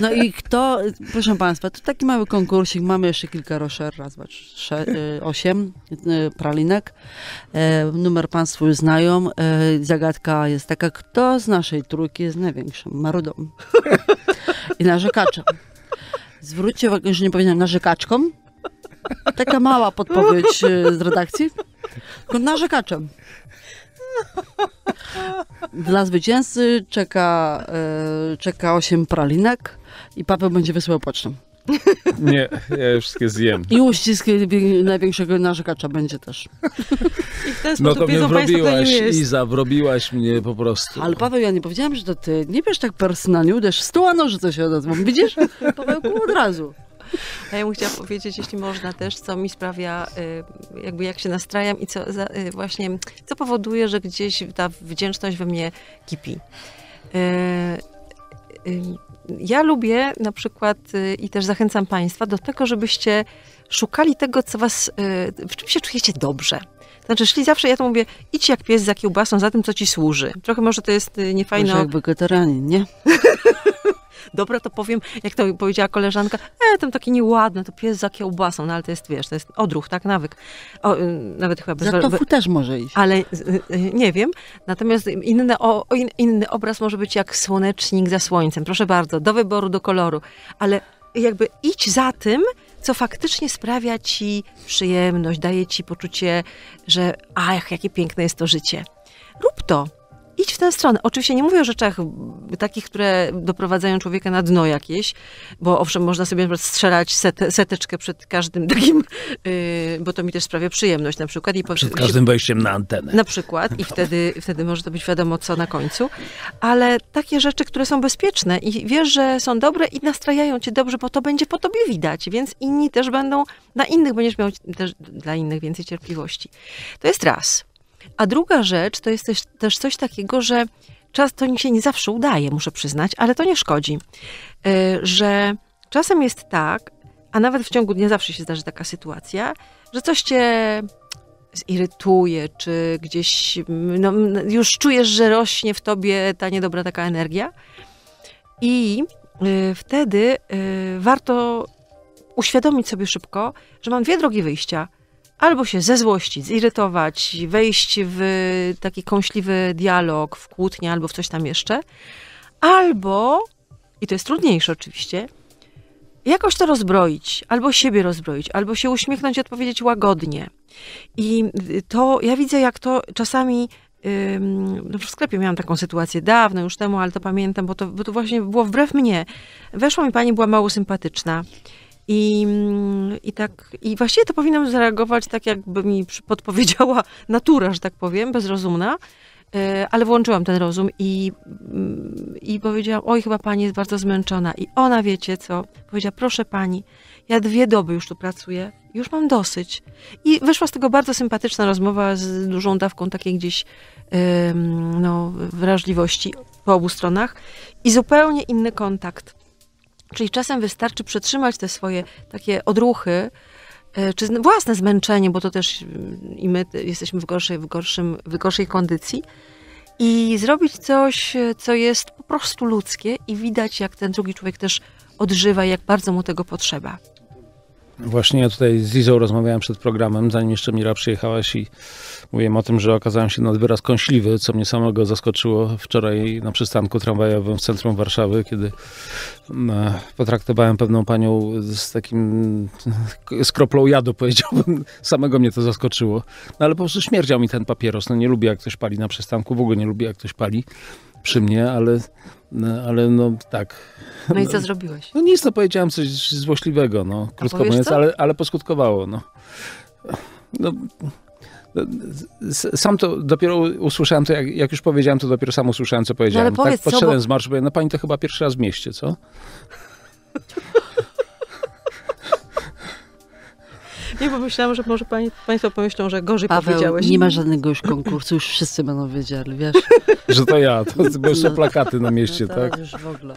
[SPEAKER 3] No i kto, proszę Państwa, to taki mały konkursik, mamy jeszcze kilka roszer, raz, dwa, trzy, e, osiem e, pralinek. E, numer Państwo już znają. Zagadka jest taka, kto z naszej trójki jest największym marudą i narzekaczem. Zwróćcie uwagę, że nie powiedziałem narzekaczkom. Taka mała podpowiedź z redakcji. narzekaczem. Dla zwycięzcy czeka, e, czeka 8 pralinek i Paweł będzie wysyłał pocztą.
[SPEAKER 1] Nie, ja już wszystkie zjem.
[SPEAKER 3] I uścisk największego narzekacza będzie też. I w ten no to mnie wrobiłaś, Iza,
[SPEAKER 1] wrobiłaś mnie
[SPEAKER 3] po prostu. Ale Paweł, ja nie powiedziałam, że to ty nie bierz tak personalnie, uderz w stół, a nożyce się odezwą. Widzisz? Pawełku, od razu.
[SPEAKER 2] A ja bym chciała powiedzieć, jeśli można też, co mi sprawia, y, jakby jak się nastrajam i co y, właśnie, co powoduje, że gdzieś ta wdzięczność we mnie kipi. Y, ja lubię na przykład i też zachęcam Państwa do tego, żebyście szukali tego, co was, w czym się czujecie dobrze. Znaczy, szli zawsze, ja to mówię, idź jak pies za kiełbasą, za tym, co ci służy. Trochę może to jest niefajne. Może jak
[SPEAKER 3] wegetarianin, nie?
[SPEAKER 2] Dobra, to powiem, jak to powiedziała koleżanka, e, tam takie nieładne, to pies za kiełbasą, no ale to jest, wiesz, to jest odruch, tak, nawyk. O, y, nawet chyba bez... Za tofu
[SPEAKER 3] też może iść.
[SPEAKER 2] Ale y, y, nie wiem, natomiast inny, o, in, inny obraz może być jak słonecznik za słońcem, proszę bardzo, do wyboru, do koloru, ale jakby idź za tym, co faktycznie sprawia ci przyjemność, daje ci poczucie, że ach, jakie piękne jest to życie. Rób to idź w tę stronę. Oczywiście nie mówię o rzeczach takich, które doprowadzają człowieka na dno jakieś, bo owszem, można sobie na strzelać sete, seteczkę przed każdym takim, yy, bo to mi też sprawia przyjemność na przykład. I przed każdym
[SPEAKER 1] wejściem na antenę. Na
[SPEAKER 2] przykład i wtedy, wtedy może to być wiadomo co na końcu. Ale takie rzeczy, które są bezpieczne i wiesz, że są dobre i nastrajają cię dobrze, bo to będzie po tobie widać, więc inni też będą, na innych będziesz miał też dla innych więcej cierpliwości. To jest raz. A druga rzecz to jest też, też coś takiego, że czas to się nie zawsze udaje, muszę przyznać, ale to nie szkodzi, e, że czasem jest tak, a nawet w ciągu dnia zawsze się zdarzy taka sytuacja, że coś cię zirytuje, czy gdzieś no, już czujesz, że rośnie w tobie ta niedobra taka energia. I y, wtedy y, warto uświadomić sobie szybko, że mam dwie drogi wyjścia albo się zezłościć, zirytować, wejść w taki kąśliwy dialog, w kłótnię albo w coś tam jeszcze, albo, i to jest trudniejsze oczywiście, jakoś to rozbroić, albo siebie rozbroić, albo się uśmiechnąć i odpowiedzieć łagodnie. I to ja widzę, jak to czasami. No w sklepie miałam taką sytuację dawno już temu, ale to pamiętam, bo to, bo to właśnie było wbrew mnie. Weszła mi pani, była mało sympatyczna. I, i, tak, I właściwie to powinnam zareagować tak, jakby mi podpowiedziała natura, że tak powiem, bezrozumna. E, ale włączyłam ten rozum i, i powiedziałam, oj, chyba pani jest bardzo zmęczona. I ona, wiecie co, powiedziała, proszę pani, ja dwie doby już tu pracuję, już mam dosyć. I wyszła z tego bardzo sympatyczna rozmowa z dużą dawką takiej gdzieś no, wrażliwości po obu stronach i zupełnie inny kontakt. Czyli czasem wystarczy przetrzymać te swoje takie odruchy, e, czy własne zmęczenie, bo to też mm, i my jesteśmy w gorszej, w gorszym, w gorszej kondycji, i zrobić coś, e, co jest po prostu ludzkie i widać, jak ten drugi człowiek też odżywa i jak bardzo mu tego potrzeba.
[SPEAKER 1] Właśnie ja tutaj z Izą rozmawiałem przed programem, zanim jeszcze Mira przyjechałaś i mówiłem o tym, że okazałem się nad wyraz kąśliwy, co mnie samego zaskoczyło wczoraj na przystanku tramwajowym w centrum Warszawy, kiedy e, potraktowałem pewną panią z takim z kroplą jadu, powiedziałbym. Samego mnie to zaskoczyło. No ale po prostu śmierdział mi ten papieros. No nie lubię, jak ktoś pali na przystanku, w ogóle nie lubię, jak ktoś pali przy mnie, ale, no, ale no tak.
[SPEAKER 3] No i co zrobiłeś? No nic,
[SPEAKER 1] no powiedziałem coś złośliwego, no, krótko mówiąc, ale, ale poskutkowało, no. no. no sam to dopiero usłyszałem, to jak, jak, już powiedziałem, to dopiero sam usłyszałem, co powiedziałem. No ale powiedz, tak, podszedłem co, bo... z marszu, bo... no pani to chyba pierwszy raz w mieście, co?
[SPEAKER 2] Nie, bo myślałam, że może pani, państwo pomyślą, że gorzej Paweł, powiedziałeś. nie ma
[SPEAKER 3] żadnego już konkursu, już wszyscy będą wiedzieli, wiesz?
[SPEAKER 1] Że to ja, to no, są jeszcze no, plakaty na no mieście, no tak? już w ogóle.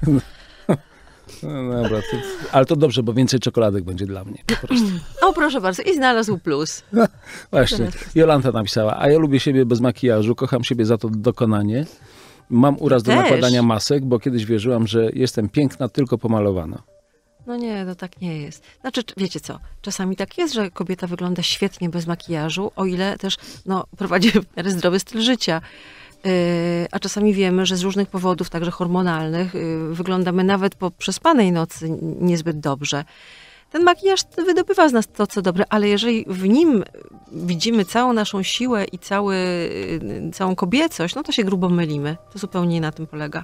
[SPEAKER 1] No dobra, to, ale to dobrze, bo więcej czekoladek będzie dla mnie
[SPEAKER 2] po O, proszę bardzo, i znalazł plus. No, właśnie,
[SPEAKER 1] Jolanta napisała, a ja lubię siebie bez makijażu, kocham siebie za to dokonanie. Mam uraz Też. do nakładania masek, bo kiedyś wierzyłam, że jestem piękna tylko pomalowana.
[SPEAKER 2] No nie, to tak nie jest. Znaczy, wiecie co, czasami tak jest, że kobieta wygląda świetnie bez makijażu, o ile też no, prowadzi zdrowy styl życia. Yy, a czasami wiemy, że z różnych powodów, także hormonalnych, yy, wyglądamy nawet po przespanej nocy niezbyt dobrze. Ten makijaż wydobywa z nas to, co dobre, ale jeżeli w nim widzimy całą naszą siłę i cały, yy, całą kobiecość, no to się grubo mylimy. To zupełnie na tym polega.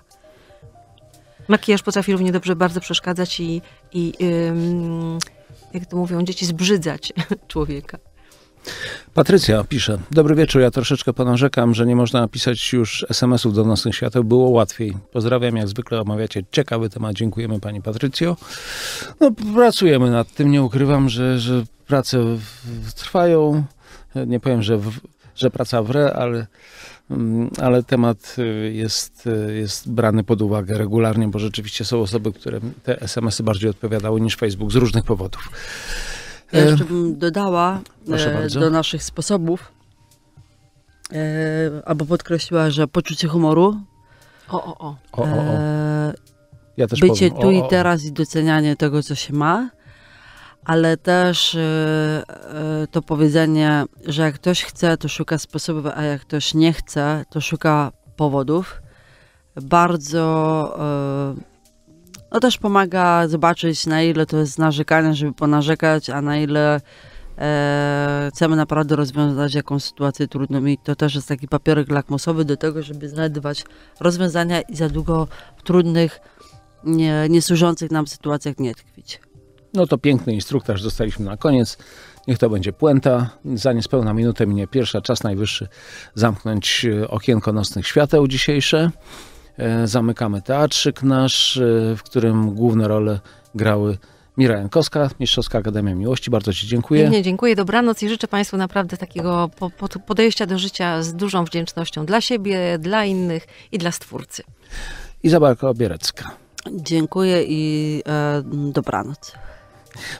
[SPEAKER 2] Makijaż potrafi równie dobrze bardzo przeszkadzać i, i jak to mówią dzieci, zbrzydzać człowieka.
[SPEAKER 1] Patrycja pisze. Dobry wieczór. Ja troszeczkę ponarzekam, że nie można napisać już SMS-ów do nocnych świateł. Było łatwiej. Pozdrawiam. Jak zwykle omawiacie ciekawy temat. Dziękujemy pani Patrycjo. No, pracujemy nad tym. Nie ukrywam, że, że prace w, w trwają. Nie powiem, że, w, że praca w re, ale Mm, ale temat y, jest, y, jest brany pod uwagę regularnie, bo rzeczywiście są osoby, które te SMS-y bardziej odpowiadały niż Facebook z różnych powodów. Ja e,
[SPEAKER 3] jeszcze bym dodała e, do naszych sposobów, e, albo podkreśliła, że poczucie humoru. O, o, o. o, o, o. Ja bycie powiem. tu i teraz i docenianie tego, co się ma ale też y, y, to powiedzenie, że jak ktoś chce, to szuka sposobów, a jak ktoś nie chce, to szuka powodów, bardzo y, no też pomaga zobaczyć, na ile to jest narzekanie, żeby ponarzekać, a na ile e, chcemy naprawdę rozwiązać jakąś sytuację trudną i to też jest taki papierek lakmusowy do tego, żeby znajdować rozwiązania i za długo w trudnych, nie, niesłużących nam sytuacjach nie tkwić.
[SPEAKER 1] No to piękny instruktaż dostaliśmy na koniec. Niech to będzie puenta. Za niespełna minutę minie pierwsza, czas najwyższy zamknąć e, okienko nocnych świateł dzisiejsze. E, zamykamy teatrzyk nasz, e, w którym główne role grały Mira Jankowska, Mistrzowska Akademia Miłości. Bardzo Ci dziękuję. Nie,
[SPEAKER 2] dziękuję, dobranoc i życzę Państwu naprawdę takiego podejścia do życia z dużą wdzięcznością dla siebie, dla innych
[SPEAKER 3] i dla Stwórcy. Izabela Obierecka. Dziękuję i e, dobranoc.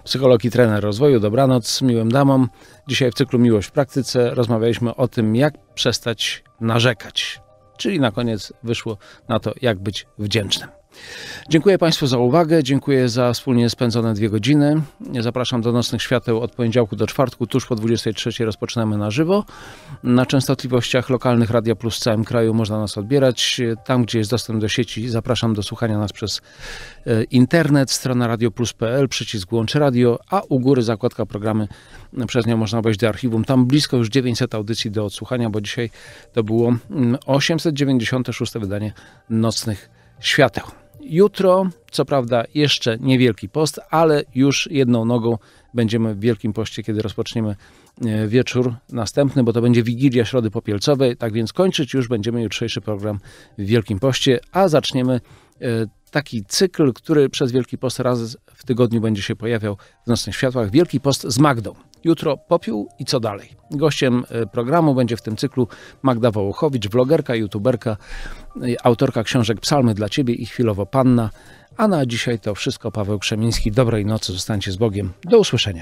[SPEAKER 1] Psycholog i trener rozwoju, dobranoc miłym damom. Dzisiaj w cyklu Miłość w praktyce rozmawialiśmy o tym, jak przestać narzekać. Czyli na koniec wyszło na to, jak być wdzięcznym. Dziękuję Państwu za uwagę, dziękuję za wspólnie spędzone dwie godziny. Zapraszam do Nocnych Świateł od poniedziałku do czwartku, tuż po 23 rozpoczynamy na żywo. Na częstotliwościach lokalnych Radia Plus w całym kraju można nas odbierać. Tam, gdzie jest dostęp do sieci, zapraszam do słuchania nas przez e, internet, strona radioplus.pl, przycisk łącz Radio, a u góry zakładka programy, e, przez nią można wejść do archiwum. Tam blisko już 900 audycji do odsłuchania, bo dzisiaj to było 896 mm, wydanie Nocnych Świateł. Jutro, co prawda, jeszcze niewielki post, ale już jedną nogą będziemy w Wielkim Poście, kiedy rozpoczniemy e, wieczór następny, bo to będzie Wigilia Środy Popielcowej. Tak więc kończyć już będziemy jutrzejszy program w Wielkim Poście, a zaczniemy e, taki cykl, który przez Wielki Post raz w tygodniu będzie się pojawiał w Nocnych Światłach. Wielki Post z Magdą. Jutro popiół i co dalej? Gościem e, programu będzie w tym cyklu Magda Wołochowicz, vlogerka, youtuberka, autorka książek Psalmy dla Ciebie i chwilowo Panna. A na dzisiaj to wszystko. Paweł Krzemiński. Dobrej nocy, zostańcie z Bogiem. Do usłyszenia.